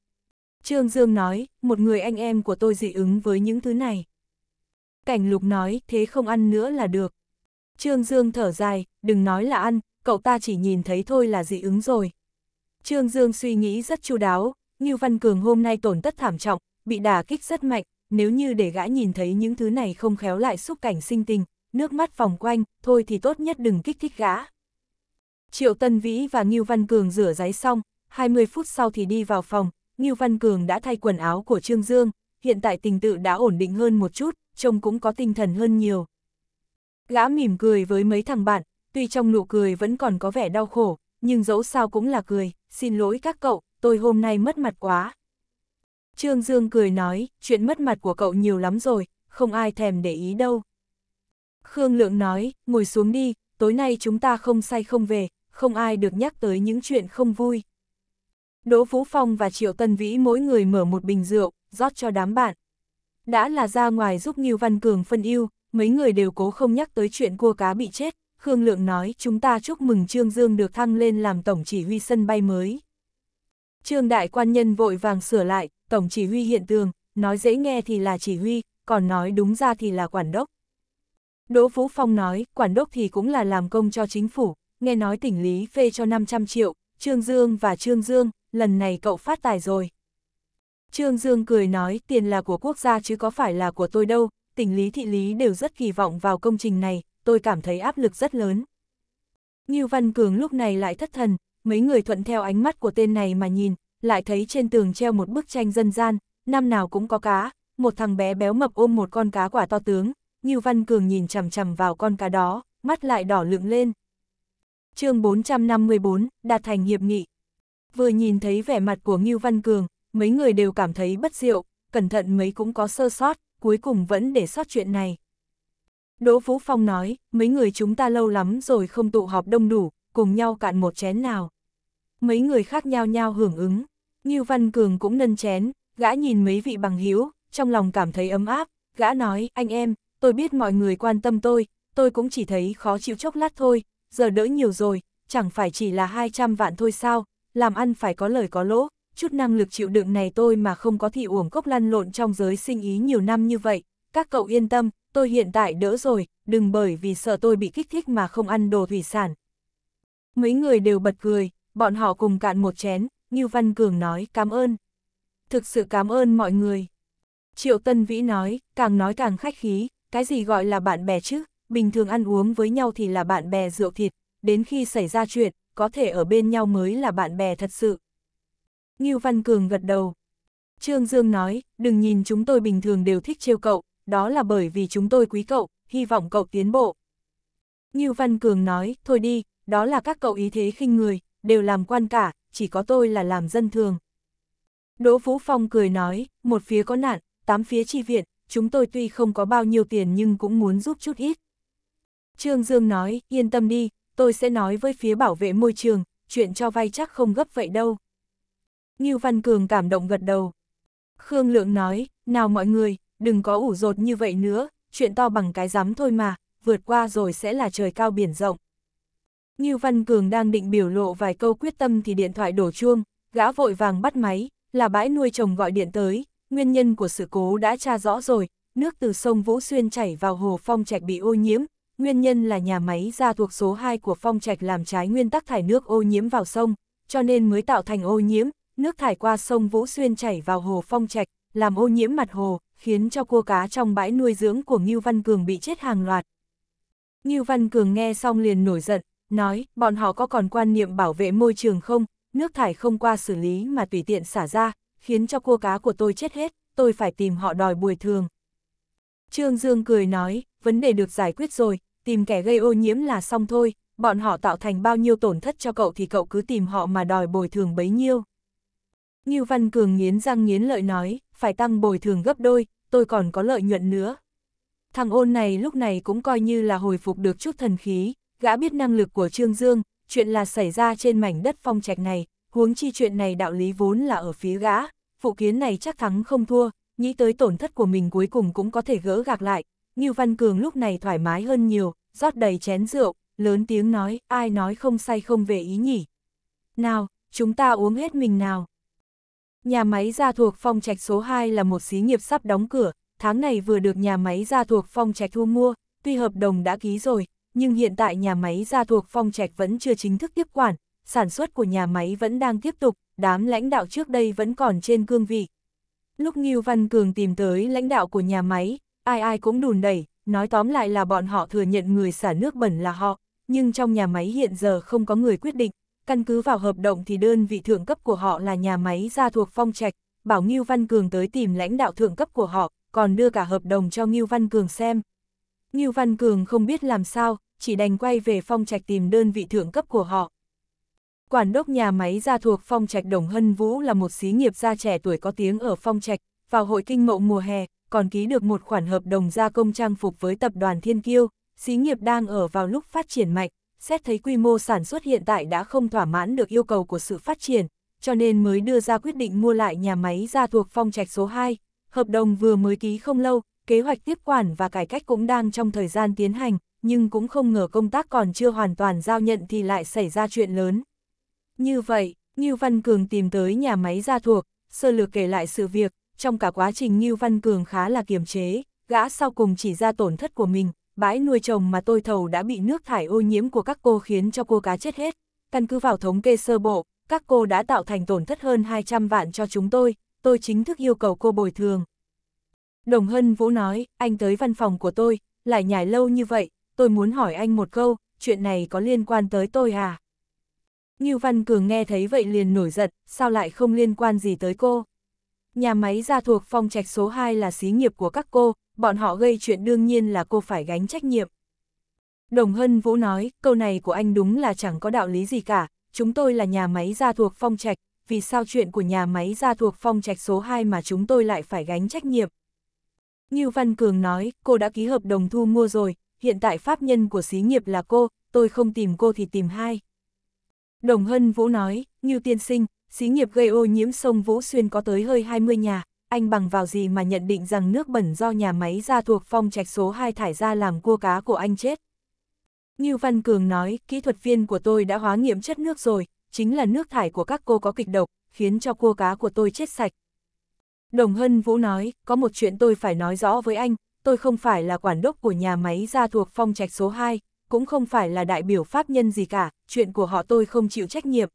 Trương Dương nói, một người anh em của tôi dị ứng với những thứ này. Cảnh lục nói, thế không ăn nữa là được. Trương Dương thở dài, đừng nói là ăn, cậu ta chỉ nhìn thấy thôi là dị ứng rồi. Trương Dương suy nghĩ rất chu đáo, Ngưu Văn Cường hôm nay tổn thất thảm trọng, bị đà kích rất mạnh, nếu như để gã nhìn thấy những thứ này không khéo lại xúc cảnh sinh tình, nước mắt vòng quanh, thôi thì tốt nhất đừng kích thích gã. Triệu Tân Vĩ và Ngưu Văn Cường rửa giấy xong, 20 phút sau thì đi vào phòng, Ngưu Văn Cường đã thay quần áo của Trương Dương, hiện tại tình tự đã ổn định hơn một chút, trông cũng có tinh thần hơn nhiều. Gã mỉm cười với mấy thằng bạn, tuy trong nụ cười vẫn còn có vẻ đau khổ, nhưng dẫu sao cũng là cười, xin lỗi các cậu, tôi hôm nay mất mặt quá. Trương Dương cười nói, chuyện mất mặt của cậu nhiều lắm rồi, không ai thèm để ý đâu. Khương Lượng nói, ngồi xuống đi, tối nay chúng ta không say không về, không ai được nhắc tới những chuyện không vui. Đỗ Vũ Phong và Triệu Tân Vĩ mỗi người mở một bình rượu, rót cho đám bạn. Đã là ra ngoài giúp Ngưu Văn Cường phân ưu, mấy người đều cố không nhắc tới chuyện cua cá bị chết, Khương Lượng nói chúng ta chúc mừng Trương Dương được thăng lên làm tổng chỉ huy sân bay mới. Trương Đại Quan Nhân vội vàng sửa lại, tổng chỉ huy hiện tường, nói dễ nghe thì là chỉ huy, còn nói đúng ra thì là quản đốc. Đỗ Vũ Phong nói, quản đốc thì cũng là làm công cho chính phủ, nghe nói tỉnh Lý phê cho 500 triệu, Trương Dương và Trương Dương, lần này cậu phát tài rồi. Trương Dương cười nói, tiền là của quốc gia chứ có phải là của tôi đâu, tỉnh lý thị lý đều rất kỳ vọng vào công trình này, tôi cảm thấy áp lực rất lớn. Ngưu Văn Cường lúc này lại thất thần, mấy người thuận theo ánh mắt của tên này mà nhìn, lại thấy trên tường treo một bức tranh dân gian, năm nào cũng có cá, một thằng bé béo mập ôm một con cá quả to tướng, Ngưu Văn Cường nhìn chằm chằm vào con cá đó, mắt lại đỏ lượng lên. chương 454, đạt thành hiệp nghị. Vừa nhìn thấy vẻ mặt của Ngưu Văn Cường, mấy người đều cảm thấy bất diệu, cẩn thận mấy cũng có sơ sót, cuối cùng vẫn để sót chuyện này. Đỗ Vũ Phong nói, mấy người chúng ta lâu lắm rồi không tụ họp đông đủ, cùng nhau cạn một chén nào. Mấy người khác nhau nhau hưởng ứng, Như Văn Cường cũng nâng chén, gã nhìn mấy vị bằng hiếu, trong lòng cảm thấy ấm áp, gã nói, anh em, tôi biết mọi người quan tâm tôi, tôi cũng chỉ thấy khó chịu chốc lát thôi, giờ đỡ nhiều rồi, chẳng phải chỉ là 200 vạn thôi sao, làm ăn phải có lời có lỗ, chút năng lực chịu đựng này tôi mà không có thì uổng cốc lăn lộn trong giới sinh ý nhiều năm như vậy, các cậu yên tâm, tôi hiện tại đỡ rồi, đừng bởi vì sợ tôi bị kích thích mà không ăn đồ thủy sản. Mấy người đều bật cười, bọn họ cùng cạn một chén, như Văn Cường nói cảm ơn. Thực sự cảm ơn mọi người. Triệu Tân Vĩ nói, càng nói càng khách khí, cái gì gọi là bạn bè chứ, bình thường ăn uống với nhau thì là bạn bè rượu thịt, đến khi xảy ra chuyện, có thể ở bên nhau mới là bạn bè thật sự. Ngưu Văn Cường gật đầu. Trương Dương nói, đừng nhìn chúng tôi bình thường đều thích trêu cậu, đó là bởi vì chúng tôi quý cậu, hy vọng cậu tiến bộ. Ngưu Văn Cường nói, thôi đi, đó là các cậu ý thế khinh người, đều làm quan cả, chỉ có tôi là làm dân thường. Đỗ Vũ Phong cười nói, một phía có nạn, tám phía chi viện, chúng tôi tuy không có bao nhiêu tiền nhưng cũng muốn giúp chút ít. Trương Dương nói, yên tâm đi, tôi sẽ nói với phía bảo vệ môi trường, chuyện cho vay chắc không gấp vậy đâu. Ngưu Văn Cường cảm động gật đầu. Khương Lượng nói, nào mọi người, đừng có ủ rột như vậy nữa, chuyện to bằng cái rắm thôi mà, vượt qua rồi sẽ là trời cao biển rộng. Ngưu Văn Cường đang định biểu lộ vài câu quyết tâm thì điện thoại đổ chuông, gã vội vàng bắt máy, là bãi nuôi chồng gọi điện tới, nguyên nhân của sự cố đã tra rõ rồi, nước từ sông Vũ Xuyên chảy vào hồ Phong Trạch bị ô nhiễm, nguyên nhân là nhà máy ra thuộc số 2 của Phong Trạch làm trái nguyên tắc thải nước ô nhiễm vào sông, cho nên mới tạo thành ô nhiễm, nước thải qua sông Vũ Xuyên chảy vào hồ Phong Trạch, làm ô nhiễm mặt hồ, khiến cho cua cá trong bãi nuôi dưỡng của Ngưu Văn Cường bị chết hàng loạt. Ngưu Văn Cường nghe xong liền nổi giận, nói, bọn họ có còn quan niệm bảo vệ môi trường không, nước thải không qua xử lý mà tùy tiện xả ra, khiến cho cua cá của tôi chết hết, tôi phải tìm họ đòi bồi thường. Trương Dương cười nói, vấn đề được giải quyết rồi, tìm kẻ gây ô nhiễm là xong thôi, bọn họ tạo thành bao nhiêu tổn thất cho cậu thì cậu cứ tìm họ mà đòi bồi thường bấy nhiêu. Ngưu Văn Cường nghiến răng nghiến lợi nói, phải tăng bồi thường gấp đôi, tôi còn có lợi nhuận nữa. Thằng ôn này lúc này cũng coi như là hồi phục được chút thần khí, gã biết năng lực của Trương Dương, chuyện là xảy ra trên mảnh đất phong trạch này, huống chi chuyện này đạo lý vốn là ở phía gã, phụ kiến này chắc thắng không thua, nghĩ tới tổn thất của mình cuối cùng cũng có thể gỡ gạc lại. Ngưu Văn Cường lúc này thoải mái hơn nhiều, rót đầy chén rượu, lớn tiếng nói, ai nói không say không về ý nhỉ. Nào, chúng ta uống hết mình nào. Nhà máy gia thuộc phong trạch số 2 là một xí nghiệp sắp đóng cửa, tháng này vừa được nhà máy gia thuộc phong trạch thu mua, tuy hợp đồng đã ký rồi, nhưng hiện tại nhà máy gia thuộc phong trạch vẫn chưa chính thức tiếp quản, sản xuất của nhà máy vẫn đang tiếp tục, đám lãnh đạo trước đây vẫn còn trên cương vị. Lúc Nghiêu Văn Cường tìm tới lãnh đạo của nhà máy, ai ai cũng đùn đẩy, nói tóm lại là bọn họ thừa nhận người xả nước bẩn là họ, nhưng trong nhà máy hiện giờ không có người quyết định, căn cứ vào hợp đồng thì đơn vị thượng cấp của họ là nhà máy gia thuộc phong trạch, bảo Ngưu Văn Cường tới tìm lãnh đạo thượng cấp của họ, còn đưa cả hợp đồng cho Ngưu Văn Cường xem. Ngưu Văn Cường không biết làm sao, chỉ đành quay về phong trạch tìm đơn vị thượng cấp của họ. Quản đốc nhà máy gia thuộc phong trạch Đồng Hân Vũ là một xí nghiệp gia trẻ tuổi có tiếng ở phong trạch, vào hội kinh mậu mùa hè, còn ký được một khoản hợp đồng gia công trang phục với tập đoàn Thiên Kiêu, xí nghiệp đang ở vào lúc phát triển mạnh, xét thấy quy mô sản xuất hiện tại đã không thỏa mãn được yêu cầu của sự phát triển, cho nên mới đưa ra quyết định mua lại nhà máy ra thuộc phong trạch số 2. Hợp đồng vừa mới ký không lâu, kế hoạch tiếp quản và cải cách cũng đang trong thời gian tiến hành, nhưng cũng không ngờ công tác còn chưa hoàn toàn giao nhận thì lại xảy ra chuyện lớn. Như vậy, Ngưu Văn Cường tìm tới nhà máy ra thuộc, sơ lược kể lại sự việc, trong cả quá trình Ngưu Văn Cường khá là kiềm chế, gã sau cùng chỉ ra tổn thất của mình, bãi nuôi trồng mà tôi thầu đã bị nước thải ô nhiễm của các cô khiến cho cô cá chết hết. Căn cứ vào thống kê sơ bộ, các cô đã tạo thành tổn thất hơn 200 vạn cho chúng tôi, tôi chính thức yêu cầu cô bồi thường. Đồng Hân Vũ nói, anh tới văn phòng của tôi, lại nhảy lâu như vậy, tôi muốn hỏi anh một câu, chuyện này có liên quan tới tôi à? Như Văn Cường nghe thấy vậy liền nổi giận, sao lại không liên quan gì tới cô? Nhà máy gia thuộc phong trạch số 2 là xí nghiệp của các cô, bọn họ gây chuyện đương nhiên là cô phải gánh trách nhiệm. Đồng Hân Vũ nói, câu này của anh đúng là chẳng có đạo lý gì cả, chúng tôi là nhà máy gia thuộc phong trạch, vì sao chuyện của nhà máy gia thuộc phong trạch số 2 mà chúng tôi lại phải gánh trách nhiệm. Như Văn Cường nói, cô đã ký hợp đồng thu mua rồi, hiện tại pháp nhân của xí nghiệp là cô, tôi không tìm cô thì tìm hai. Đồng Hân Vũ nói, như tiên sinh, xí nghiệp gây ô nhiễm sông Vũ Xuyên có tới hơi 20 nhà, anh bằng vào gì mà nhận định rằng nước bẩn do nhà máy ra thuộc phong trạch số 2 thải ra làm cua cá của anh chết. Như Văn Cường nói, kỹ thuật viên của tôi đã hóa nghiệm chất nước rồi, chính là nước thải của các cô có kịch độc, khiến cho cua cá của tôi chết sạch. Đồng Hân Vũ nói, có một chuyện tôi phải nói rõ với anh, tôi không phải là quản đốc của nhà máy gia thuộc phong trạch số 2, cũng không phải là đại biểu pháp nhân gì cả, chuyện của họ tôi không chịu trách nhiệm.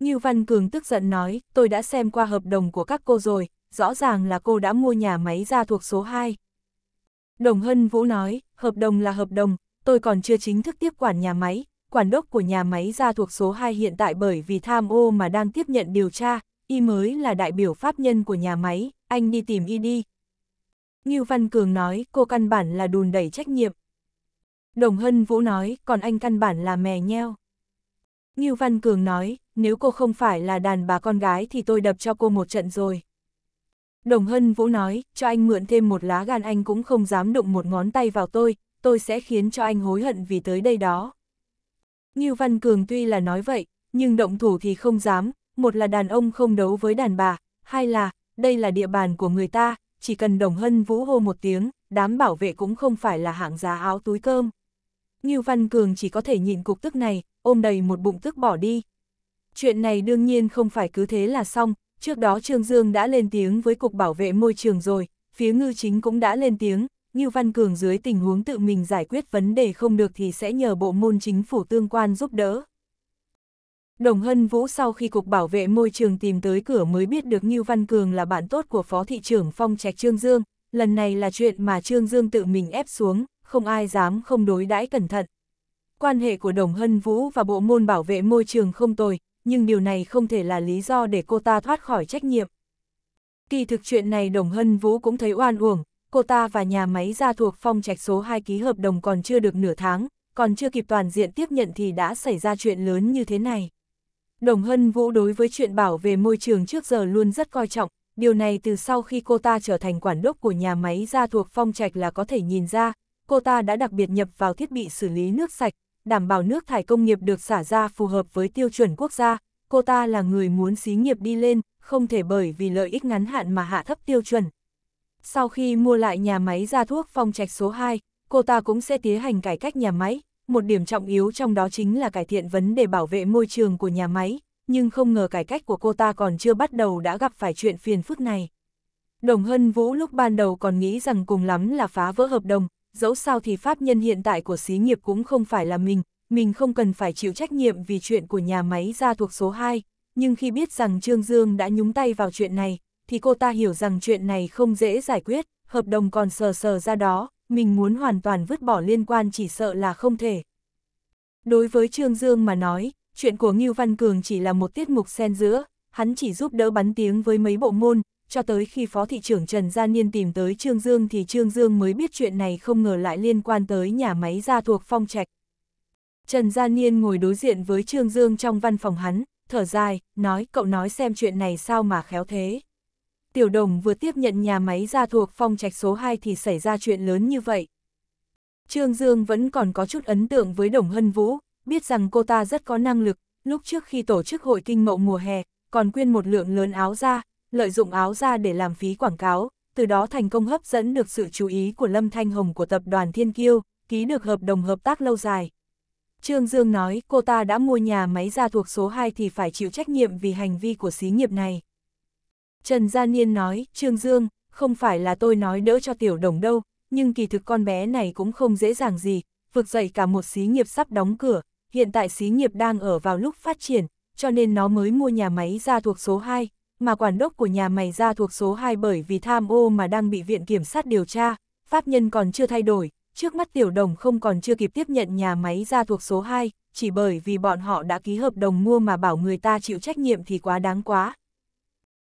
Như Văn Cường tức giận nói, tôi đã xem qua hợp đồng của các cô rồi, rõ ràng là cô đã mua nhà máy ra thuộc số 2. Đồng Hân Vũ nói, hợp đồng là hợp đồng, tôi còn chưa chính thức tiếp quản nhà máy, quản đốc của nhà máy ra thuộc số 2 hiện tại bởi vì tham ô mà đang tiếp nhận điều tra, y mới là đại biểu pháp nhân của nhà máy, anh đi tìm y đi. Ngưu Văn Cường nói, cô căn bản là đùn đẩy trách nhiệm. Đồng Hân Vũ nói, còn anh căn bản là mè nheo. Ngưu Văn Cường nói, nếu cô không phải là đàn bà con gái thì tôi đập cho cô một trận rồi. Đồng Hân Vũ nói, cho anh mượn thêm một lá gan anh cũng không dám động một ngón tay vào tôi, tôi sẽ khiến cho anh hối hận vì tới đây đó. Ngưu Văn Cường tuy là nói vậy, nhưng động thủ thì không dám, một là đàn ông không đấu với đàn bà, hai là, đây là địa bàn của người ta, chỉ cần Đồng Hân Vũ hô một tiếng, đám bảo vệ cũng không phải là hạng giá áo túi cơm. Ngưu Văn Cường chỉ có thể nhịn cục tức này, ôm đầy một bụng tức bỏ đi. Chuyện này đương nhiên không phải cứ thế là xong, Trước đó Trương Dương đã lên tiếng với Cục Bảo vệ Môi trường rồi, phía ngư chính cũng đã lên tiếng, Ngưu Văn Cường dưới tình huống tự mình giải quyết vấn đề không được thì sẽ nhờ bộ môn chính phủ tương quan giúp đỡ. Đồng Hân Vũ sau khi Cục Bảo vệ Môi trường tìm tới cửa mới biết được Ngưu Văn Cường là bạn tốt của Phó Thị trưởng Phong Trạch Trương Dương, lần này là chuyện mà Trương Dương tự mình ép xuống, không ai dám không đối đãi cẩn thận. Quan hệ của Đồng Hân Vũ và Bộ môn Bảo vệ Môi trường không tồi, nhưng điều này không thể là lý do để cô ta thoát khỏi trách nhiệm. Kỳ thực chuyện này Đồng Hân Vũ cũng thấy oan uổng, cô ta và nhà máy gia thuộc phong trạch số 2 ký hợp đồng còn chưa được nửa tháng, còn chưa kịp toàn diện tiếp nhận thì đã xảy ra chuyện lớn như thế này. Đồng Hân Vũ đối với chuyện bảo vệ môi trường trước giờ luôn rất coi trọng, điều này từ sau khi cô ta trở thành quản đốc của nhà máy gia thuộc phong trạch là có thể nhìn ra, cô ta đã đặc biệt nhập vào thiết bị xử lý nước sạch, đảm bảo nước thải công nghiệp được xả ra phù hợp với tiêu chuẩn quốc gia, cô ta là người muốn xí nghiệp đi lên, không thể bởi vì lợi ích ngắn hạn mà hạ thấp tiêu chuẩn. Sau khi mua lại nhà máy ra thuốc phong trạch số 2, cô ta cũng sẽ tiến hành cải cách nhà máy, một điểm trọng yếu trong đó chính là cải thiện vấn đề bảo vệ môi trường của nhà máy, nhưng không ngờ cải cách của cô ta còn chưa bắt đầu đã gặp phải chuyện phiền phức này. Đồng Hân Vũ lúc ban đầu còn nghĩ rằng cùng lắm là phá vỡ hợp đồng, dẫu sao thì pháp nhân hiện tại của xí nghiệp cũng không phải là mình, mình không cần phải chịu trách nhiệm vì chuyện của nhà máy ra thuộc số 2, nhưng khi biết rằng Trương Dương đã nhúng tay vào chuyện này, thì cô ta hiểu rằng chuyện này không dễ giải quyết, hợp đồng còn sờ sờ ra đó, mình muốn hoàn toàn vứt bỏ liên quan chỉ sợ là không thể. Đối với Trương Dương mà nói, chuyện của Ngưu Văn Cường chỉ là một tiết mục xen giữa, hắn chỉ giúp đỡ bắn tiếng với mấy bộ môn, cho tới khi Phó Thị trưởng Trần Gia Niên tìm tới Trương Dương thì Trương Dương mới biết chuyện này không ngờ lại liên quan tới nhà máy gia thuộc phong trạch. Trần Gia Niên ngồi đối diện với Trương Dương trong văn phòng hắn, thở dài, nói cậu nói xem chuyện này sao mà khéo thế. Tiểu đồng vừa tiếp nhận nhà máy gia thuộc phong trạch số 2 thì xảy ra chuyện lớn như vậy. Trương Dương vẫn còn có chút ấn tượng với Đồng Hân Vũ, biết rằng cô ta rất có năng lực, lúc trước khi tổ chức hội kinh mậu mùa hè, còn quyên một lượng lớn áo ra, lợi dụng áo ra để làm phí quảng cáo, từ đó thành công hấp dẫn được sự chú ý của Lâm Thanh Hồng của tập đoàn Thiên Kiêu, ký được hợp đồng hợp tác lâu dài. Trương Dương nói cô ta đã mua nhà máy ra thuộc số 2 thì phải chịu trách nhiệm vì hành vi của xí nghiệp này. Trần Gia Niên nói, Trương Dương, không phải là tôi nói đỡ cho tiểu đồng đâu, nhưng kỳ thực con bé này cũng không dễ dàng gì, vực dậy cả một xí nghiệp sắp đóng cửa, hiện tại xí nghiệp đang ở vào lúc phát triển, cho nên nó mới mua nhà máy ra thuộc số 2, mà quản đốc của nhà mày ra thuộc số 2 bởi vì tham ô mà đang bị viện kiểm sát điều tra, pháp nhân còn chưa thay đổi, trước mắt tiểu đồng không còn chưa kịp tiếp nhận nhà máy ra thuộc số 2, chỉ bởi vì bọn họ đã ký hợp đồng mua mà bảo người ta chịu trách nhiệm thì quá đáng quá.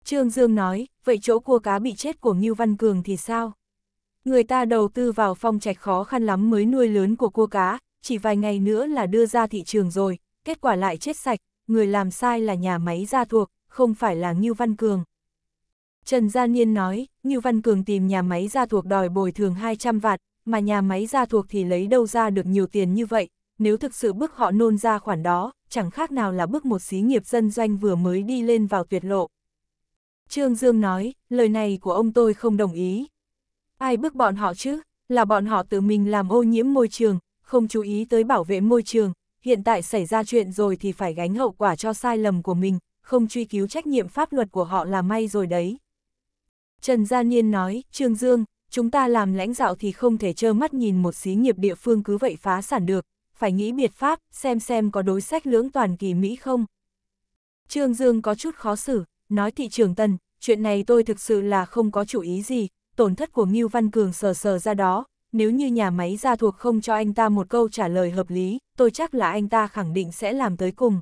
Trương Dương nói, vậy chỗ cua cá bị chết của Ngưu Văn Cường thì sao? Người ta đầu tư vào phong trạch khó khăn lắm mới nuôi lớn của cua cá, chỉ vài ngày nữa là đưa ra thị trường rồi, kết quả lại chết sạch, người làm sai là nhà máy ra thuộc, không phải là Ngưu Văn Cường. Trần Gia Niên nói, Ngưu Văn Cường tìm nhà máy gia thuộc đòi bồi thường 200 vạt, mà nhà máy gia thuộc thì lấy đâu ra được nhiều tiền như vậy, nếu thực sự bức họ nôn ra khoản đó, chẳng khác nào là bức một xí nghiệp dân doanh vừa mới đi lên vào tuyệt lộ. Trương Dương nói, lời này của ông tôi không đồng ý. Ai bức bọn họ chứ, là bọn họ tự mình làm ô nhiễm môi trường, không chú ý tới bảo vệ môi trường, hiện tại xảy ra chuyện rồi thì phải gánh hậu quả cho sai lầm của mình, không truy cứu trách nhiệm pháp luật của họ là may rồi đấy. Trần Gia Niên nói, Trương Dương, chúng ta làm lãnh đạo thì không thể trơ mắt nhìn một xí nghiệp địa phương cứ vậy phá sản được, phải nghĩ biệt pháp, xem xem có đối sách lưỡng toàn kỳ Mỹ không. Trương Dương có chút khó xử, nói thị trường Tân, chuyện này tôi thực sự là không có chủ ý gì, tổn thất của Ngưu Văn Cường sờ sờ ra đó, nếu như nhà máy gia thuộc không cho anh ta một câu trả lời hợp lý, tôi chắc là anh ta khẳng định sẽ làm tới cùng.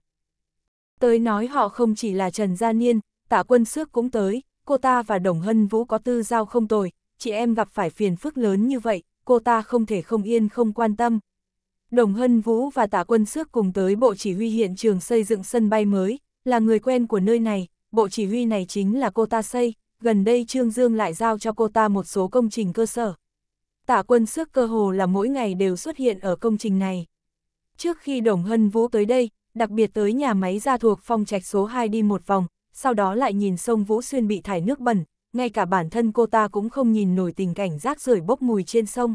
Tới nói họ không chỉ là Trần Gia Niên, tạ quân xước cũng tới, cô ta và Đồng Hân Vũ có tư giao không tồi, chị em gặp phải phiền phức lớn như vậy, cô ta không thể không yên không quan tâm. Đồng Hân Vũ và Tạ Quân xước cùng tới Bộ Chỉ huy hiện trường xây dựng sân bay mới, là người quen của nơi này, Bộ Chỉ huy này chính là cô ta xây, gần đây Trương Dương lại giao cho cô ta một số công trình cơ sở. Tạ Quân xước cơ hồ là mỗi ngày đều xuất hiện ở công trình này. Trước khi Đồng Hân Vũ tới đây, đặc biệt tới nhà máy ra thuộc phong trạch số 2 đi một vòng, sau đó lại nhìn sông Vũ Xuyên bị thải nước bẩn, ngay cả bản thân cô ta cũng không nhìn nổi tình cảnh rác rưởi bốc mùi trên sông.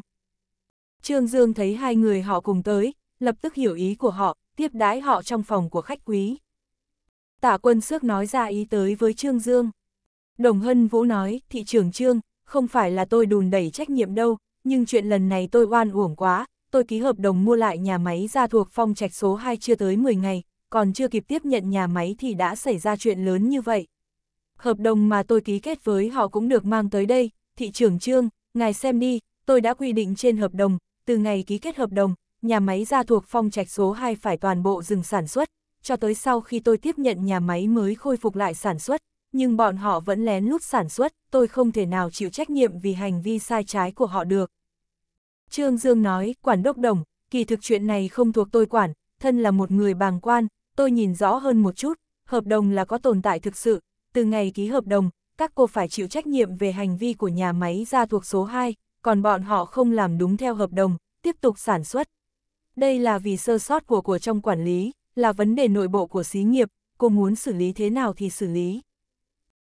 Trương Dương thấy hai người họ cùng tới, lập tức hiểu ý của họ, tiếp đái họ trong phòng của khách quý. Tả quân sước nói ra ý tới với Trương Dương. Đồng Hân Vũ nói, thị trưởng Trương, không phải là tôi đùn đẩy trách nhiệm đâu, nhưng chuyện lần này tôi oan uổng quá, tôi ký hợp đồng mua lại nhà máy ra thuộc phong trạch số 2 chưa tới 10 ngày, còn chưa kịp tiếp nhận nhà máy thì đã xảy ra chuyện lớn như vậy. Hợp đồng mà tôi ký kết với họ cũng được mang tới đây, thị trưởng trương, ngài xem đi, tôi đã quy định trên hợp đồng, từ ngày ký kết hợp đồng, nhà máy ra thuộc phong trạch số 2 phải toàn bộ dừng sản xuất, cho tới sau khi tôi tiếp nhận nhà máy mới khôi phục lại sản xuất, nhưng bọn họ vẫn lén lút sản xuất, tôi không thể nào chịu trách nhiệm vì hành vi sai trái của họ được. Trương Dương nói, quản đốc đồng, kỳ thực chuyện này không thuộc tôi quản, thân là một người bàng quan, tôi nhìn rõ hơn một chút, hợp đồng là có tồn tại thực sự, từ ngày ký hợp đồng, các cô phải chịu trách nhiệm về hành vi của nhà máy ra thuộc số 2, còn bọn họ không làm đúng theo hợp đồng, tiếp tục sản xuất. Đây là vì sơ sót của của trong quản lý, là vấn đề nội bộ của xí nghiệp, cô muốn xử lý thế nào thì xử lý.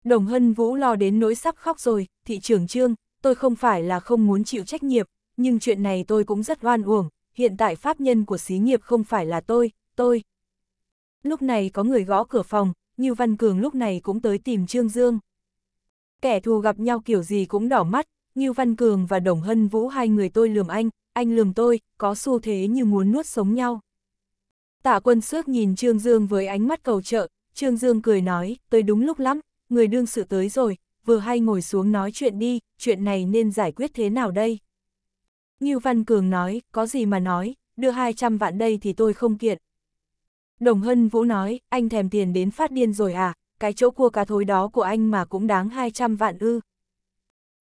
Đồng Hân Vũ lo đến nỗi sắp khóc rồi, thị trưởng Trương, tôi không phải là không muốn chịu trách nhiệm, nhưng chuyện này tôi cũng rất oan uổng, hiện tại pháp nhân của xí nghiệp không phải là tôi, tôi. Lúc này có người gõ cửa phòng, như Văn Cường lúc này cũng tới tìm Trương Dương. Kẻ thù gặp nhau kiểu gì cũng đỏ mắt, như Văn Cường và Đồng Hân Vũ hai người tôi lườm anh, anh lườm tôi, có xu thế như muốn nuốt sống nhau. Tạ quân sước nhìn Trương Dương với ánh mắt cầu trợ, Trương Dương cười nói, tôi đúng lúc lắm, người đương sự tới rồi, vừa hay ngồi xuống nói chuyện đi, chuyện này nên giải quyết thế nào đây? Ngưu Văn Cường nói, có gì mà nói, đưa 200 vạn đây thì tôi không kiện. Đồng Hân Vũ nói, anh thèm tiền đến phát điên rồi à, cái chỗ cua cá thối đó của anh mà cũng đáng 200 vạn ư.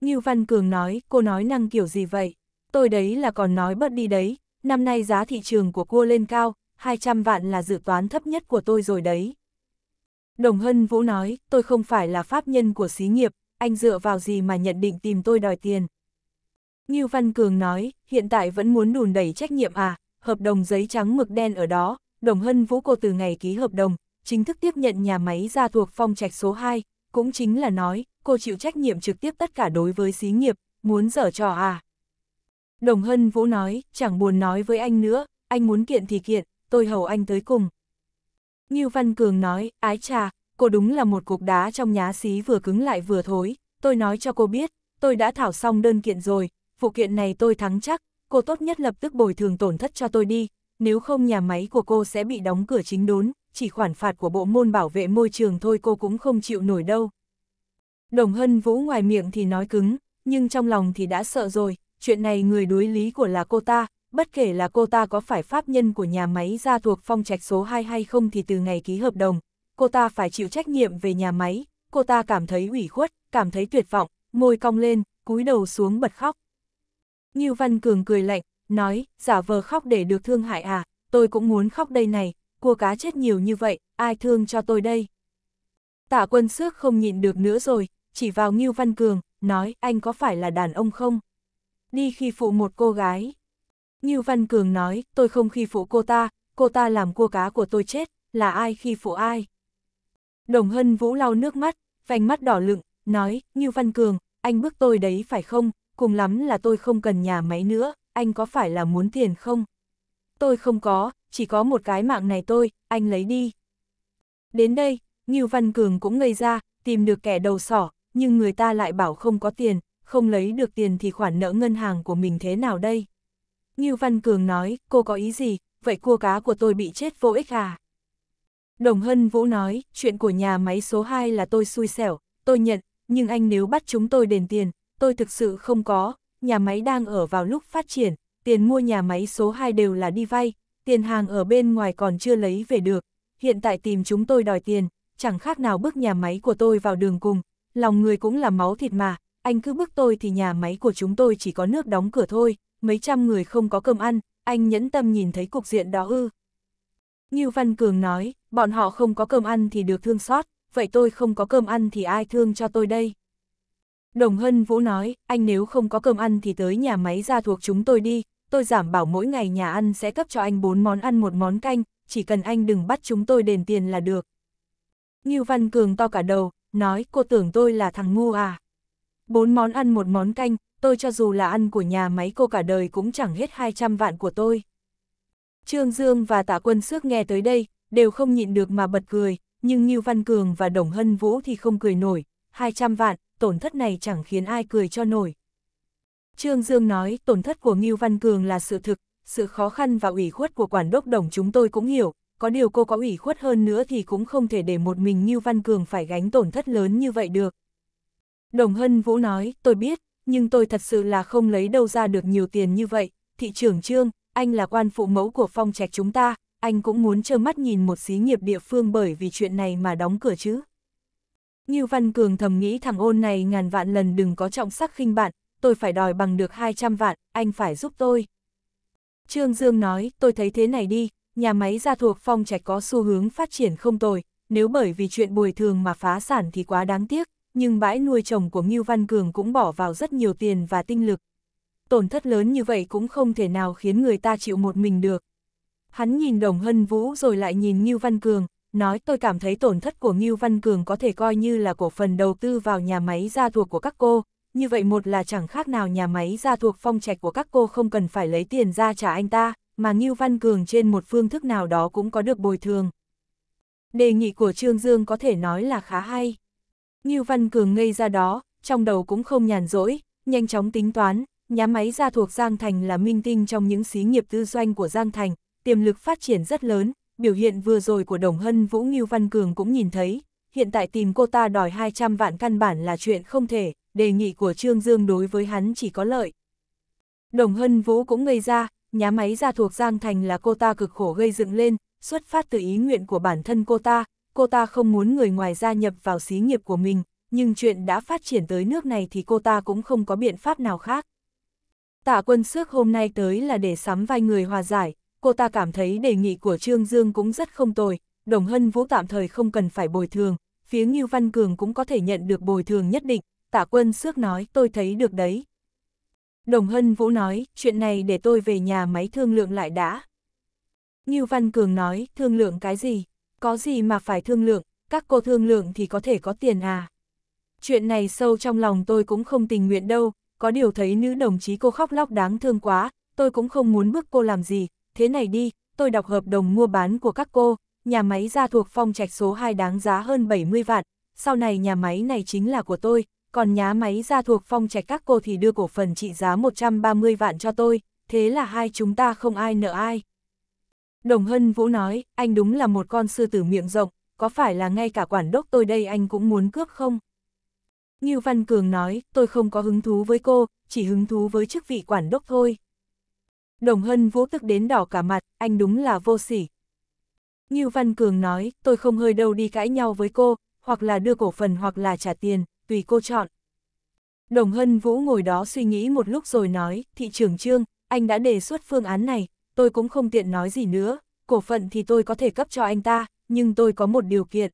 Ngưu Văn Cường nói, cô nói năng kiểu gì vậy? Tôi đấy là còn nói bất đi đấy, năm nay giá thị trường của cua lên cao, 200 vạn là dự toán thấp nhất của tôi rồi đấy. Đồng Hân Vũ nói, tôi không phải là pháp nhân của xí nghiệp, anh dựa vào gì mà nhận định tìm tôi đòi tiền. Ngưu Văn Cường nói, hiện tại vẫn muốn đùn đẩy trách nhiệm à, hợp đồng giấy trắng mực đen ở đó, Đồng Hân Vũ cô từ ngày ký hợp đồng, chính thức tiếp nhận nhà máy ra thuộc phong trạch số 2, cũng chính là nói, cô chịu trách nhiệm trực tiếp tất cả đối với xí nghiệp, muốn dở trò à. Đồng Hân Vũ nói, chẳng buồn nói với anh nữa, anh muốn kiện thì kiện, tôi hầu anh tới cùng. Ngưu Văn Cường nói, ái cha, cô đúng là một cục đá trong nhá xí vừa cứng lại vừa thối, tôi nói cho cô biết, tôi đã thảo xong đơn kiện rồi, phụ kiện này tôi thắng chắc, cô tốt nhất lập tức bồi thường tổn thất cho tôi đi, nếu không nhà máy của cô sẽ bị đóng cửa chính đốn, chỉ khoản phạt của bộ môn bảo vệ môi trường thôi cô cũng không chịu nổi đâu. Đồng Hân Vũ ngoài miệng thì nói cứng, nhưng trong lòng thì đã sợ rồi, chuyện này người đối lý của là cô ta, bất kể là cô ta có phải pháp nhân của nhà máy ra thuộc phong trạch số 2 hay không thì từ ngày ký hợp đồng, cô ta phải chịu trách nhiệm về nhà máy, cô ta cảm thấy ủy khuất, cảm thấy tuyệt vọng, môi cong lên, cúi đầu xuống bật khóc. Như Văn Cường cười lạnh, nói, giả vờ khóc để được thương hại à, tôi cũng muốn khóc đây này, cua cá chết nhiều như vậy, ai thương cho tôi đây. Tạ quân xước không nhịn được nữa rồi, chỉ vào Ngưu Văn Cường, nói anh có phải là đàn ông không? Đi khi phụ một cô gái. Ngưu Văn Cường nói, tôi không khi phụ cô ta, cô ta làm cua cá của tôi chết, là ai khi phụ ai? Đồng Hân Vũ lau nước mắt, vành mắt đỏ lựng, nói, Ngưu Văn Cường, anh bước tôi đấy phải không, cùng lắm là tôi không cần nhà máy nữa, anh có phải là muốn tiền không? Tôi không có, chỉ có một cái mạng này tôi, anh lấy đi. Đến đây, Ngưu Văn Cường cũng ngây ra, tìm được kẻ đầu sỏ, nhưng người ta lại bảo không có tiền, không lấy được tiền thì khoản nợ ngân hàng của mình thế nào đây? Ngưu Văn Cường nói, cô có ý gì, vậy cua cá của tôi bị chết vô ích à? Đồng Hân Vũ nói, chuyện của nhà máy số 2 là tôi xui xẻo, tôi nhận, nhưng anh nếu bắt chúng tôi đền tiền, tôi thực sự không có, nhà máy đang ở vào lúc phát triển, tiền mua nhà máy số 2 đều là đi vay, tiền hàng ở bên ngoài còn chưa lấy về được, hiện tại tìm chúng tôi đòi tiền, chẳng khác nào bước nhà máy của tôi vào đường cùng, lòng người cũng là máu thịt mà, anh cứ bước tôi thì nhà máy của chúng tôi chỉ có nước đóng cửa thôi, mấy trăm người không có cơm ăn, anh nhẫn tâm nhìn thấy cục diện đó ư. Như Văn Cường nói, bọn họ không có cơm ăn thì được thương xót, vậy tôi không có cơm ăn thì ai thương cho tôi đây? Đồng Hân Vũ nói, anh nếu không có cơm ăn thì tới nhà máy gia thuộc chúng tôi đi, tôi giảm bảo mỗi ngày nhà ăn sẽ cấp cho anh 4 món ăn một món canh, chỉ cần anh đừng bắt chúng tôi đền tiền là được. Ngưu Văn Cường to cả đầu, nói cô tưởng tôi là thằng ngu à. Bốn món ăn một món canh, tôi cho dù là ăn của nhà máy cô cả đời cũng chẳng hết 200 vạn của tôi. Trương Dương và Tạ Quân Sước nghe tới đây, đều không nhịn được mà bật cười, nhưng Ngưu Văn Cường và Đồng Hân Vũ thì không cười nổi, 200 vạn, tổn thất này chẳng khiến ai cười cho nổi. Trương Dương nói, tổn thất của Ngưu Văn Cường là sự thực, sự khó khăn và ủy khuất của quản đốc đồng chúng tôi cũng hiểu, có điều cô có ủy khuất hơn nữa thì cũng không thể để một mình Ngưu Văn Cường phải gánh tổn thất lớn như vậy được. Đồng Hân Vũ nói, tôi biết, nhưng tôi thật sự là không lấy đâu ra được nhiều tiền như vậy, thị trưởng Trương, anh là quan phụ mẫu của phong trạch chúng ta, anh cũng muốn trơ mắt nhìn một xí nghiệp địa phương bởi vì chuyện này mà đóng cửa chứ. Ngưu Văn Cường thầm nghĩ thằng ôn này ngàn vạn lần đừng có trọng sắc khinh bạn, tôi phải đòi bằng được 200 vạn, anh phải giúp tôi. Trương Dương nói, tôi thấy thế này đi, nhà máy gia thuộc phong trạch có xu hướng phát triển không tồi, nếu bởi vì chuyện bồi thường mà phá sản thì quá đáng tiếc, nhưng bãi nuôi trồng của Ngưu Văn Cường cũng bỏ vào rất nhiều tiền và tinh lực. Tổn thất lớn như vậy cũng không thể nào khiến người ta chịu một mình được. Hắn nhìn Đồng Hân Vũ rồi lại nhìn Ngưu Văn Cường, nói tôi cảm thấy tổn thất của Ngưu Văn Cường có thể coi như là cổ phần đầu tư vào nhà máy gia thuộc của các cô, như vậy một là chẳng khác nào nhà máy gia thuộc phong trạch của các cô không cần phải lấy tiền ra trả anh ta, mà Ngưu Văn Cường trên một phương thức nào đó cũng có được bồi thường. Đề nghị của Trương Dương có thể nói là khá hay. Ngưu Văn Cường ngây ra đó, trong đầu cũng không nhàn rỗi, nhanh chóng tính toán, nhà máy gia thuộc Giang Thành là minh tinh trong những xí nghiệp tư doanh của Giang Thành, tiềm lực phát triển rất lớn, biểu hiện vừa rồi của Đồng Hân Vũ Ngưu Văn Cường cũng nhìn thấy, hiện tại tìm cô ta đòi 200 vạn căn bản là chuyện không thể, đề nghị của Trương Dương đối với hắn chỉ có lợi. Đồng Hân Vũ cũng ngây ra, nhà máy ra thuộc Giang Thành là cô ta cực khổ gây dựng lên, xuất phát từ ý nguyện của bản thân cô ta, cô ta không muốn người ngoài gia nhập vào xí nghiệp của mình, nhưng chuyện đã phát triển tới nước này thì cô ta cũng không có biện pháp nào khác. Tạ quân xước hôm nay tới là để sắm vai người hòa giải, cô ta cảm thấy đề nghị của Trương Dương cũng rất không tồi, Đồng Hân Vũ tạm thời không cần phải bồi thường, phía Ngưu Văn Cường cũng có thể nhận được bồi thường nhất định, tạ quân xước nói tôi thấy được đấy. Đồng Hân Vũ nói, chuyện này để tôi về nhà máy thương lượng lại đã. Ngưu Văn Cường nói, thương lượng cái gì, có gì mà phải thương lượng, các cô thương lượng thì có thể có tiền à. Chuyện này sâu trong lòng tôi cũng không tình nguyện đâu, có điều thấy nữ đồng chí cô khóc lóc đáng thương quá, tôi cũng không muốn bước cô làm gì, thế này đi, tôi đọc hợp đồng mua bán của các cô, nhà máy ra thuộc phong trạch số 2 đáng giá hơn 70 vạn, sau này nhà máy này chính là của tôi, còn nhà máy ra thuộc phong trạch các cô thì đưa cổ phần trị giá 130 vạn cho tôi, thế là hai chúng ta không ai nợ ai. Đồng Hân Vũ nói, anh đúng là một con sư tử miệng rộng, có phải là ngay cả quản đốc tôi đây anh cũng muốn cướp không? như Văn Cường nói, tôi không có hứng thú với cô, chỉ hứng thú với chức vị quản đốc thôi. Đồng Hân Vũ tức đến đỏ cả mặt, anh đúng là vô sỉ. Như Văn Cường nói, tôi không hơi đâu đi cãi nhau với cô, hoặc là đưa cổ phần hoặc là trả tiền, tùy cô chọn. Đồng Hân Vũ ngồi đó suy nghĩ một lúc rồi nói, thị trưởng Trương, anh đã đề xuất phương án này, tôi cũng không tiện nói gì nữa, cổ phần thì tôi có thể cấp cho anh ta, nhưng tôi có một điều kiện.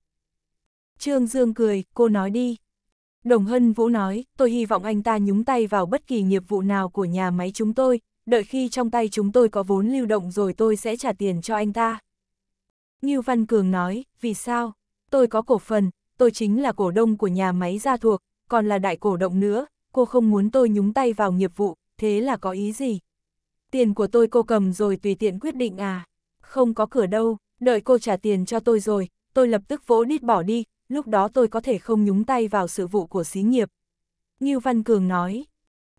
Trương Dương cười, cô nói đi. Đồng Hân Vũ nói, tôi hy vọng anh ta nhúng tay vào bất kỳ nghiệp vụ nào của nhà máy chúng tôi, đợi khi trong tay chúng tôi có vốn lưu động rồi tôi sẽ trả tiền cho anh ta. Ngưu Văn Cường nói, vì sao? Tôi có cổ phần, tôi chính là cổ đông của nhà máy gia thuộc, còn là đại cổ động nữa, cô không muốn tôi nhúng tay vào nghiệp vụ, thế là có ý gì? Tiền của tôi cô cầm rồi tùy tiện quyết định à? Không có cửa đâu, đợi cô trả tiền cho tôi rồi, tôi lập tức vỗ đít bỏ đi, lúc đó tôi có thể không nhúng tay vào sự vụ của xí nghiệp. Ngưu Văn Cường nói,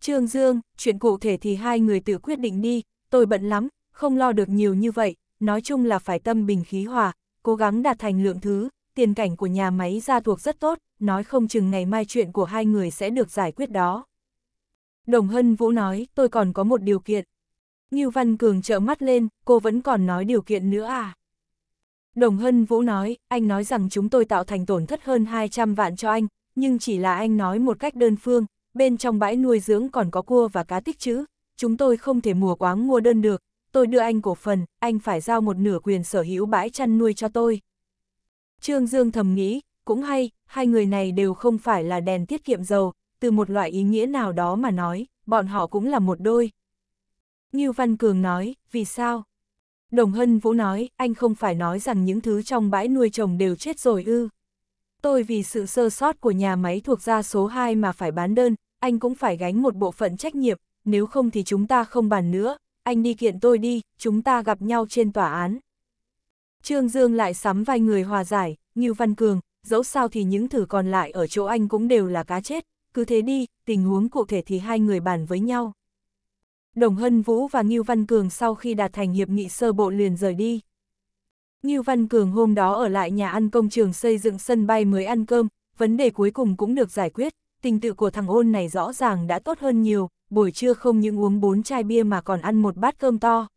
Trương Dương, chuyện cụ thể thì hai người tự quyết định đi, tôi bận lắm, không lo được nhiều như vậy, nói chung là phải tâm bình khí hòa, cố gắng đạt thành lượng thứ, tiền cảnh của nhà máy gia thuộc rất tốt, nói không chừng ngày mai chuyện của hai người sẽ được giải quyết đó. Đồng Hân Vũ nói, tôi còn có một điều kiện. Ngưu Văn Cường trợ mắt lên, cô vẫn còn nói điều kiện nữa à? Đồng Hân Vũ nói, anh nói rằng chúng tôi tạo thành tổn thất hơn 200 vạn cho anh, nhưng chỉ là anh nói một cách đơn phương, bên trong bãi nuôi dưỡng còn có cua và cá tích chữ, chúng tôi không thể mùa quáng mua đơn được, tôi đưa anh cổ phần, anh phải giao một nửa quyền sở hữu bãi chăn nuôi cho tôi. Trương Dương thầm nghĩ, cũng hay, hai người này đều không phải là đèn tiết kiệm dầu, từ một loại ý nghĩa nào đó mà nói, bọn họ cũng là một đôi. Như Văn Cường nói, vì sao? Đồng Hân Vũ nói, anh không phải nói rằng những thứ trong bãi nuôi trồng đều chết rồi ư. Tôi vì sự sơ sót của nhà máy thuộc gia số 2 mà phải bán đơn, anh cũng phải gánh một bộ phận trách nhiệm, nếu không thì chúng ta không bàn nữa, anh đi kiện tôi đi, chúng ta gặp nhau trên tòa án. Trương Dương lại sắm vai người hòa giải, như Văn Cường, dẫu sao thì những thử còn lại ở chỗ anh cũng đều là cá chết, cứ thế đi, tình huống cụ thể thì hai người bàn với nhau. Đồng Hân Vũ và Ngưu Văn Cường sau khi đạt thành hiệp nghị sơ bộ liền rời đi. Ngưu Văn Cường hôm đó ở lại nhà ăn công trường xây dựng sân bay mới ăn cơm, vấn đề cuối cùng cũng được giải quyết, tình tự của thằng ôn này rõ ràng đã tốt hơn nhiều, buổi trưa không những uống bốn chai bia mà còn ăn một bát cơm to.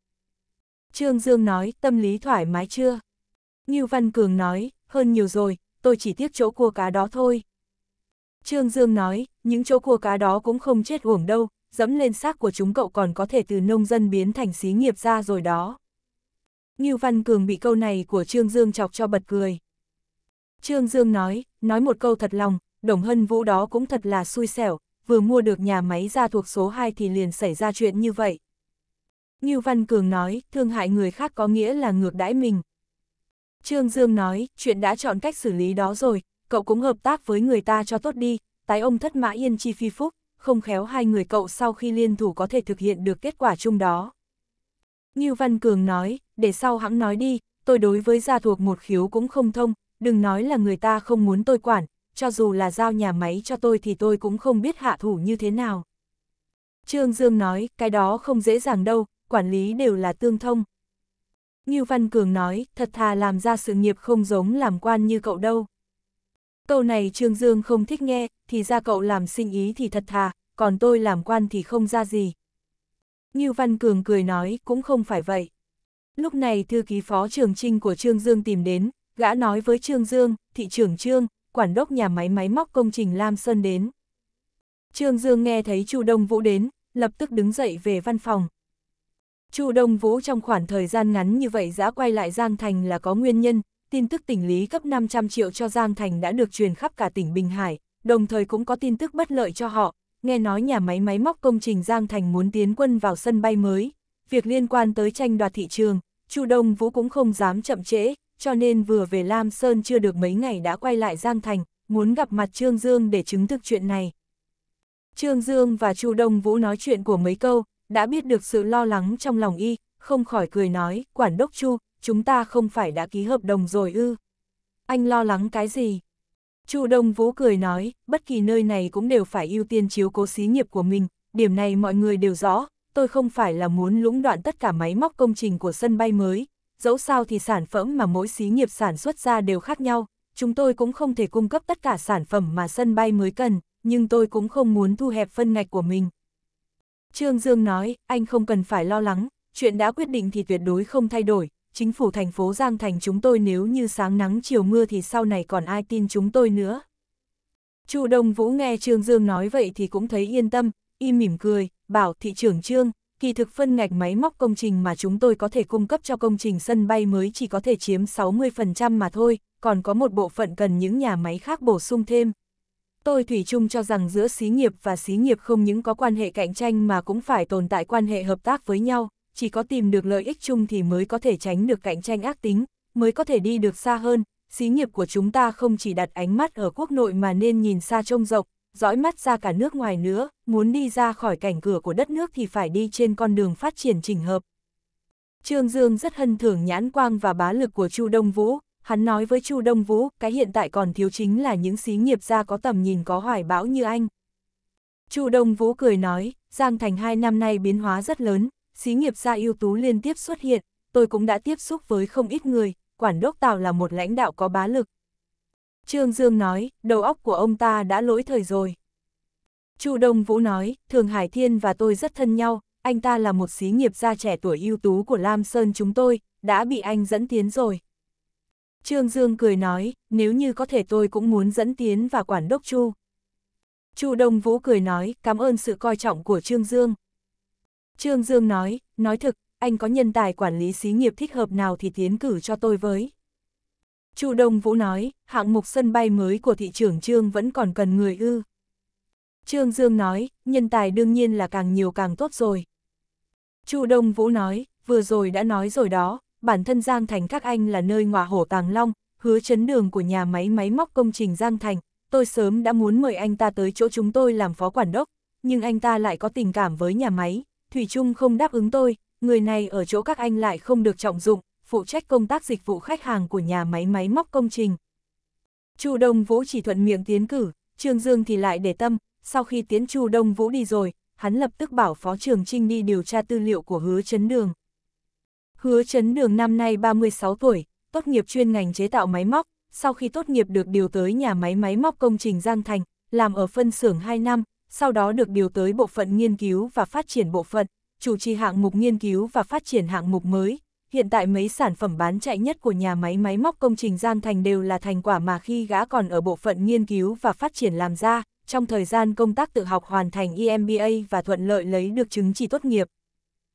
Trương Dương nói, tâm lý thoải mái chưa? Ngưu Văn Cường nói, hơn nhiều rồi, tôi chỉ tiếc chỗ cua cá đó thôi. Trương Dương nói, những chỗ cua cá đó cũng không chết uổng đâu, dẫm lên xác của chúng cậu còn có thể từ nông dân biến thành xí nghiệp ra rồi đó. Ngưu Văn Cường bị câu này của Trương Dương chọc cho bật cười. Trương Dương nói, nói một câu thật lòng, Đồng Hân Vũ đó cũng thật là xui xẻo, vừa mua được nhà máy ra thuộc số 2 thì liền xảy ra chuyện như vậy. Ngưu Văn Cường nói, thương hại người khác có nghĩa là ngược đãi mình. Trương Dương nói, chuyện đã chọn cách xử lý đó rồi, cậu cũng hợp tác với người ta cho tốt đi, tái ông thất mã yên chi phi phúc, không khéo hai người cậu sau khi liên thủ có thể thực hiện được kết quả chung đó. Ngưu Văn Cường nói, để sau hãng nói đi, tôi đối với gia thuộc một khiếu cũng không thông, đừng nói là người ta không muốn tôi quản, cho dù là giao nhà máy cho tôi thì tôi cũng không biết hạ thủ như thế nào. Trương Dương nói, cái đó không dễ dàng đâu, quản lý đều là tương thông. Như Văn Cường nói, thật thà làm ra sự nghiệp không giống làm quan như cậu đâu. Câu này Trương Dương không thích nghe, thì ra cậu làm sinh ý thì thật thà, còn tôi làm quan thì không ra gì. Như Văn Cường cười nói, cũng không phải vậy. Lúc này thư ký phó trường trinh của Trương Dương tìm đến, gã nói với Trương Dương, thị trưởng Trương, quản đốc nhà máy máy móc công trình Lam Sơn đến. Trương Dương nghe thấy Chu Đông Vũ đến, lập tức đứng dậy về văn phòng. Chu Đông Vũ trong khoảng thời gian ngắn như vậy đã quay lại Giang Thành là có nguyên nhân, tin tức tỉnh lý cấp 500 triệu cho Giang Thành đã được truyền khắp cả tỉnh Bình Hải, đồng thời cũng có tin tức bất lợi cho họ, nghe nói nhà máy máy móc công trình Giang Thành muốn tiến quân vào sân bay mới, việc liên quan tới tranh đoạt thị trường, Chu Đông Vũ cũng không dám chậm trễ, cho nên vừa về Lam Sơn chưa được mấy ngày đã quay lại Giang Thành, muốn gặp mặt Trương Dương để chứng thực chuyện này. Trương Dương và Chu Đông Vũ nói chuyện của mấy câu, đã biết được sự lo lắng trong lòng y, không khỏi cười nói, quản đốc Chu, chúng ta không phải đã ký hợp đồng rồi ư. Anh lo lắng cái gì? Chu Đông Vũ cười nói, bất kỳ nơi này cũng đều phải ưu tiên chiếu cố xí nghiệp của mình, điểm này mọi người đều rõ, tôi không phải là muốn lũng đoạn tất cả máy móc công trình của sân bay mới, dẫu sao thì sản phẩm mà mỗi xí nghiệp sản xuất ra đều khác nhau, chúng tôi cũng không thể cung cấp tất cả sản phẩm mà sân bay mới cần, nhưng tôi cũng không muốn thu hẹp phân ngạch của mình. Trương Dương nói, anh không cần phải lo lắng, chuyện đã quyết định thì tuyệt đối không thay đổi, chính phủ thành phố Giang Thành chúng tôi nếu như sáng nắng chiều mưa thì sau này còn ai tin chúng tôi nữa. Chu Đông Vũ nghe Trương Dương nói vậy thì cũng thấy yên tâm, im mỉm cười, bảo thị trưởng Trương, kỳ thực phân ngạch máy móc công trình mà chúng tôi có thể cung cấp cho công trình sân bay mới chỉ có thể chiếm 60% mà thôi, còn có một bộ phận cần những nhà máy khác bổ sung thêm. Tôi thủy chung cho rằng giữa xí nghiệp và xí nghiệp không những có quan hệ cạnh tranh mà cũng phải tồn tại quan hệ hợp tác với nhau, chỉ có tìm được lợi ích chung thì mới có thể tránh được cạnh tranh ác tính, mới có thể đi được xa hơn. Xí nghiệp của chúng ta không chỉ đặt ánh mắt ở quốc nội mà nên nhìn xa trông rộng, dõi mắt ra cả nước ngoài nữa, muốn đi ra khỏi cảnh cửa của đất nước thì phải đi trên con đường phát triển trình hợp. Trương Dương rất hân thưởng nhãn quang và bá lực của Chu Đông Vũ, hắn nói với Chu Đông Vũ, cái hiện tại còn thiếu chính là những xí nghiệp gia có tầm nhìn có hoài bão như anh. Chu Đông Vũ cười nói, Giang Thành hai năm nay biến hóa rất lớn, xí nghiệp gia ưu tú liên tiếp xuất hiện, tôi cũng đã tiếp xúc với không ít người, quản đốc Tào là một lãnh đạo có bá lực, Trương Dương nói, đầu óc của ông ta đã lỗi thời rồi. Chu Đông Vũ nói, Thường Hải Thiên và tôi rất thân nhau, anh ta là một xí nghiệp gia trẻ tuổi ưu tú của Lam Sơn chúng tôi, đã bị anh dẫn tiến rồi. Trương Dương cười nói, nếu như có thể tôi cũng muốn dẫn tiến và quản đốc Chu. Chu Đông Vũ cười nói, cảm ơn sự coi trọng của Trương Dương. Trương Dương nói, nói thực, anh có nhân tài quản lý xí nghiệp thích hợp nào thì tiến cử cho tôi với. Chu Đông Vũ nói, hạng mục sân bay mới của thị trưởng Trương vẫn còn cần người ư. Trương Dương nói, nhân tài đương nhiên là càng nhiều càng tốt rồi. Chu Đông Vũ nói, vừa rồi đã nói rồi đó, bản thân Giang Thành các anh là nơi ngọa hổ tàng long, hứa chấn đường của nhà máy máy móc công trình Giang Thành, tôi sớm đã muốn mời anh ta tới chỗ chúng tôi làm phó quản đốc, nhưng anh ta lại có tình cảm với nhà máy, Thủy Trung không đáp ứng tôi, người này ở chỗ các anh lại không được trọng dụng, phụ trách công tác dịch vụ khách hàng của nhà máy máy móc công trình. Chu Đông Vũ chỉ thuận miệng tiến cử, Trương Dương thì lại để tâm, sau khi tiến Chu Đông Vũ đi rồi, hắn lập tức bảo Phó Trường Trinh đi điều tra tư liệu của Hứa Chấn Đường. Hứa Chấn Đường năm nay 36 tuổi, tốt nghiệp chuyên ngành chế tạo máy móc, sau khi tốt nghiệp được điều tới nhà máy máy móc công trình Giang Thành, làm ở phân xưởng 2 năm, sau đó được điều tới bộ phận nghiên cứu và phát triển bộ phận, chủ trì hạng mục nghiên cứu và phát triển hạng mục mới, hiện tại mấy sản phẩm bán chạy nhất của nhà máy máy móc công trình Giang Thành đều là thành quả mà khi gã còn ở bộ phận nghiên cứu và phát triển làm ra, trong thời gian công tác tự học hoàn thành EMBA và thuận lợi lấy được chứng chỉ tốt nghiệp.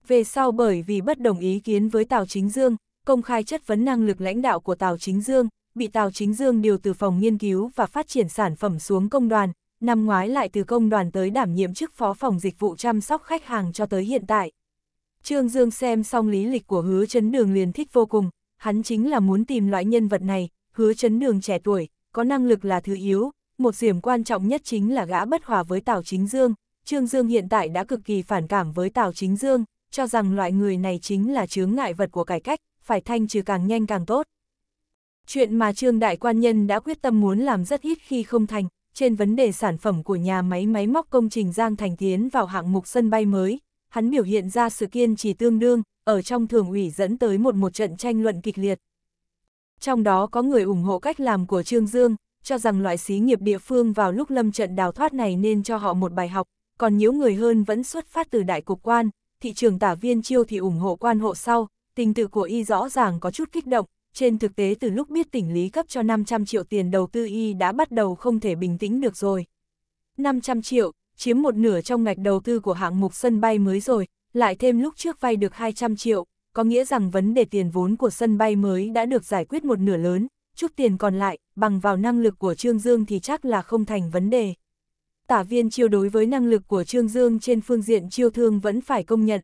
Về sau bởi vì bất đồng ý kiến với Tào Chính Dương, công khai chất vấn năng lực lãnh đạo của Tào Chính Dương, bị Tào Chính Dương điều từ phòng nghiên cứu và phát triển sản phẩm xuống công đoàn, năm ngoái lại từ công đoàn tới đảm nhiệm chức phó phòng dịch vụ chăm sóc khách hàng cho tới hiện tại. Trương Dương xem xong lý lịch của hứa chấn đường liền thích vô cùng, hắn chính là muốn tìm loại nhân vật này, hứa chấn đường trẻ tuổi, có năng lực là thứ yếu, một điểm quan trọng nhất chính là gã bất hòa với Tào Chính Dương. Trương Dương hiện tại đã cực kỳ phản cảm với Tào Chính Dương, cho rằng loại người này chính là chướng ngại vật của cải cách, phải thanh trừ càng nhanh càng tốt. Chuyện mà Trương Đại Quan Nhân đã quyết tâm muốn làm rất ít khi không thành, trên vấn đề sản phẩm của nhà máy máy móc công trình Giang Thành Tiến vào hạng mục sân bay mới, hắn biểu hiện ra sự kiên trì tương đương, ở trong thường ủy dẫn tới một một trận tranh luận kịch liệt. Trong đó có người ủng hộ cách làm của Trương Dương, cho rằng loại xí nghiệp địa phương vào lúc lâm trận đào thoát này nên cho họ một bài học, còn nhiều người hơn vẫn xuất phát từ đại cục quan, thị trường tả viên chiêu thì ủng hộ quan hộ sau, tình tự của y rõ ràng có chút kích động, trên thực tế từ lúc biết tỉnh lý cấp cho 500 triệu tiền đầu tư y đã bắt đầu không thể bình tĩnh được rồi. 500 triệu, chiếm một nửa trong ngạch đầu tư của hạng mục sân bay mới rồi, lại thêm lúc trước vay được 200 triệu, có nghĩa rằng vấn đề tiền vốn của sân bay mới đã được giải quyết một nửa lớn, chút tiền còn lại, bằng vào năng lực của Trương Dương thì chắc là không thành vấn đề. Tả viên chiêu đối với năng lực của Trương Dương trên phương diện chiêu thương vẫn phải công nhận.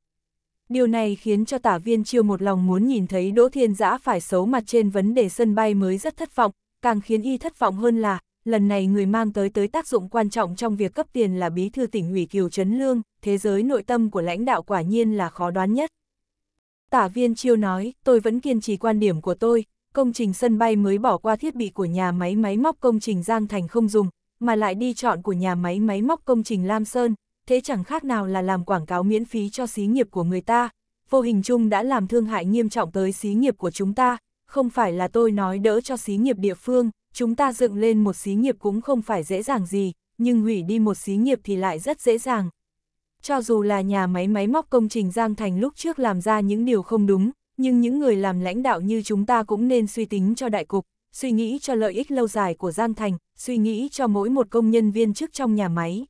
Điều này khiến cho tả viên chiêu một lòng muốn nhìn thấy Đỗ Thiên Giã phải xấu mặt trên vấn đề sân bay mới rất thất vọng, càng khiến y thất vọng hơn là lần này người mang tới tới tác dụng quan trọng trong việc cấp tiền là bí thư tỉnh ủy Kiều Trấn Lương, thế giới nội tâm của lãnh đạo quả nhiên là khó đoán nhất. Tả viên chiêu nói, tôi vẫn kiên trì quan điểm của tôi, công trình sân bay mới bỏ qua thiết bị của nhà máy máy móc công trình Giang Thành không dùng, mà lại đi chọn của nhà máy máy móc công trình Lam Sơn, thế chẳng khác nào là làm quảng cáo miễn phí cho xí nghiệp của người ta, vô hình chung đã làm thương hại nghiêm trọng tới xí nghiệp của chúng ta, không phải là tôi nói đỡ cho xí nghiệp địa phương, chúng ta dựng lên một xí nghiệp cũng không phải dễ dàng gì, nhưng hủy đi một xí nghiệp thì lại rất dễ dàng. Cho dù là nhà máy máy móc công trình Giang Thành lúc trước làm ra những điều không đúng, nhưng những người làm lãnh đạo như chúng ta cũng nên suy tính cho đại cục, suy nghĩ cho lợi ích lâu dài của Giang Thành, suy nghĩ cho mỗi một công nhân viên chức trong nhà máy.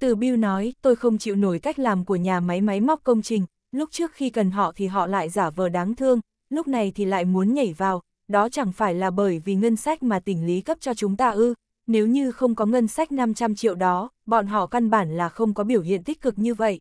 Từ Bill nói, tôi không chịu nổi cách làm của nhà máy máy móc công trình, lúc trước khi cần họ thì họ lại giả vờ đáng thương, lúc này thì lại muốn nhảy vào, đó chẳng phải là bởi vì ngân sách mà tỉnh lý cấp cho chúng ta ư, nếu như không có ngân sách 500 triệu đó, bọn họ căn bản là không có biểu hiện tích cực như vậy.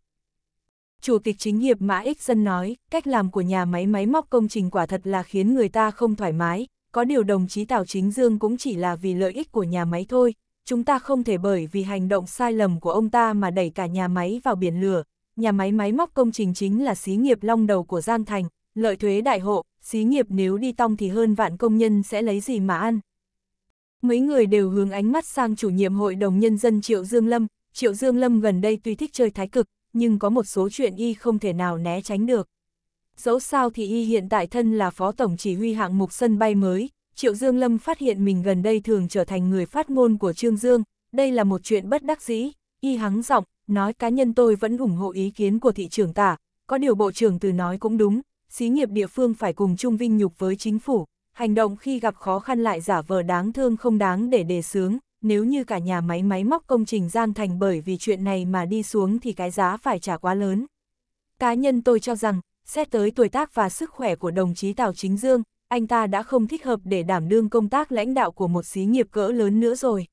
Chủ tịch chính nghiệp Mã Ích Dân nói, cách làm của nhà máy máy móc công trình quả thật là khiến người ta không thoải mái, có điều đồng chí Tào Chính Dương cũng chỉ là vì lợi ích của nhà máy thôi, chúng ta không thể bởi vì hành động sai lầm của ông ta mà đẩy cả nhà máy vào biển lửa. Nhà máy máy móc công trình chính là xí nghiệp long đầu của Giang Thành, lợi thuế đại hộ, xí nghiệp nếu đi tong thì hơn vạn công nhân sẽ lấy gì mà ăn. Mấy người đều hướng ánh mắt sang chủ nhiệm hội đồng nhân dân Triệu Dương Lâm, Triệu Dương Lâm gần đây tuy thích chơi thái cực, nhưng có một số chuyện y không thể nào né tránh được. Dẫu sao thì y hiện tại thân là phó tổng chỉ huy hạng mục sân bay mới, Triệu Dương Lâm phát hiện mình gần đây thường trở thành người phát ngôn của Trương Dương, đây là một chuyện bất đắc dĩ, y hắng giọng, nói cá nhân tôi vẫn ủng hộ ý kiến của thị trưởng tả, có điều bộ trưởng từ nói cũng đúng, xí nghiệp địa phương phải cùng chung vinh nhục với chính phủ, hành động khi gặp khó khăn lại giả vờ đáng thương không đáng để đề sướng, nếu như cả nhà máy máy móc công trình Giang Thành bởi vì chuyện này mà đi xuống thì cái giá phải trả quá lớn. Cá nhân tôi cho rằng, xét tới tuổi tác và sức khỏe của đồng chí Tào Chính Dương, anh ta đã không thích hợp để đảm đương công tác lãnh đạo của một xí nghiệp cỡ lớn nữa rồi.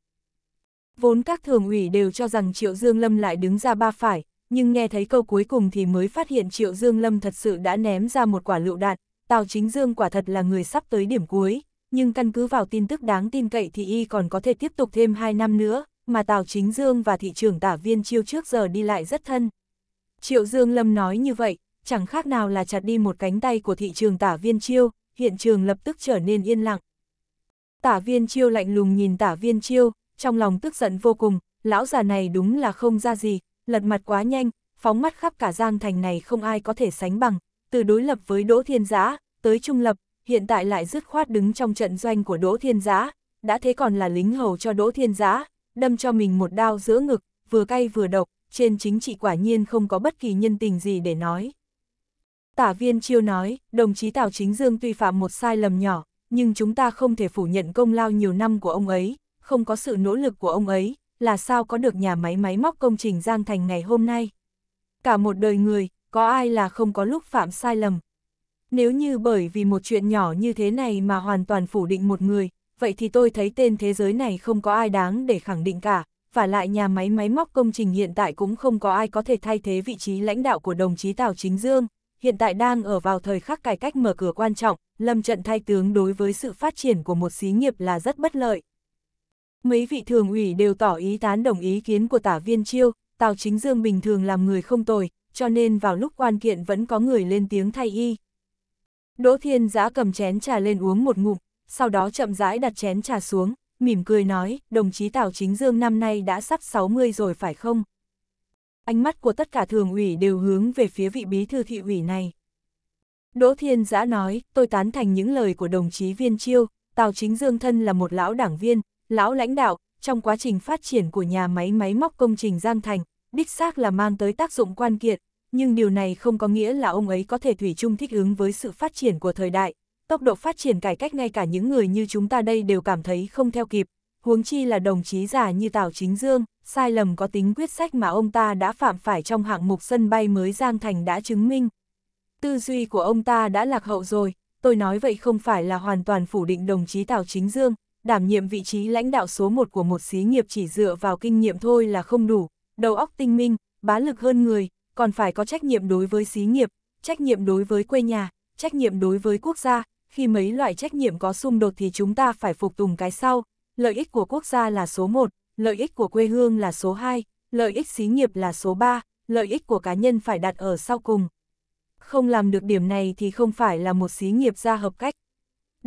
Vốn các thường ủy đều cho rằng Triệu Dương Lâm lại đứng ra ba phải, nhưng nghe thấy câu cuối cùng thì mới phát hiện Triệu Dương Lâm thật sự đã ném ra một quả lựu đạn, Tào Chính Dương quả thật là người sắp tới điểm cuối, nhưng căn cứ vào tin tức đáng tin cậy thì y còn có thể tiếp tục thêm 2 năm nữa, mà Tào Chính Dương và thị trường tả viên chiêu trước giờ đi lại rất thân. Triệu Dương Lâm nói như vậy, chẳng khác nào là chặt đi một cánh tay của thị trường tả viên chiêu, hiện trường lập tức trở nên yên lặng. Tả viên chiêu lạnh lùng nhìn tả viên chiêu, trong lòng tức giận vô cùng, lão già này đúng là không ra gì, lật mặt quá nhanh, phóng mắt khắp cả Giang Thành này không ai có thể sánh bằng, từ đối lập với Đỗ Thiên Giã, tới trung lập, hiện tại lại dứt khoát đứng trong trận doanh của Đỗ Thiên Giã, đã thế còn là lính hầu cho Đỗ Thiên Giã, đâm cho mình một đao giữa ngực, vừa cay vừa độc, trên chính trị quả nhiên không có bất kỳ nhân tình gì để nói. Tả viên chiêu nói, đồng chí Tào Chính Dương tuy phạm một sai lầm nhỏ, nhưng chúng ta không thể phủ nhận công lao nhiều năm của ông ấy, không có sự nỗ lực của ông ấy, là sao có được nhà máy máy móc công trình Giang Thành ngày hôm nay. Cả một đời người, có ai là không có lúc phạm sai lầm. Nếu như bởi vì một chuyện nhỏ như thế này mà hoàn toàn phủ định một người, vậy thì tôi thấy tên thế giới này không có ai đáng để khẳng định cả, và lại nhà máy máy móc công trình hiện tại cũng không có ai có thể thay thế vị trí lãnh đạo của đồng chí Tào Chính Dương, hiện tại đang ở vào thời khắc cải cách mở cửa quan trọng, lâm trận thay tướng đối với sự phát triển của một xí nghiệp là rất bất lợi mấy vị thường ủy đều tỏ ý tán đồng ý kiến của tả viên chiêu, Tào Chính Dương bình thường làm người không tồi, cho nên vào lúc quan kiện vẫn có người lên tiếng thay y. Đỗ Thiên Giã cầm chén trà lên uống một ngụm, sau đó chậm rãi đặt chén trà xuống, mỉm cười nói, đồng chí Tào Chính Dương năm nay đã sắp 60 rồi phải không? Ánh mắt của tất cả thường ủy đều hướng về phía vị bí thư thị ủy này. Đỗ Thiên Giã nói, tôi tán thành những lời của đồng chí Viên Chiêu, Tào Chính Dương thân là một lão đảng viên, lão lãnh đạo, trong quá trình phát triển của nhà máy máy móc công trình Giang Thành, đích xác là mang tới tác dụng quan kiện, nhưng điều này không có nghĩa là ông ấy có thể thủy chung thích ứng với sự phát triển của thời đại. Tốc độ phát triển cải cách ngay cả những người như chúng ta đây đều cảm thấy không theo kịp, huống chi là đồng chí già như Tào Chính Dương, sai lầm có tính quyết sách mà ông ta đã phạm phải trong hạng mục sân bay mới Giang Thành đã chứng minh. Tư duy của ông ta đã lạc hậu rồi, tôi nói vậy không phải là hoàn toàn phủ định đồng chí Tào Chính Dương, đảm nhiệm vị trí lãnh đạo số một của một xí nghiệp chỉ dựa vào kinh nghiệm thôi là không đủ, đầu óc tinh minh, bá lực hơn người, còn phải có trách nhiệm đối với xí nghiệp, trách nhiệm đối với quê nhà, trách nhiệm đối với quốc gia, khi mấy loại trách nhiệm có xung đột thì chúng ta phải phục tùng cái sau, lợi ích của quốc gia là số 1, lợi ích của quê hương là số 2, lợi ích xí nghiệp là số 3, lợi ích của cá nhân phải đặt ở sau cùng. Không làm được điểm này thì không phải là một xí nghiệp gia hợp cách.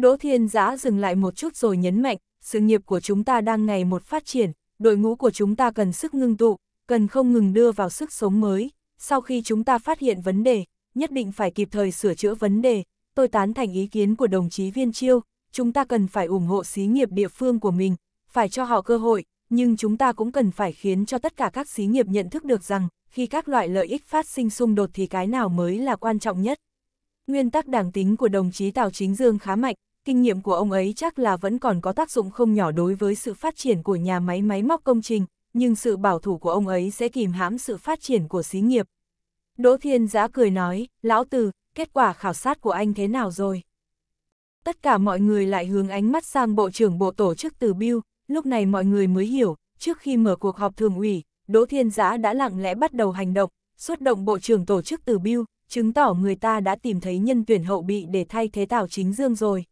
Đỗ Thiên Giã dừng lại một chút rồi nhấn mạnh, sự nghiệp của chúng ta đang ngày một phát triển, đội ngũ của chúng ta cần sức ngưng tụ, cần không ngừng đưa vào sức sống mới. Sau khi chúng ta phát hiện vấn đề, nhất định phải kịp thời sửa chữa vấn đề. Tôi tán thành ý kiến của đồng chí Viên Chiêu, chúng ta cần phải ủng hộ xí nghiệp địa phương của mình, phải cho họ cơ hội, nhưng chúng ta cũng cần phải khiến cho tất cả các xí nghiệp nhận thức được rằng, khi các loại lợi ích phát sinh xung đột thì cái nào mới là quan trọng nhất. Nguyên tắc đảng tính của đồng chí Tào Chính Dương khá mạnh, kinh nghiệm của ông ấy chắc là vẫn còn có tác dụng không nhỏ đối với sự phát triển của nhà máy máy móc công trình, nhưng sự bảo thủ của ông ấy sẽ kìm hãm sự phát triển của xí nghiệp. Đỗ Thiên Giã cười nói, lão từ, kết quả khảo sát của anh thế nào rồi? Tất cả mọi người lại hướng ánh mắt sang Bộ trưởng Bộ Tổ chức Từ Biêu, lúc này mọi người mới hiểu, trước khi mở cuộc họp thường ủy, Đỗ Thiên Giã đã lặng lẽ bắt đầu hành động, xuất động Bộ trưởng Tổ chức Từ Biêu, chứng tỏ người ta đã tìm thấy nhân tuyển hậu bị để thay thế Tào Chính Dương rồi.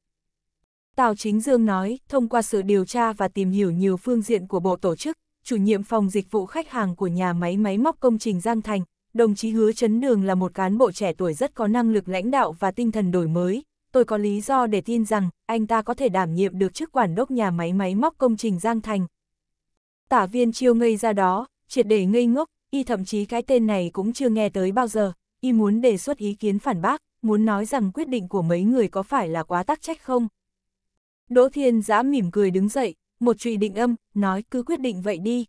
Tào Chính Dương nói, thông qua sự điều tra và tìm hiểu nhiều phương diện của bộ tổ chức, chủ nhiệm phòng dịch vụ khách hàng của nhà máy máy móc công trình Giang Thành, đồng chí Hứa Trấn Đường là một cán bộ trẻ tuổi rất có năng lực lãnh đạo và tinh thần đổi mới. Tôi có lý do để tin rằng anh ta có thể đảm nhiệm được chức quản đốc nhà máy máy móc công trình Giang Thành. Tả viên chiêu ngây ra đó, triệt để ngây ngốc, y thậm chí cái tên này cũng chưa nghe tới bao giờ, y muốn đề xuất ý kiến phản bác, muốn nói rằng quyết định của mấy người có phải là quá tắc trách không? Đỗ Thiên Giã mỉm cười đứng dậy, một trùy định âm, nói cứ quyết định vậy đi.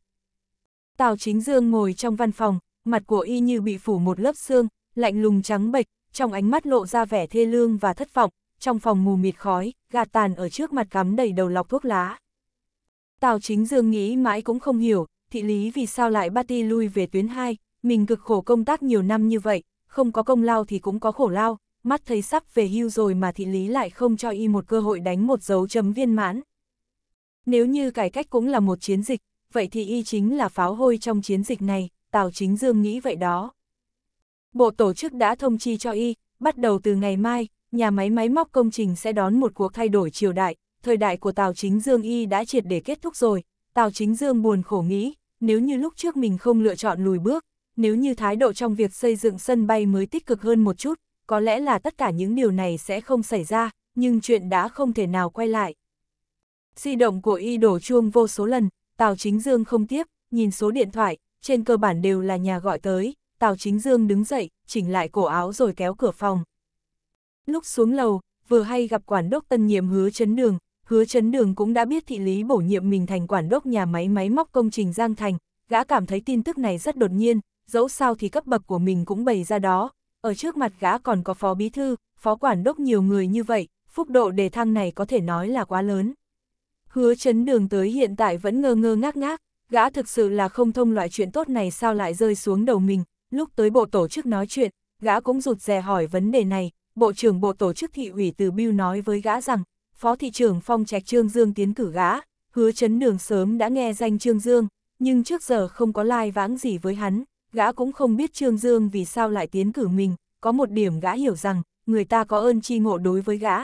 Tào Chính Dương ngồi trong văn phòng, mặt của y như bị phủ một lớp xương, lạnh lùng trắng bệch, trong ánh mắt lộ ra vẻ thê lương và thất vọng, trong phòng mù mịt khói, gà tàn ở trước mặt cắm đầy đầu lọc thuốc lá. Tào Chính Dương nghĩ mãi cũng không hiểu, thị lý vì sao lại bắt y lui về tuyến 2, mình cực khổ công tác nhiều năm như vậy, không có công lao thì cũng có khổ lao, mắt thấy sắp về hưu rồi mà thị lý lại không cho y một cơ hội đánh một dấu chấm viên mãn. Nếu như cải cách cũng là một chiến dịch, vậy thì y chính là pháo hôi trong chiến dịch này, Tào Chính Dương nghĩ vậy đó. Bộ tổ chức đã thông chi cho y, bắt đầu từ ngày mai, nhà máy máy móc công trình sẽ đón một cuộc thay đổi triều đại, thời đại của Tào Chính Dương y đã triệt để kết thúc rồi, Tào Chính Dương buồn khổ nghĩ, nếu như lúc trước mình không lựa chọn lùi bước, nếu như thái độ trong việc xây dựng sân bay mới tích cực hơn một chút, có lẽ là tất cả những điều này sẽ không xảy ra, nhưng chuyện đã không thể nào quay lại. Di động của y đổ chuông vô số lần, Tào Chính Dương không tiếp, nhìn số điện thoại, trên cơ bản đều là nhà gọi tới, Tào Chính Dương đứng dậy, chỉnh lại cổ áo rồi kéo cửa phòng. Lúc xuống lầu, vừa hay gặp quản đốc tân nhiệm hứa chấn đường, hứa chấn đường cũng đã biết thị lý bổ nhiệm mình thành quản đốc nhà máy máy móc công trình Giang Thành, gã cảm thấy tin tức này rất đột nhiên, dẫu sao thì cấp bậc của mình cũng bày ra đó, ở trước mặt gã còn có phó bí thư, phó quản đốc nhiều người như vậy, phúc độ đề thăng này có thể nói là quá lớn. Hứa chấn đường tới hiện tại vẫn ngơ ngơ ngác ngác, gã thực sự là không thông loại chuyện tốt này sao lại rơi xuống đầu mình, lúc tới bộ tổ chức nói chuyện, gã cũng rụt rè hỏi vấn đề này, bộ trưởng bộ tổ chức thị ủy từ Biêu nói với gã rằng, phó thị trưởng phong trạch Trương Dương tiến cử gã, hứa chấn đường sớm đã nghe danh Trương Dương, nhưng trước giờ không có lai vãng gì với hắn, gã cũng không biết Trương Dương vì sao lại tiến cử mình, có một điểm gã hiểu rằng, người ta có ơn chi ngộ đối với gã.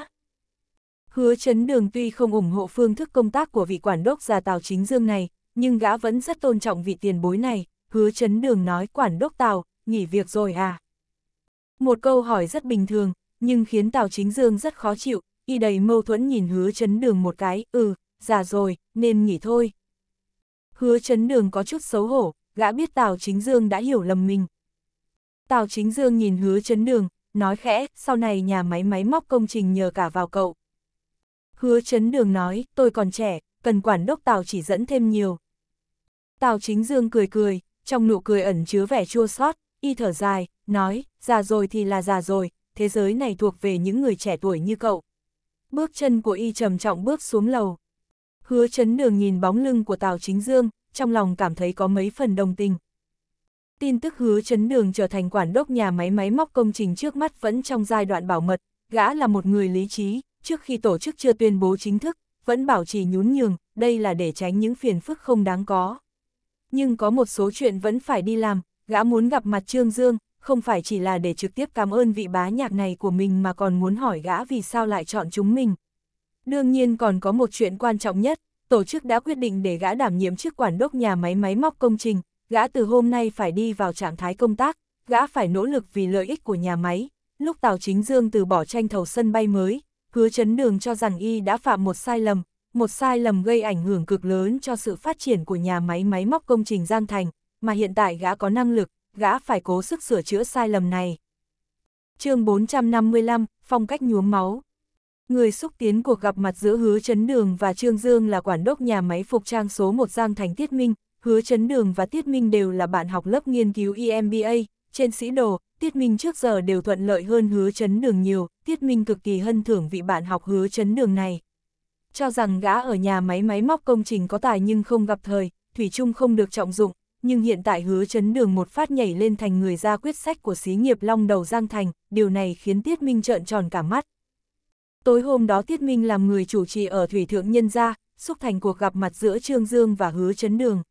Hứa chấn đường tuy không ủng hộ phương thức công tác của vị quản đốc già Tào Chính Dương này, nhưng gã vẫn rất tôn trọng vị tiền bối này, hứa chấn đường nói quản đốc Tào, nghỉ việc rồi à. Một câu hỏi rất bình thường, nhưng khiến Tào Chính Dương rất khó chịu, y đầy mâu thuẫn nhìn hứa chấn đường một cái, ừ, già rồi, nên nghỉ thôi. Hứa chấn đường có chút xấu hổ, gã biết Tào Chính Dương đã hiểu lầm mình. Tào Chính Dương nhìn hứa chấn đường, nói khẽ, sau này nhà máy máy móc công trình nhờ cả vào cậu. Hứa chấn đường nói, tôi còn trẻ, cần quản đốc Tào chỉ dẫn thêm nhiều. Tào Chính Dương cười cười, trong nụ cười ẩn chứa vẻ chua xót, y thở dài, nói, già rồi thì là già rồi, thế giới này thuộc về những người trẻ tuổi như cậu. Bước chân của y trầm trọng bước xuống lầu. Hứa chấn đường nhìn bóng lưng của Tào Chính Dương, trong lòng cảm thấy có mấy phần đồng tình. Tin tức hứa chấn đường trở thành quản đốc nhà máy máy móc công trình trước mắt vẫn trong giai đoạn bảo mật, gã là một người lý trí, trước khi tổ chức chưa tuyên bố chính thức, vẫn bảo trì nhún nhường, đây là để tránh những phiền phức không đáng có. Nhưng có một số chuyện vẫn phải đi làm, gã muốn gặp mặt Trương Dương, không phải chỉ là để trực tiếp cảm ơn vị bá nhạc này của mình mà còn muốn hỏi gã vì sao lại chọn chúng mình. Đương nhiên còn có một chuyện quan trọng nhất, tổ chức đã quyết định để gã đảm nhiệm chức quản đốc nhà máy máy móc công trình, gã từ hôm nay phải đi vào trạng thái công tác, gã phải nỗ lực vì lợi ích của nhà máy. Lúc Tào Chính Dương từ bỏ tranh thầu sân bay mới, hứa chấn đường cho rằng y đã phạm một sai lầm, một sai lầm gây ảnh hưởng cực lớn cho sự phát triển của nhà máy máy móc công trình Giang Thành, mà hiện tại gã có năng lực, gã phải cố sức sửa chữa sai lầm này. chương 455, phong cách nhuốm máu Người xúc tiến cuộc gặp mặt giữa Hứa Chấn Đường và Trương Dương là quản đốc nhà máy phục trang số 1 Giang Thành Tiết Minh, Hứa Chấn Đường và Tiết Minh đều là bạn học lớp nghiên cứu EMBA, trên sĩ đồ, Tiết Minh trước giờ đều thuận lợi hơn Hứa Chấn Đường nhiều, Tiết Minh cực kỳ hân thưởng vị bạn học Hứa Chấn Đường này. Cho rằng gã ở nhà máy máy móc công trình có tài nhưng không gặp thời, Thủy chung không được trọng dụng, nhưng hiện tại Hứa Chấn Đường một phát nhảy lên thành người ra quyết sách của xí nghiệp long đầu Giang Thành, điều này khiến Tiết Minh trợn tròn cả mắt. Tối hôm đó Tiết Minh làm người chủ trì ở Thủy Thượng Nhân Gia, xúc thành cuộc gặp mặt giữa Trương Dương và Hứa Chấn Đường.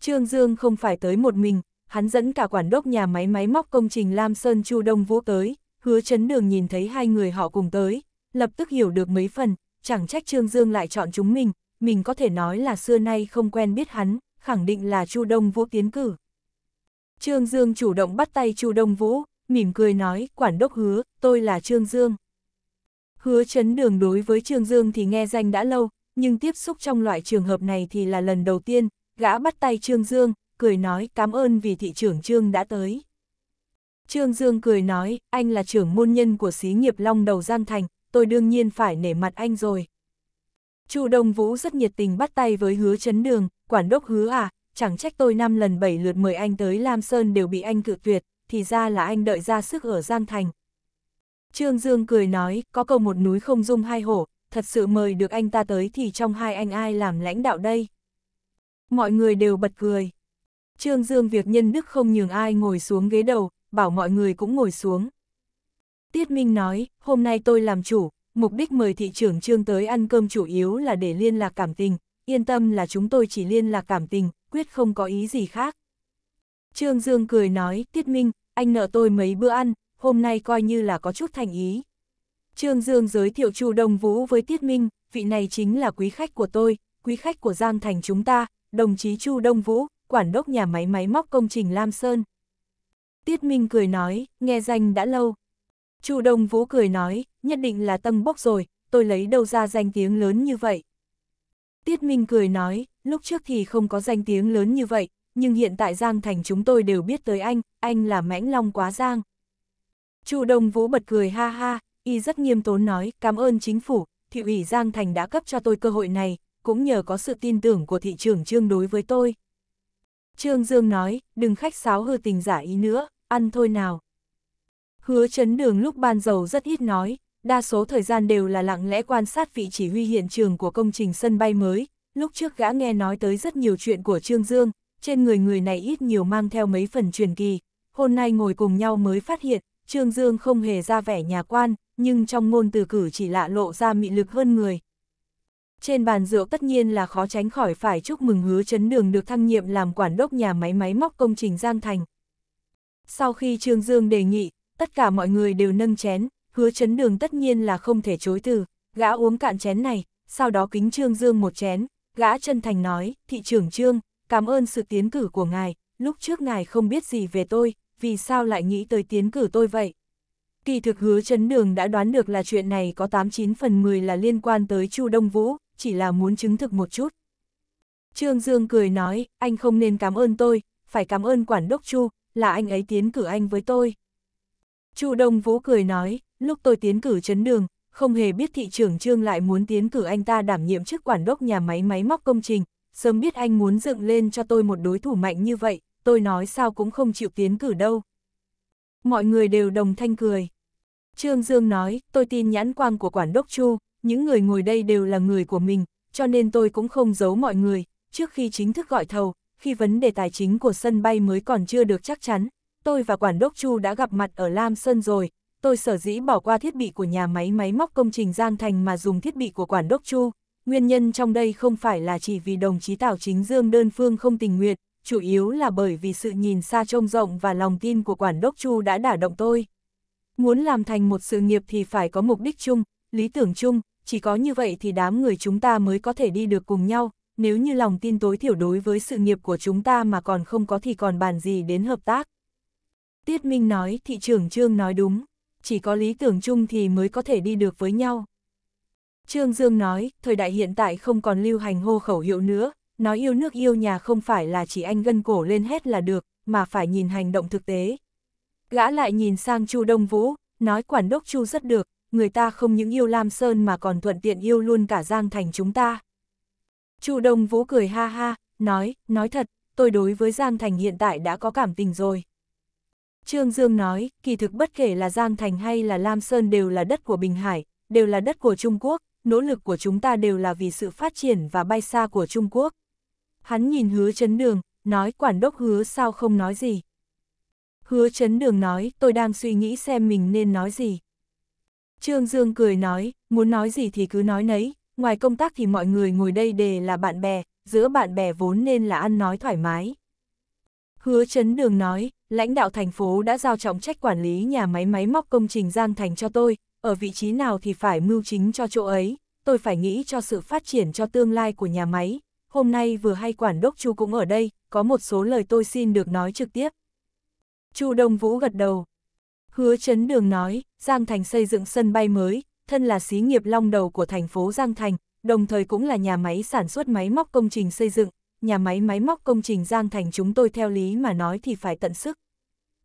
Trương Dương không phải tới một mình, hắn dẫn cả quản đốc nhà máy máy móc công trình Lam Sơn Chu Đông Vũ tới, Hứa Chấn Đường nhìn thấy hai người họ cùng tới, lập tức hiểu được mấy phần, chẳng trách Trương Dương lại chọn chúng mình, mình có thể nói là xưa nay không quen biết hắn, khẳng định là Chu Đông Vũ tiến cử. Trương Dương chủ động bắt tay Chu Đông Vũ, mỉm cười nói, quản đốc hứa, tôi là Trương Dương. Hứa chấn đường đối với Trương Dương thì nghe danh đã lâu, nhưng tiếp xúc trong loại trường hợp này thì là lần đầu tiên, gã bắt tay Trương Dương, cười nói cảm ơn vì thị trưởng Trương đã tới. Trương Dương cười nói, anh là trưởng môn nhân của xí nghiệp Long Đầu Giang Thành, tôi đương nhiên phải nể mặt anh rồi. Chu Đông Vũ rất nhiệt tình bắt tay với hứa chấn đường, quản đốc hứa à, chẳng trách tôi năm lần bảy lượt mời anh tới Lam Sơn đều bị anh cự tuyệt, thì ra là anh đợi ra sức ở Giang Thành. Trương Dương cười nói, có cầu một núi không dung hai hổ, thật sự mời được anh ta tới thì trong hai anh ai làm lãnh đạo đây. Mọi người đều bật cười. Trương Dương việc nhân đức không nhường ai ngồi xuống ghế đầu, bảo mọi người cũng ngồi xuống. Tiết Minh nói, hôm nay tôi làm chủ, mục đích mời thị trưởng Trương tới ăn cơm chủ yếu là để liên lạc cảm tình, yên tâm là chúng tôi chỉ liên lạc cảm tình, quyết không có ý gì khác. Trương Dương cười nói, Tiết Minh, anh nợ tôi mấy bữa ăn, hôm nay coi như là có chút thành ý. Trương Dương giới thiệu Chu Đông Vũ với Tiết Minh, vị này chính là quý khách của tôi, quý khách của Giang Thành chúng ta, đồng chí Chu Đông Vũ, quản đốc nhà máy máy móc công trình Lam Sơn. Tiết Minh cười nói, nghe danh đã lâu. Chu Đông Vũ cười nói, nhất định là tâm bốc rồi, tôi lấy đâu ra danh tiếng lớn như vậy. Tiết Minh cười nói, lúc trước thì không có danh tiếng lớn như vậy, nhưng hiện tại Giang Thành chúng tôi đều biết tới anh, anh là mãnh long quá Giang. Chu Đông Vũ bật cười ha ha, y rất nghiêm tốn nói, cảm ơn chính phủ, thị ủy Giang Thành đã cấp cho tôi cơ hội này, cũng nhờ có sự tin tưởng của thị trưởng Trương đối với tôi. Trương Dương nói, đừng khách sáo hư tình giả ý nữa, ăn thôi nào. Hứa chấn đường lúc ban dầu rất ít nói, đa số thời gian đều là lặng lẽ quan sát vị chỉ huy hiện trường của công trình sân bay mới. Lúc trước gã nghe nói tới rất nhiều chuyện của Trương Dương, trên người người này ít nhiều mang theo mấy phần truyền kỳ. Hôm nay ngồi cùng nhau mới phát hiện, Trương Dương không hề ra vẻ nhà quan, nhưng trong ngôn từ cử chỉ lạ lộ ra mị lực hơn người. Trên bàn rượu tất nhiên là khó tránh khỏi phải chúc mừng hứa chấn đường được thăng nhiệm làm quản đốc nhà máy máy móc công trình Giang Thành. Sau khi Trương Dương đề nghị, tất cả mọi người đều nâng chén, hứa chấn đường tất nhiên là không thể chối từ, gã uống cạn chén này, sau đó kính Trương Dương một chén, gã chân thành nói, thị trưởng Trương, cảm ơn sự tiến cử của ngài, lúc trước ngài không biết gì về tôi, vì sao lại nghĩ tới tiến cử tôi vậy? Kỳ thực hứa chấn đường đã đoán được là chuyện này có 89 phần 10 là liên quan tới Chu Đông Vũ, chỉ là muốn chứng thực một chút. Trương Dương cười nói, anh không nên cảm ơn tôi, phải cảm ơn quản đốc Chu, là anh ấy tiến cử anh với tôi. Chu Đông Vũ cười nói, lúc tôi tiến cử chấn đường, không hề biết thị trưởng Trương lại muốn tiến cử anh ta đảm nhiệm chức quản đốc nhà máy máy móc công trình, sớm biết anh muốn dựng lên cho tôi một đối thủ mạnh như vậy, tôi nói sao cũng không chịu tiến cử đâu. Mọi người đều đồng thanh cười. Trương Dương nói, tôi tin nhãn quang của quản đốc Chu, những người ngồi đây đều là người của mình, cho nên tôi cũng không giấu mọi người, trước khi chính thức gọi thầu, khi vấn đề tài chính của sân bay mới còn chưa được chắc chắn, tôi và quản đốc Chu đã gặp mặt ở Lam Sơn rồi, tôi sở dĩ bỏ qua thiết bị của nhà máy máy móc công trình Giang Thành mà dùng thiết bị của quản đốc Chu. Nguyên nhân trong đây không phải là chỉ vì đồng chí Tào Chính Dương đơn phương không tình nguyện, chủ yếu là bởi vì sự nhìn xa trông rộng và lòng tin của quản đốc Chu đã đả động tôi. Muốn làm thành một sự nghiệp thì phải có mục đích chung, lý tưởng chung, chỉ có như vậy thì đám người chúng ta mới có thể đi được cùng nhau, nếu như lòng tin tối thiểu đối với sự nghiệp của chúng ta mà còn không có thì còn bàn gì đến hợp tác. Tiết Minh nói thị trưởng Trương nói đúng, chỉ có lý tưởng chung thì mới có thể đi được với nhau. Trương Dương nói, thời đại hiện tại không còn lưu hành hô khẩu hiệu nữa, nói yêu nước yêu nhà không phải là chỉ anh gân cổ lên hết là được, mà phải nhìn hành động thực tế. Gã lại nhìn sang Chu Đông Vũ, nói quản đốc Chu rất được, người ta không những yêu Lam Sơn mà còn thuận tiện yêu luôn cả Giang Thành chúng ta. Chu Đông Vũ cười ha ha, nói, nói thật, tôi đối với Giang Thành hiện tại đã có cảm tình rồi. Trương Dương nói, kỳ thực bất kể là Giang Thành hay là Lam Sơn đều là đất của Bình Hải, đều là đất của Trung Quốc, nỗ lực của chúng ta đều là vì sự phát triển và bay xa của Trung Quốc hắn nhìn hứa chấn đường, nói quản đốc hứa sao không nói gì. Hứa chấn đường nói tôi đang suy nghĩ xem mình nên nói gì. Trương Dương cười nói, muốn nói gì thì cứ nói nấy, ngoài công tác thì mọi người ngồi đây đề là bạn bè, giữa bạn bè vốn nên là ăn nói thoải mái. Hứa chấn Đường nói, lãnh đạo thành phố đã giao trọng trách quản lý nhà máy máy móc công trình Giang Thành cho tôi, ở vị trí nào thì phải mưu chính cho chỗ ấy, tôi phải nghĩ cho sự phát triển cho tương lai của nhà máy, hôm nay vừa hay quản đốc chu cũng ở đây, có một số lời tôi xin được nói trực tiếp. Chu Đông Vũ gật đầu. Hứa Trấn Đường nói, Giang Thành xây dựng sân bay mới, thân là xí nghiệp long đầu của thành phố Giang Thành, đồng thời cũng là nhà máy sản xuất máy móc công trình xây dựng, nhà máy máy móc công trình Giang Thành chúng tôi theo lý mà nói thì phải tận sức.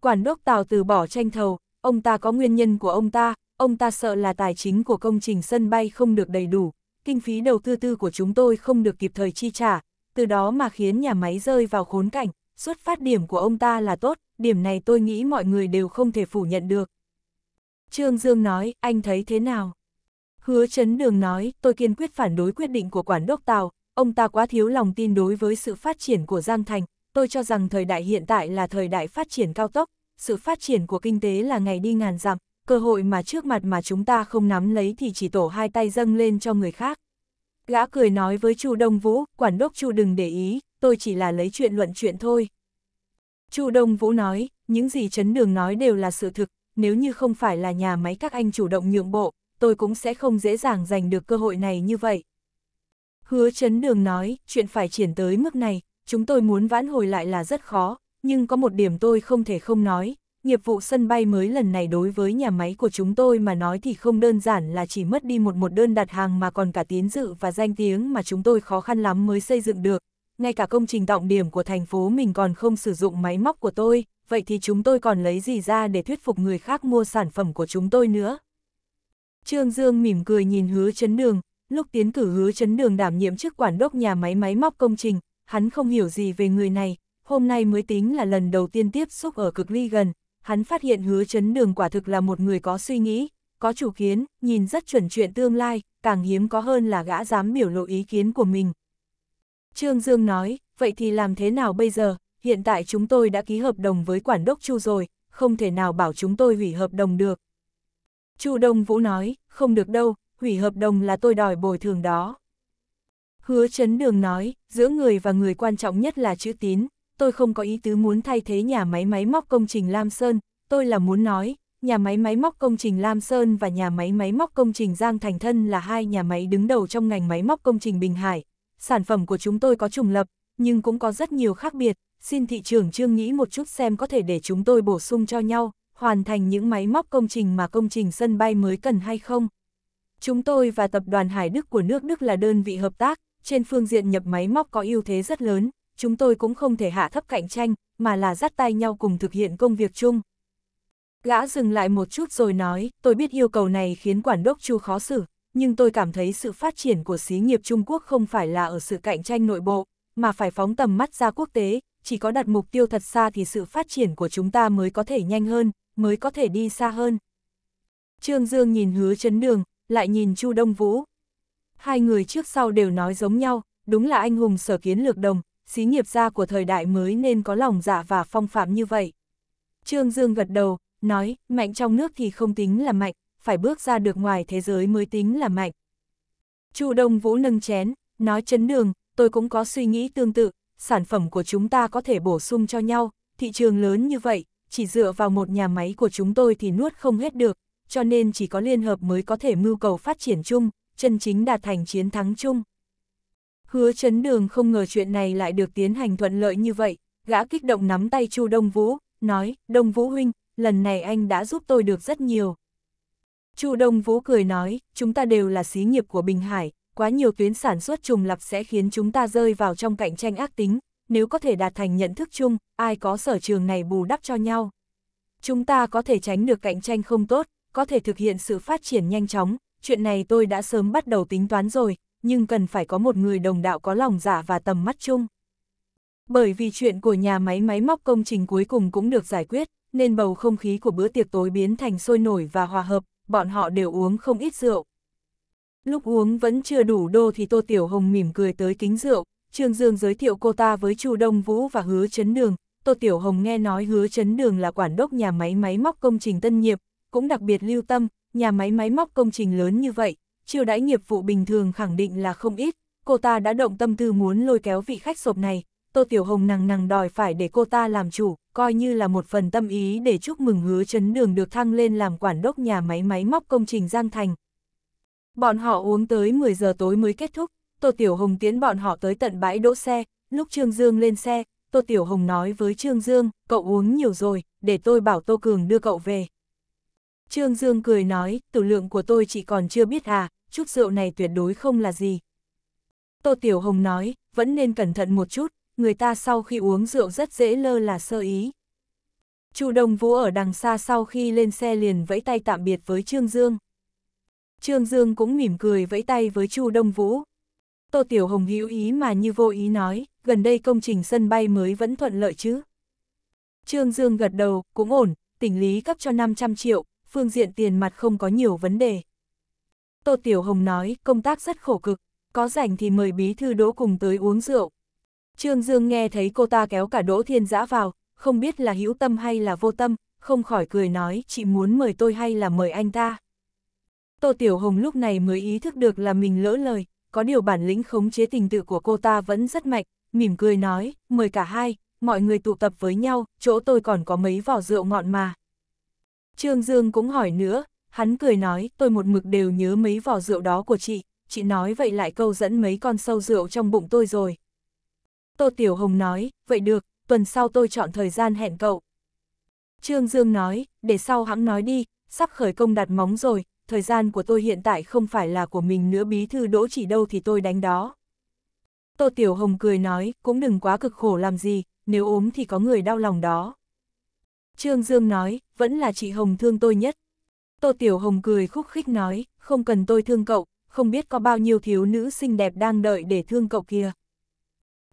Quản đốc Tào từ bỏ tranh thầu, ông ta có nguyên nhân của ông ta, ông ta sợ là tài chính của công trình sân bay không được đầy đủ, kinh phí đầu tư tư của chúng tôi không được kịp thời chi trả, từ đó mà khiến nhà máy rơi vào khốn cảnh, xuất phát điểm của ông ta là tốt, điểm này tôi nghĩ mọi người đều không thể phủ nhận được. Trương Dương nói, anh thấy thế nào? Hứa Trấn Đường nói, tôi kiên quyết phản đối quyết định của quản đốc Tàu, ông ta quá thiếu lòng tin đối với sự phát triển của Giang Thành, tôi cho rằng thời đại hiện tại là thời đại phát triển cao tốc, sự phát triển của kinh tế là ngày đi ngàn dặm, cơ hội mà trước mặt mà chúng ta không nắm lấy thì chỉ tổ hai tay dâng lên cho người khác. Gã cười nói với Chu Đông Vũ, quản đốc Chu đừng để ý, tôi chỉ là lấy chuyện luận chuyện thôi. Chu Đông Vũ nói, những gì Trấn Đường nói đều là sự thực, nếu như không phải là nhà máy các anh chủ động nhượng bộ, tôi cũng sẽ không dễ dàng giành được cơ hội này như vậy. Hứa Trấn Đường nói, chuyện phải triển tới mức này, chúng tôi muốn vãn hồi lại là rất khó, nhưng có một điểm tôi không thể không nói, nghiệp vụ sân bay mới lần này đối với nhà máy của chúng tôi mà nói thì không đơn giản là chỉ mất đi một một đơn đặt hàng mà còn cả tiến dự và danh tiếng mà chúng tôi khó khăn lắm mới xây dựng được. Ngay cả công trình trọng điểm của thành phố mình còn không sử dụng máy móc của tôi, vậy thì chúng tôi còn lấy gì ra để thuyết phục người khác mua sản phẩm của chúng tôi nữa. Trương Dương mỉm cười nhìn hứa chấn đường, lúc tiến cử hứa chấn đường đảm nhiệm chức quản đốc nhà máy máy móc công trình, hắn không hiểu gì về người này, hôm nay mới tính là lần đầu tiên tiếp xúc ở cực ly gần, hắn phát hiện hứa chấn đường quả thực là một người có suy nghĩ, có chủ kiến, nhìn rất chuẩn chuyện tương lai, càng hiếm có hơn là gã dám biểu lộ ý kiến của mình. Trương Dương nói, vậy thì làm thế nào bây giờ, hiện tại chúng tôi đã ký hợp đồng với quản đốc Chu rồi, không thể nào bảo chúng tôi hủy hợp đồng được. Chu Đông Vũ nói, không được đâu, hủy hợp đồng là tôi đòi bồi thường đó. Hứa Chấn Đường nói, giữa người và người quan trọng nhất là chữ tín, tôi không có ý tứ muốn thay thế nhà máy máy móc công trình Lam Sơn, tôi là muốn nói, nhà máy máy móc công trình Lam Sơn và nhà máy máy móc công trình Giang Thành Thân là hai nhà máy đứng đầu trong ngành máy móc công trình Bình Hải. Sản phẩm của chúng tôi có trùng lập, nhưng cũng có rất nhiều khác biệt, xin thị trường trương nghĩ một chút xem có thể để chúng tôi bổ sung cho nhau, hoàn thành những máy móc công trình mà công trình sân bay mới cần hay không. Chúng tôi và tập đoàn Hải Đức của nước Đức là đơn vị hợp tác, trên phương diện nhập máy móc có ưu thế rất lớn, chúng tôi cũng không thể hạ thấp cạnh tranh, mà là dắt tay nhau cùng thực hiện công việc chung. Gã dừng lại một chút rồi nói, tôi biết yêu cầu này khiến quản đốc chu khó xử, nhưng tôi cảm thấy sự phát triển của xí nghiệp Trung Quốc không phải là ở sự cạnh tranh nội bộ, mà phải phóng tầm mắt ra quốc tế, chỉ có đặt mục tiêu thật xa thì sự phát triển của chúng ta mới có thể nhanh hơn, mới có thể đi xa hơn. Trương Dương nhìn hứa chấn đường, lại nhìn Chu Đông Vũ. Hai người trước sau đều nói giống nhau, đúng là anh hùng sở kiến lược đồng, xí nghiệp gia của thời đại mới nên có lòng dạ và phong phạm như vậy. Trương Dương gật đầu, nói, mạnh trong nước thì không tính là mạnh, phải bước ra được ngoài thế giới mới tính là mạnh. Chu Đông Vũ nâng chén, nói chấn đường, tôi cũng có suy nghĩ tương tự, sản phẩm của chúng ta có thể bổ sung cho nhau, thị trường lớn như vậy, chỉ dựa vào một nhà máy của chúng tôi thì nuốt không hết được, cho nên chỉ có liên hợp mới có thể mưu cầu phát triển chung, chân chính đạt thành chiến thắng chung. Hứa chấn đường không ngờ chuyện này lại được tiến hành thuận lợi như vậy, gã kích động nắm tay Chu Đông Vũ, nói, Đông Vũ huynh, lần này anh đã giúp tôi được rất nhiều. Chu Đông Vũ cười nói, chúng ta đều là xí nghiệp của Bình Hải, quá nhiều tuyến sản xuất trùng lập sẽ khiến chúng ta rơi vào trong cạnh tranh ác tính, nếu có thể đạt thành nhận thức chung, ai có sở trường này bù đắp cho nhau. Chúng ta có thể tránh được cạnh tranh không tốt, có thể thực hiện sự phát triển nhanh chóng, chuyện này tôi đã sớm bắt đầu tính toán rồi, nhưng cần phải có một người đồng đạo có lòng giả dạ và tầm mắt chung. Bởi vì chuyện của nhà máy máy móc công trình cuối cùng cũng được giải quyết, nên bầu không khí của bữa tiệc tối biến thành sôi nổi và hòa hợp, bọn họ đều uống không ít rượu. Lúc uống vẫn chưa đủ đô thì Tô Tiểu Hồng mỉm cười tới kính rượu, Trương Dương giới thiệu cô ta với Chu Đông Vũ và Hứa Chấn Đường. Tô Tiểu Hồng nghe nói Hứa Chấn Đường là quản đốc nhà máy máy móc công trình Tân Nghiệp, cũng đặc biệt lưu tâm, nhà máy máy móc công trình lớn như vậy, chiêu đãi nghiệp vụ bình thường khẳng định là không ít, cô ta đã động tâm tư muốn lôi kéo vị khách sộp này, Tô Tiểu Hồng nằng nằng đòi phải để cô ta làm chủ, coi như là một phần tâm ý để chúc mừng hứa chấn đường được thăng lên làm quản đốc nhà máy máy móc công trình Giang Thành. Bọn họ uống tới 10 giờ tối mới kết thúc, Tô Tiểu Hồng tiến bọn họ tới tận bãi đỗ xe, lúc Trương Dương lên xe, Tô Tiểu Hồng nói với Trương Dương, cậu uống nhiều rồi, để tôi bảo Tô Cường đưa cậu về. Trương Dương cười nói, tử lượng của tôi chỉ còn chưa biết à, chút rượu này tuyệt đối không là gì. Tô Tiểu Hồng nói, vẫn nên cẩn thận một chút, người ta sau khi uống rượu rất dễ lơ là sơ ý. Chu Đông Vũ ở đằng xa sau khi lên xe liền vẫy tay tạm biệt với Trương Dương. Trương Dương cũng mỉm cười vẫy tay với Chu Đông Vũ. Tô Tiểu Hồng hữu ý mà như vô ý nói, gần đây công trình sân bay mới vẫn thuận lợi chứ. Trương Dương gật đầu, cũng ổn, tỉnh lý cấp cho 500 triệu, phương diện tiền mặt không có nhiều vấn đề. Tô Tiểu Hồng nói, công tác rất khổ cực, có rảnh thì mời bí thư đỗ cùng tới uống rượu. Trương Dương nghe thấy cô ta kéo cả đỗ thiên giã vào, không biết là hữu tâm hay là vô tâm, không khỏi cười nói, chị muốn mời tôi hay là mời anh ta. Tô Tiểu Hồng lúc này mới ý thức được là mình lỡ lời, có điều bản lĩnh khống chế tình tự của cô ta vẫn rất mạnh, mỉm cười nói, mời cả hai, mọi người tụ tập với nhau, chỗ tôi còn có mấy vỏ rượu ngọn mà. Trương Dương cũng hỏi nữa, hắn cười nói, tôi một mực đều nhớ mấy vỏ rượu đó của chị, chị nói vậy lại câu dẫn mấy con sâu rượu trong bụng tôi rồi. Tô Tiểu Hồng nói, vậy được, tuần sau tôi chọn thời gian hẹn cậu. Trương Dương nói, để sau hắn nói đi, sắp khởi công đặt móng rồi, thời gian của tôi hiện tại không phải là của mình nữa bí thư đỗ chỉ đâu thì tôi đánh đó. Tô Tiểu Hồng cười nói, cũng đừng quá cực khổ làm gì, nếu ốm thì có người đau lòng đó. Trương Dương nói, vẫn là chị Hồng thương tôi nhất. Tô Tiểu Hồng cười khúc khích nói, không cần tôi thương cậu, không biết có bao nhiêu thiếu nữ xinh đẹp đang đợi để thương cậu kia.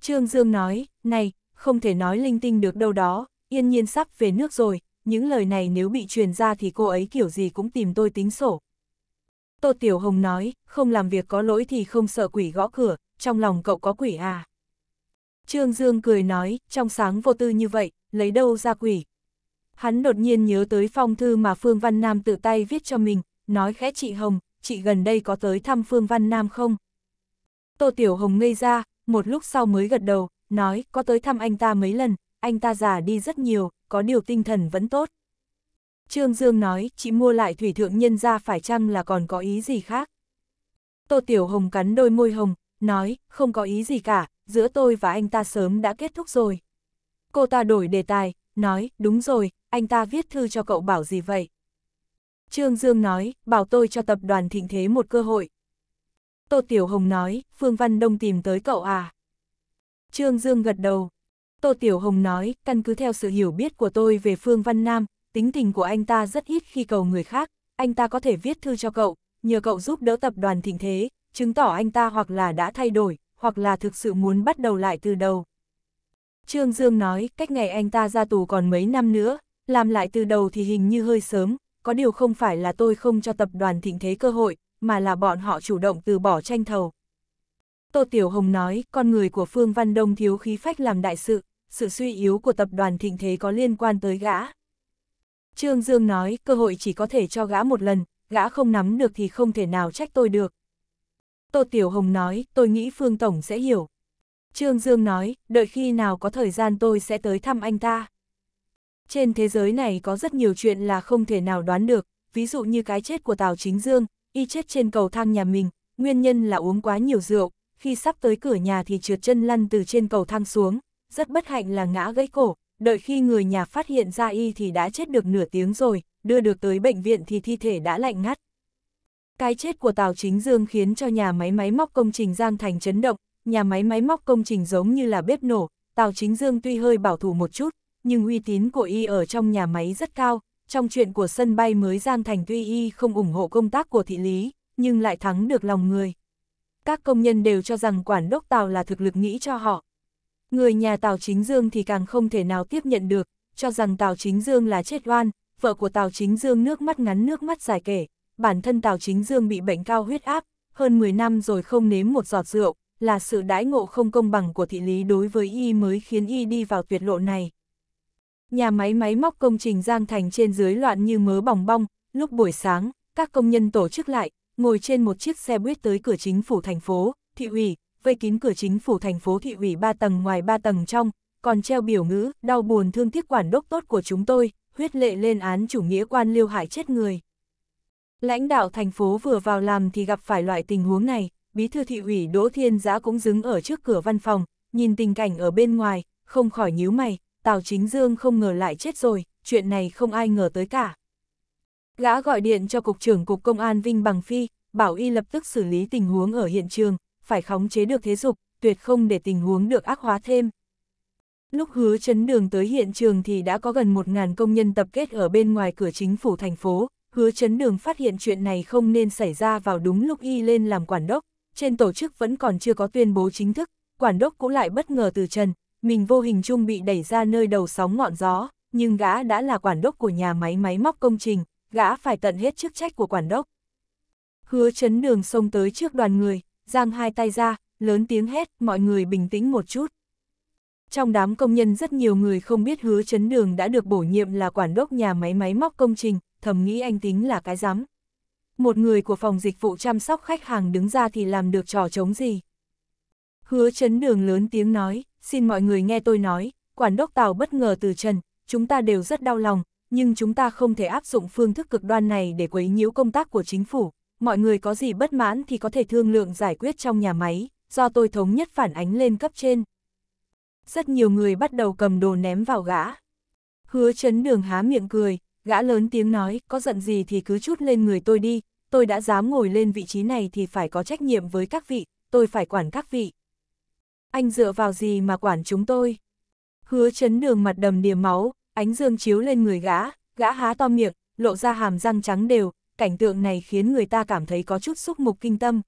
Trương Dương nói, này, không thể nói linh tinh được đâu đó, yên nhiên sắp về nước rồi, những lời này nếu bị truyền ra thì cô ấy kiểu gì cũng tìm tôi tính sổ. Tô Tiểu Hồng nói, không làm việc có lỗi thì không sợ quỷ gõ cửa, trong lòng cậu có quỷ à. Trương Dương cười nói, trong sáng vô tư như vậy, lấy đâu ra quỷ. Hắn đột nhiên nhớ tới phong thư mà Phương Văn Nam tự tay viết cho mình, nói khẽ chị Hồng, chị gần đây có tới thăm Phương Văn Nam không? Tô Tiểu Hồng ngây ra, một lúc sau mới gật đầu, nói có tới thăm anh ta mấy lần, anh ta già đi rất nhiều, có điều tinh thần vẫn tốt. Trương Dương nói, chị mua lại thủy thượng nhân ra phải chăng là còn có ý gì khác? Tô Tiểu Hồng cắn đôi môi hồng, nói, không có ý gì cả, giữa tôi và anh ta sớm đã kết thúc rồi. Cô ta đổi đề tài, nói, đúng rồi, anh ta viết thư cho cậu bảo gì vậy? Trương Dương nói, bảo tôi cho tập đoàn thịnh thế một cơ hội. Tô Tiểu Hồng nói, Phương Văn Đông tìm tới cậu à? Trương Dương gật đầu. Tô Tiểu Hồng nói, căn cứ theo sự hiểu biết của tôi về Phương Văn Nam, tính tình của anh ta rất ít khi cầu người khác, anh ta có thể viết thư cho cậu, nhờ cậu giúp đỡ tập đoàn thịnh thế, chứng tỏ anh ta hoặc là đã thay đổi, hoặc là thực sự muốn bắt đầu lại từ đầu. Trương Dương nói, cách ngày anh ta ra tù còn mấy năm nữa, làm lại từ đầu thì hình như hơi sớm, có điều không phải là tôi không cho tập đoàn thịnh thế cơ hội, mà là bọn họ chủ động từ bỏ tranh thầu. Tô Tiểu Hồng nói, con người của Phương Văn Đông thiếu khí phách làm đại sự, sự suy yếu của tập đoàn thịnh thế có liên quan tới gã. Trương Dương nói, cơ hội chỉ có thể cho gã một lần, gã không nắm được thì không thể nào trách tôi được. Tô Tiểu Hồng nói, tôi nghĩ Phương Tổng sẽ hiểu, Trương Dương nói, đợi khi nào có thời gian tôi sẽ tới thăm anh ta. Trên thế giới này có rất nhiều chuyện là không thể nào đoán được, ví dụ như cái chết của Tào Chính Dương, y chết trên cầu thang nhà mình, nguyên nhân là uống quá nhiều rượu, khi sắp tới cửa nhà thì trượt chân lăn từ trên cầu thang xuống, rất bất hạnh là ngã gãy cổ, đợi khi người nhà phát hiện ra y thì đã chết được nửa tiếng rồi, đưa được tới bệnh viện thì thi thể đã lạnh ngắt. Cái chết của Tào Chính Dương khiến cho nhà máy máy móc công trình Giang Thành chấn động, nhà máy máy móc công trình giống như là bếp nổ, Tào Chính Dương tuy hơi bảo thủ một chút, nhưng uy tín của y ở trong nhà máy rất cao, trong chuyện của sân bay mới Giang Thành tuy y không ủng hộ công tác của thị lý, nhưng lại thắng được lòng người. Các công nhân đều cho rằng quản đốc Tào là thực lực nghĩ cho họ. Người nhà Tào Chính Dương thì càng không thể nào tiếp nhận được, cho rằng Tào Chính Dương là chết oan, vợ của Tào Chính Dương nước mắt ngắn nước mắt dài kể, bản thân Tào Chính Dương bị bệnh cao huyết áp, hơn 10 năm rồi không nếm một giọt rượu, là sự đãi ngộ không công bằng của thị lý đối với y mới khiến y đi vào tuyệt lộ này. Nhà máy máy móc công trình Giang Thành trên dưới loạn như mớ bòng bong, lúc buổi sáng, các công nhân tổ chức lại, ngồi trên một chiếc xe buýt tới cửa chính phủ thành phố, thị ủy, vây kín cửa chính phủ thành phố thị ủy ba tầng ngoài ba tầng trong, còn treo biểu ngữ, đau buồn thương tiếc quản đốc tốt của chúng tôi, huyết lệ lên án chủ nghĩa quan liêu hại chết người. Lãnh đạo thành phố vừa vào làm thì gặp phải loại tình huống này, bí thư thị ủy Đỗ Thiên Giã cũng đứng ở trước cửa văn phòng, nhìn tình cảnh ở bên ngoài, không khỏi nhíu mày, Tào Chính Dương không ngờ lại chết rồi, chuyện này không ai ngờ tới cả. Gã gọi điện cho Cục trưởng Cục Công an Vinh Bằng Phi, bảo y lập tức xử lý tình huống ở hiện trường, phải khống chế được thế dục, tuyệt không để tình huống được ác hóa thêm. Lúc hứa chấn đường tới hiện trường thì đã có gần 1.000 công nhân tập kết ở bên ngoài cửa chính phủ thành phố, hứa chấn đường phát hiện chuyện này không nên xảy ra vào đúng lúc y lên làm quản đốc, trên tổ chức vẫn còn chưa có tuyên bố chính thức, quản đốc cũng lại bất ngờ từ trần, mình vô hình chung bị đẩy ra nơi đầu sóng ngọn gió, nhưng gã đã là quản đốc của nhà máy máy móc công trình, gã phải tận hết chức trách của quản đốc. Hứa chấn đường xông tới trước đoàn người, giang hai tay ra, lớn tiếng hét, mọi người bình tĩnh một chút. Trong đám công nhân rất nhiều người không biết hứa chấn đường đã được bổ nhiệm là quản đốc nhà máy máy móc công trình, thầm nghĩ anh tính là cái rắm một người của phòng dịch vụ chăm sóc khách hàng đứng ra thì làm được trò chống gì. Hứa chấn đường lớn tiếng nói, xin mọi người nghe tôi nói, quản đốc tàu bất ngờ từ trần, chúng ta đều rất đau lòng, nhưng chúng ta không thể áp dụng phương thức cực đoan này để quấy nhiễu công tác của chính phủ. Mọi người có gì bất mãn thì có thể thương lượng giải quyết trong nhà máy, do tôi thống nhất phản ánh lên cấp trên. Rất nhiều người bắt đầu cầm đồ ném vào gã. Hứa chấn đường há miệng cười, gã lớn tiếng nói, có giận gì thì cứ chút lên người tôi đi, tôi đã dám ngồi lên vị trí này thì phải có trách nhiệm với các vị, tôi phải quản các vị. Anh dựa vào gì mà quản chúng tôi? Hứa chấn đường mặt đầm đìa máu, ánh dương chiếu lên người gã, gã há to miệng, lộ ra hàm răng trắng đều, cảnh tượng này khiến người ta cảm thấy có chút xúc mục kinh tâm.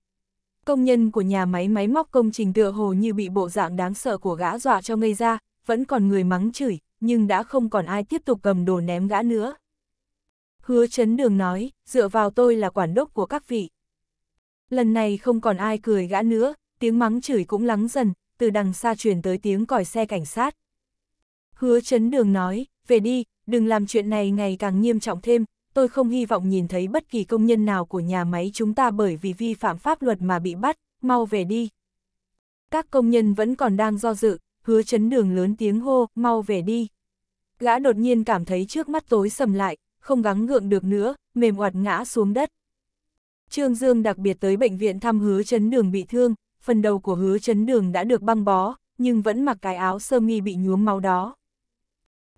Công nhân của nhà máy máy móc công trình tựa hồ như bị bộ dạng đáng sợ của gã dọa cho ngây ra, vẫn còn người mắng chửi, nhưng đã không còn ai tiếp tục cầm đồ ném gã nữa. Hứa chấn đường nói, dựa vào tôi là quản đốc của các vị. Lần này không còn ai cười gã nữa, tiếng mắng chửi cũng lắng dần, từ đằng xa truyền tới tiếng còi xe cảnh sát. Hứa chấn đường nói, về đi, đừng làm chuyện này ngày càng nghiêm trọng thêm, tôi không hy vọng nhìn thấy bất kỳ công nhân nào của nhà máy chúng ta bởi vì vi phạm pháp luật mà bị bắt, mau về đi. Các công nhân vẫn còn đang do dự, hứa chấn đường lớn tiếng hô, mau về đi. Gã đột nhiên cảm thấy trước mắt tối sầm lại, không gắng gượng được nữa, mềm oạt ngã xuống đất. Trương Dương đặc biệt tới bệnh viện thăm hứa chấn đường bị thương, phần đầu của hứa chấn đường đã được băng bó, nhưng vẫn mặc cái áo sơ mi bị nhuốm máu đó.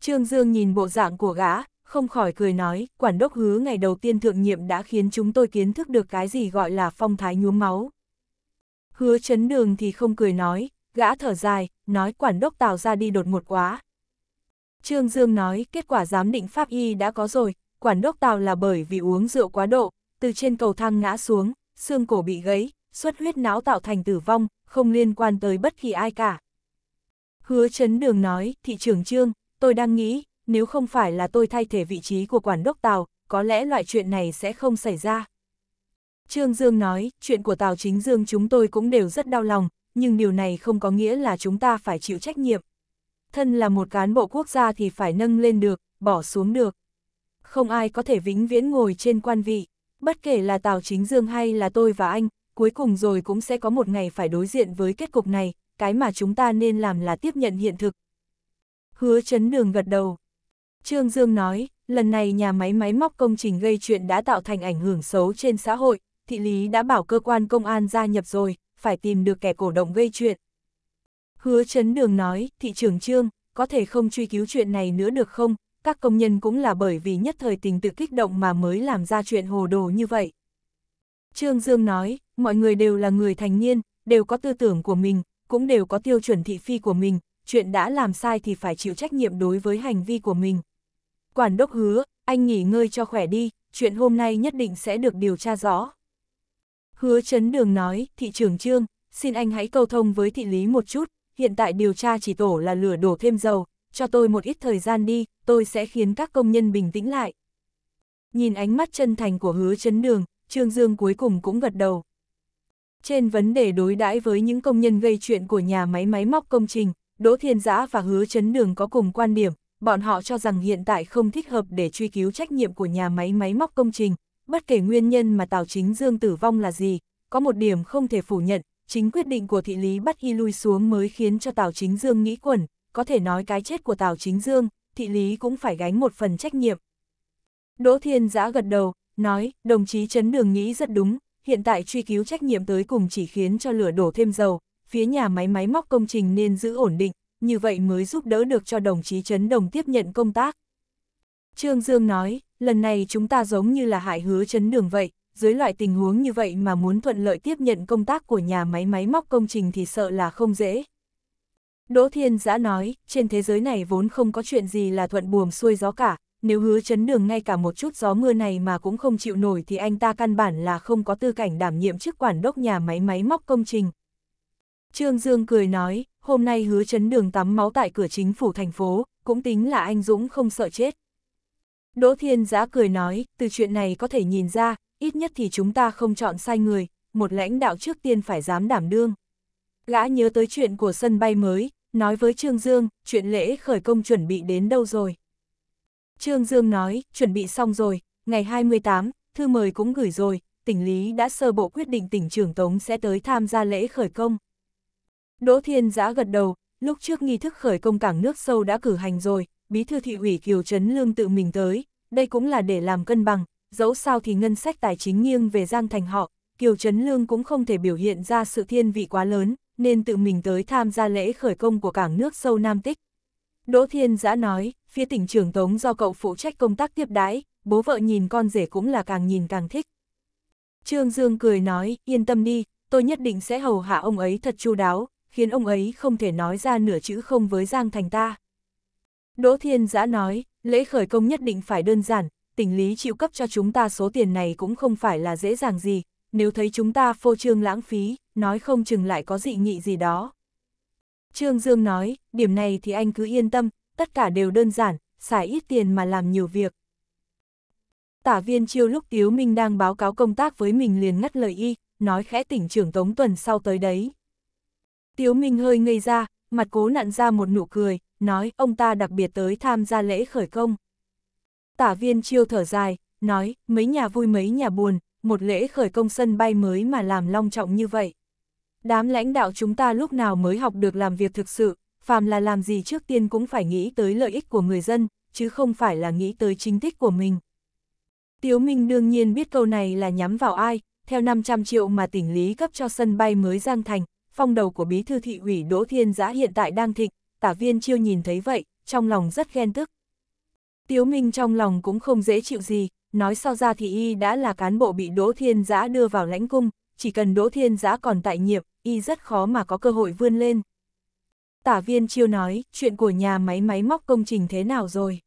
Trương Dương nhìn bộ dạng của gã, không khỏi cười nói, quản đốc hứa ngày đầu tiên thượng nhiệm đã khiến chúng tôi kiến thức được cái gì gọi là phong thái nhuốm máu. Hứa chấn đường thì không cười nói, gã thở dài, nói quản đốc tào ra đi đột ngột quá, Trương Dương nói kết quả giám định pháp y đã có rồi, quản đốc tàu là bởi vì uống rượu quá độ, từ trên cầu thang ngã xuống, xương cổ bị gãy, xuất huyết não tạo thành tử vong, không liên quan tới bất kỳ ai cả. Hứa Trấn đường nói, thị trưởng Trương, tôi đang nghĩ, nếu không phải là tôi thay thể vị trí của quản đốc tàu, có lẽ loại chuyện này sẽ không xảy ra. Trương Dương nói, chuyện của Tào Chính Dương chúng tôi cũng đều rất đau lòng, nhưng điều này không có nghĩa là chúng ta phải chịu trách nhiệm thân là một cán bộ quốc gia thì phải nâng lên được, bỏ xuống được. Không ai có thể vĩnh viễn ngồi trên quan vị, bất kể là Tào Chính Dương hay là tôi và anh, cuối cùng rồi cũng sẽ có một ngày phải đối diện với kết cục này, cái mà chúng ta nên làm là tiếp nhận hiện thực. Hứa chấn đường gật đầu. Trương Dương nói, lần này nhà máy máy móc công trình gây chuyện đã tạo thành ảnh hưởng xấu trên xã hội, thị lý đã bảo cơ quan công an gia nhập rồi, phải tìm được kẻ cổ động gây chuyện. Hứa chấn đường nói, thị trưởng trương, có thể không truy cứu chuyện này nữa được không, các công nhân cũng là bởi vì nhất thời tình tự kích động mà mới làm ra chuyện hồ đồ như vậy. Trương Dương nói, mọi người đều là người thành niên, đều có tư tưởng của mình, cũng đều có tiêu chuẩn thị phi của mình, chuyện đã làm sai thì phải chịu trách nhiệm đối với hành vi của mình. Quản đốc hứa, anh nghỉ ngơi cho khỏe đi, chuyện hôm nay nhất định sẽ được điều tra rõ. Hứa Chấn Đường nói, thị trưởng Trương, xin anh hãy câu thông với thị lý một chút, hiện tại điều tra chỉ tổ là lửa đổ thêm dầu, cho tôi một ít thời gian đi, tôi sẽ khiến các công nhân bình tĩnh lại. Nhìn ánh mắt chân thành của hứa chấn đường, Trương Dương cuối cùng cũng gật đầu. Trên vấn đề đối đãi với những công nhân gây chuyện của nhà máy máy móc công trình, Đỗ Thiên Giã và Hứa Chấn Đường có cùng quan điểm, bọn họ cho rằng hiện tại không thích hợp để truy cứu trách nhiệm của nhà máy máy móc công trình, bất kể nguyên nhân mà Tào Chính Dương tử vong là gì, có một điểm không thể phủ nhận, chính quyết định của thị lý bắt y lui xuống mới khiến cho Tào Chính Dương nghĩ quẩn, có thể nói cái chết của Tào Chính Dương, thị lý cũng phải gánh một phần trách nhiệm. Đỗ Thiên Giã gật đầu, nói, đồng chí Trấn Đường nghĩ rất đúng, hiện tại truy cứu trách nhiệm tới cùng chỉ khiến cho lửa đổ thêm dầu, phía nhà máy máy móc công trình nên giữ ổn định, như vậy mới giúp đỡ được cho đồng chí Trấn Đồng tiếp nhận công tác. Trương Dương nói, lần này chúng ta giống như là hại hứa Trấn Đường vậy, dưới loại tình huống như vậy mà muốn thuận lợi tiếp nhận công tác của nhà máy máy móc công trình thì sợ là không dễ. Đỗ Thiên Giã nói, trên thế giới này vốn không có chuyện gì là thuận buồm xuôi gió cả, nếu hứa chấn đường ngay cả một chút gió mưa này mà cũng không chịu nổi thì anh ta căn bản là không có tư cảnh đảm nhiệm chức quản đốc nhà máy máy móc công trình. Trương Dương cười nói, hôm nay hứa chấn đường tắm máu tại cửa chính phủ thành phố, cũng tính là anh Dũng không sợ chết. Đỗ Thiên Giã cười nói, từ chuyện này có thể nhìn ra, ít nhất thì chúng ta không chọn sai người, một lãnh đạo trước tiên phải dám đảm đương. Gã nhớ tới chuyện của sân bay mới, nói với Trương Dương, chuyện lễ khởi công chuẩn bị đến đâu rồi. Trương Dương nói, chuẩn bị xong rồi, ngày 28, thư mời cũng gửi rồi, tỉnh Lý đã sơ bộ quyết định tỉnh trưởng Tống sẽ tới tham gia lễ khởi công. Đỗ Thiên giã gật đầu, lúc trước nghi thức khởi công cảng nước sâu đã cử hành rồi, bí thư thị ủy Kiều Trấn Lương tự mình tới, đây cũng là để làm cân bằng, dẫu sao thì ngân sách tài chính nghiêng về Giang Thành họ, Kiều Trấn Lương cũng không thể biểu hiện ra sự thiên vị quá lớn, nên tự mình tới tham gia lễ khởi công của cảng nước sâu Nam Tích. Đỗ Thiên Giã nói, phía tỉnh trưởng Tống do cậu phụ trách công tác tiếp đái, bố vợ nhìn con rể cũng là càng nhìn càng thích. Trương Dương cười nói, yên tâm đi, tôi nhất định sẽ hầu hạ ông ấy thật chu đáo, khiến ông ấy không thể nói ra nửa chữ không với Giang Thành ta. Đỗ Thiên Giã nói, lễ khởi công nhất định phải đơn giản, tỉnh lý chịu cấp cho chúng ta số tiền này cũng không phải là dễ dàng gì, nếu thấy chúng ta phô trương lãng phí, nói không chừng lại có dị nghị gì đó. Trương Dương nói, điểm này thì anh cứ yên tâm, tất cả đều đơn giản, xài ít tiền mà làm nhiều việc. Tả viên chiêu lúc Tiếu Minh đang báo cáo công tác với mình liền ngắt lời y, nói khẽ tỉnh trưởng Tống tuần sau tới đấy. Tiếu Minh hơi ngây ra, mặt cố nặn ra một nụ cười, nói ông ta đặc biệt tới tham gia lễ khởi công. Tả viên chiêu thở dài, nói, mấy nhà vui mấy nhà buồn, một lễ khởi công sân bay mới mà làm long trọng như vậy. Đám lãnh đạo chúng ta lúc nào mới học được làm việc thực sự, phàm là làm gì trước tiên cũng phải nghĩ tới lợi ích của người dân, chứ không phải là nghĩ tới chính thích của mình. Tiếu Minh đương nhiên biết câu này là nhắm vào ai, theo 500 triệu mà tỉnh lý cấp cho sân bay mới Giang Thành, phong đầu của bí thư thị ủy Đỗ Thiên Giã hiện tại đang thịnh, tả viên chiêu nhìn thấy vậy, trong lòng rất ghen tức. Tiếu Minh trong lòng cũng không dễ chịu gì, nói so ra thì y đã là cán bộ bị Đỗ Thiên Giã đưa vào lãnh cung, chỉ cần Đỗ Thiên Giã còn tại nhiệm, y rất khó mà có cơ hội vươn lên. Tả viên chiêu nói, chuyện của nhà máy máy móc công trình thế nào rồi?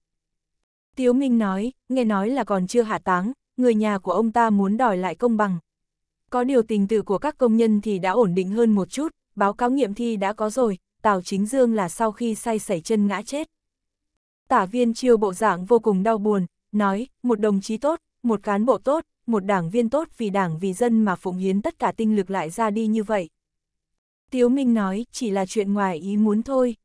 Tiếu Minh nói, nghe nói là còn chưa hạ táng, người nhà của ông ta muốn đòi lại công bằng. Có điều tình tự của các công nhân thì đã ổn định hơn một chút, báo cáo nghiệm thi đã có rồi, Tào Chính Dương là sau khi say sẩy chân ngã chết. Tả viên chiêu bộ dạng vô cùng đau buồn, nói, một đồng chí tốt, một cán bộ tốt, một đảng viên tốt vì đảng vì dân mà phụng hiến tất cả tinh lực lại ra đi như vậy. Tiếu Minh nói, chỉ là chuyện ngoài ý muốn thôi.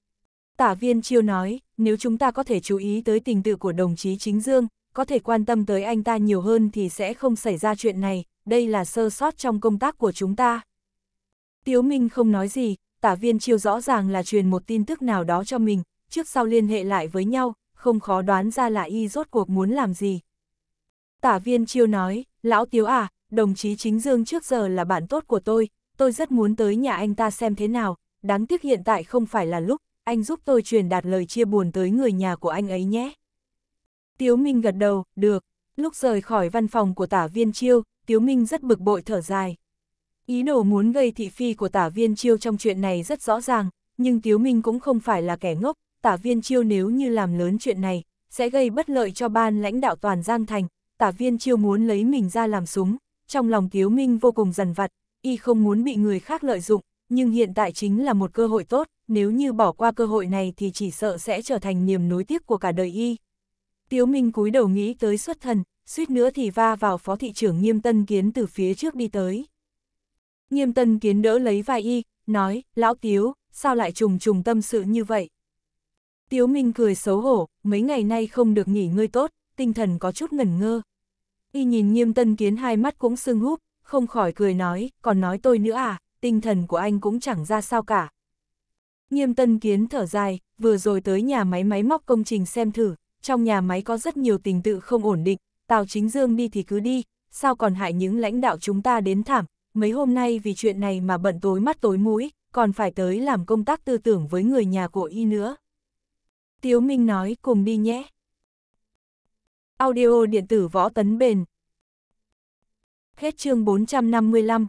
Tả viên chiêu nói, nếu chúng ta có thể chú ý tới tình tự của đồng chí Chính Dương, có thể quan tâm tới anh ta nhiều hơn thì sẽ không xảy ra chuyện này, đây là sơ sót trong công tác của chúng ta. Tiếu Minh không nói gì, tả viên chiêu rõ ràng là truyền một tin tức nào đó cho mình, trước sau liên hệ lại với nhau, không khó đoán ra là y rốt cuộc muốn làm gì. Tả viên chiêu nói, lão tiếu à, đồng chí chính dương trước giờ là bạn tốt của tôi, tôi rất muốn tới nhà anh ta xem thế nào, đáng tiếc hiện tại không phải là lúc, anh giúp tôi truyền đạt lời chia buồn tới người nhà của anh ấy nhé. Tiếu Minh gật đầu, được, lúc rời khỏi văn phòng của tả viên chiêu, Tiếu Minh rất bực bội thở dài. Ý đồ muốn gây thị phi của tả viên chiêu trong chuyện này rất rõ ràng, nhưng Tiếu Minh cũng không phải là kẻ ngốc, tả viên chiêu nếu như làm lớn chuyện này, sẽ gây bất lợi cho ban lãnh đạo toàn Giang Thành, tả viên chiêu muốn lấy mình ra làm súng, trong lòng Tiếu Minh vô cùng dần vặt, y không muốn bị người khác lợi dụng, nhưng hiện tại chính là một cơ hội tốt, nếu như bỏ qua cơ hội này thì chỉ sợ sẽ trở thành niềm nối tiếc của cả đời y. Tiếu Minh cúi đầu nghĩ tới xuất thần, suýt nữa thì va vào phó thị trưởng Nghiêm Tân Kiến từ phía trước đi tới. Nghiêm Tân Kiến đỡ lấy vai y, nói, lão Tiếu, sao lại trùng trùng tâm sự như vậy? Tiếu Minh cười xấu hổ, mấy ngày nay không được nghỉ ngơi tốt, tinh thần có chút ngẩn ngơ. Y nhìn nghiêm tân kiến hai mắt cũng sưng húp, không khỏi cười nói, còn nói tôi nữa à, tinh thần của anh cũng chẳng ra sao cả. Nghiêm tân kiến thở dài, vừa rồi tới nhà máy máy móc công trình xem thử, trong nhà máy có rất nhiều tình tự không ổn định, Tào Chính Dương đi thì cứ đi, sao còn hại những lãnh đạo chúng ta đến thảm, mấy hôm nay vì chuyện này mà bận tối mắt tối mũi, còn phải tới làm công tác tư tưởng với người nhà của y nữa. Tiếu Minh nói cùng đi nhé. Audio điện tử võ tấn bền. Hết chương 455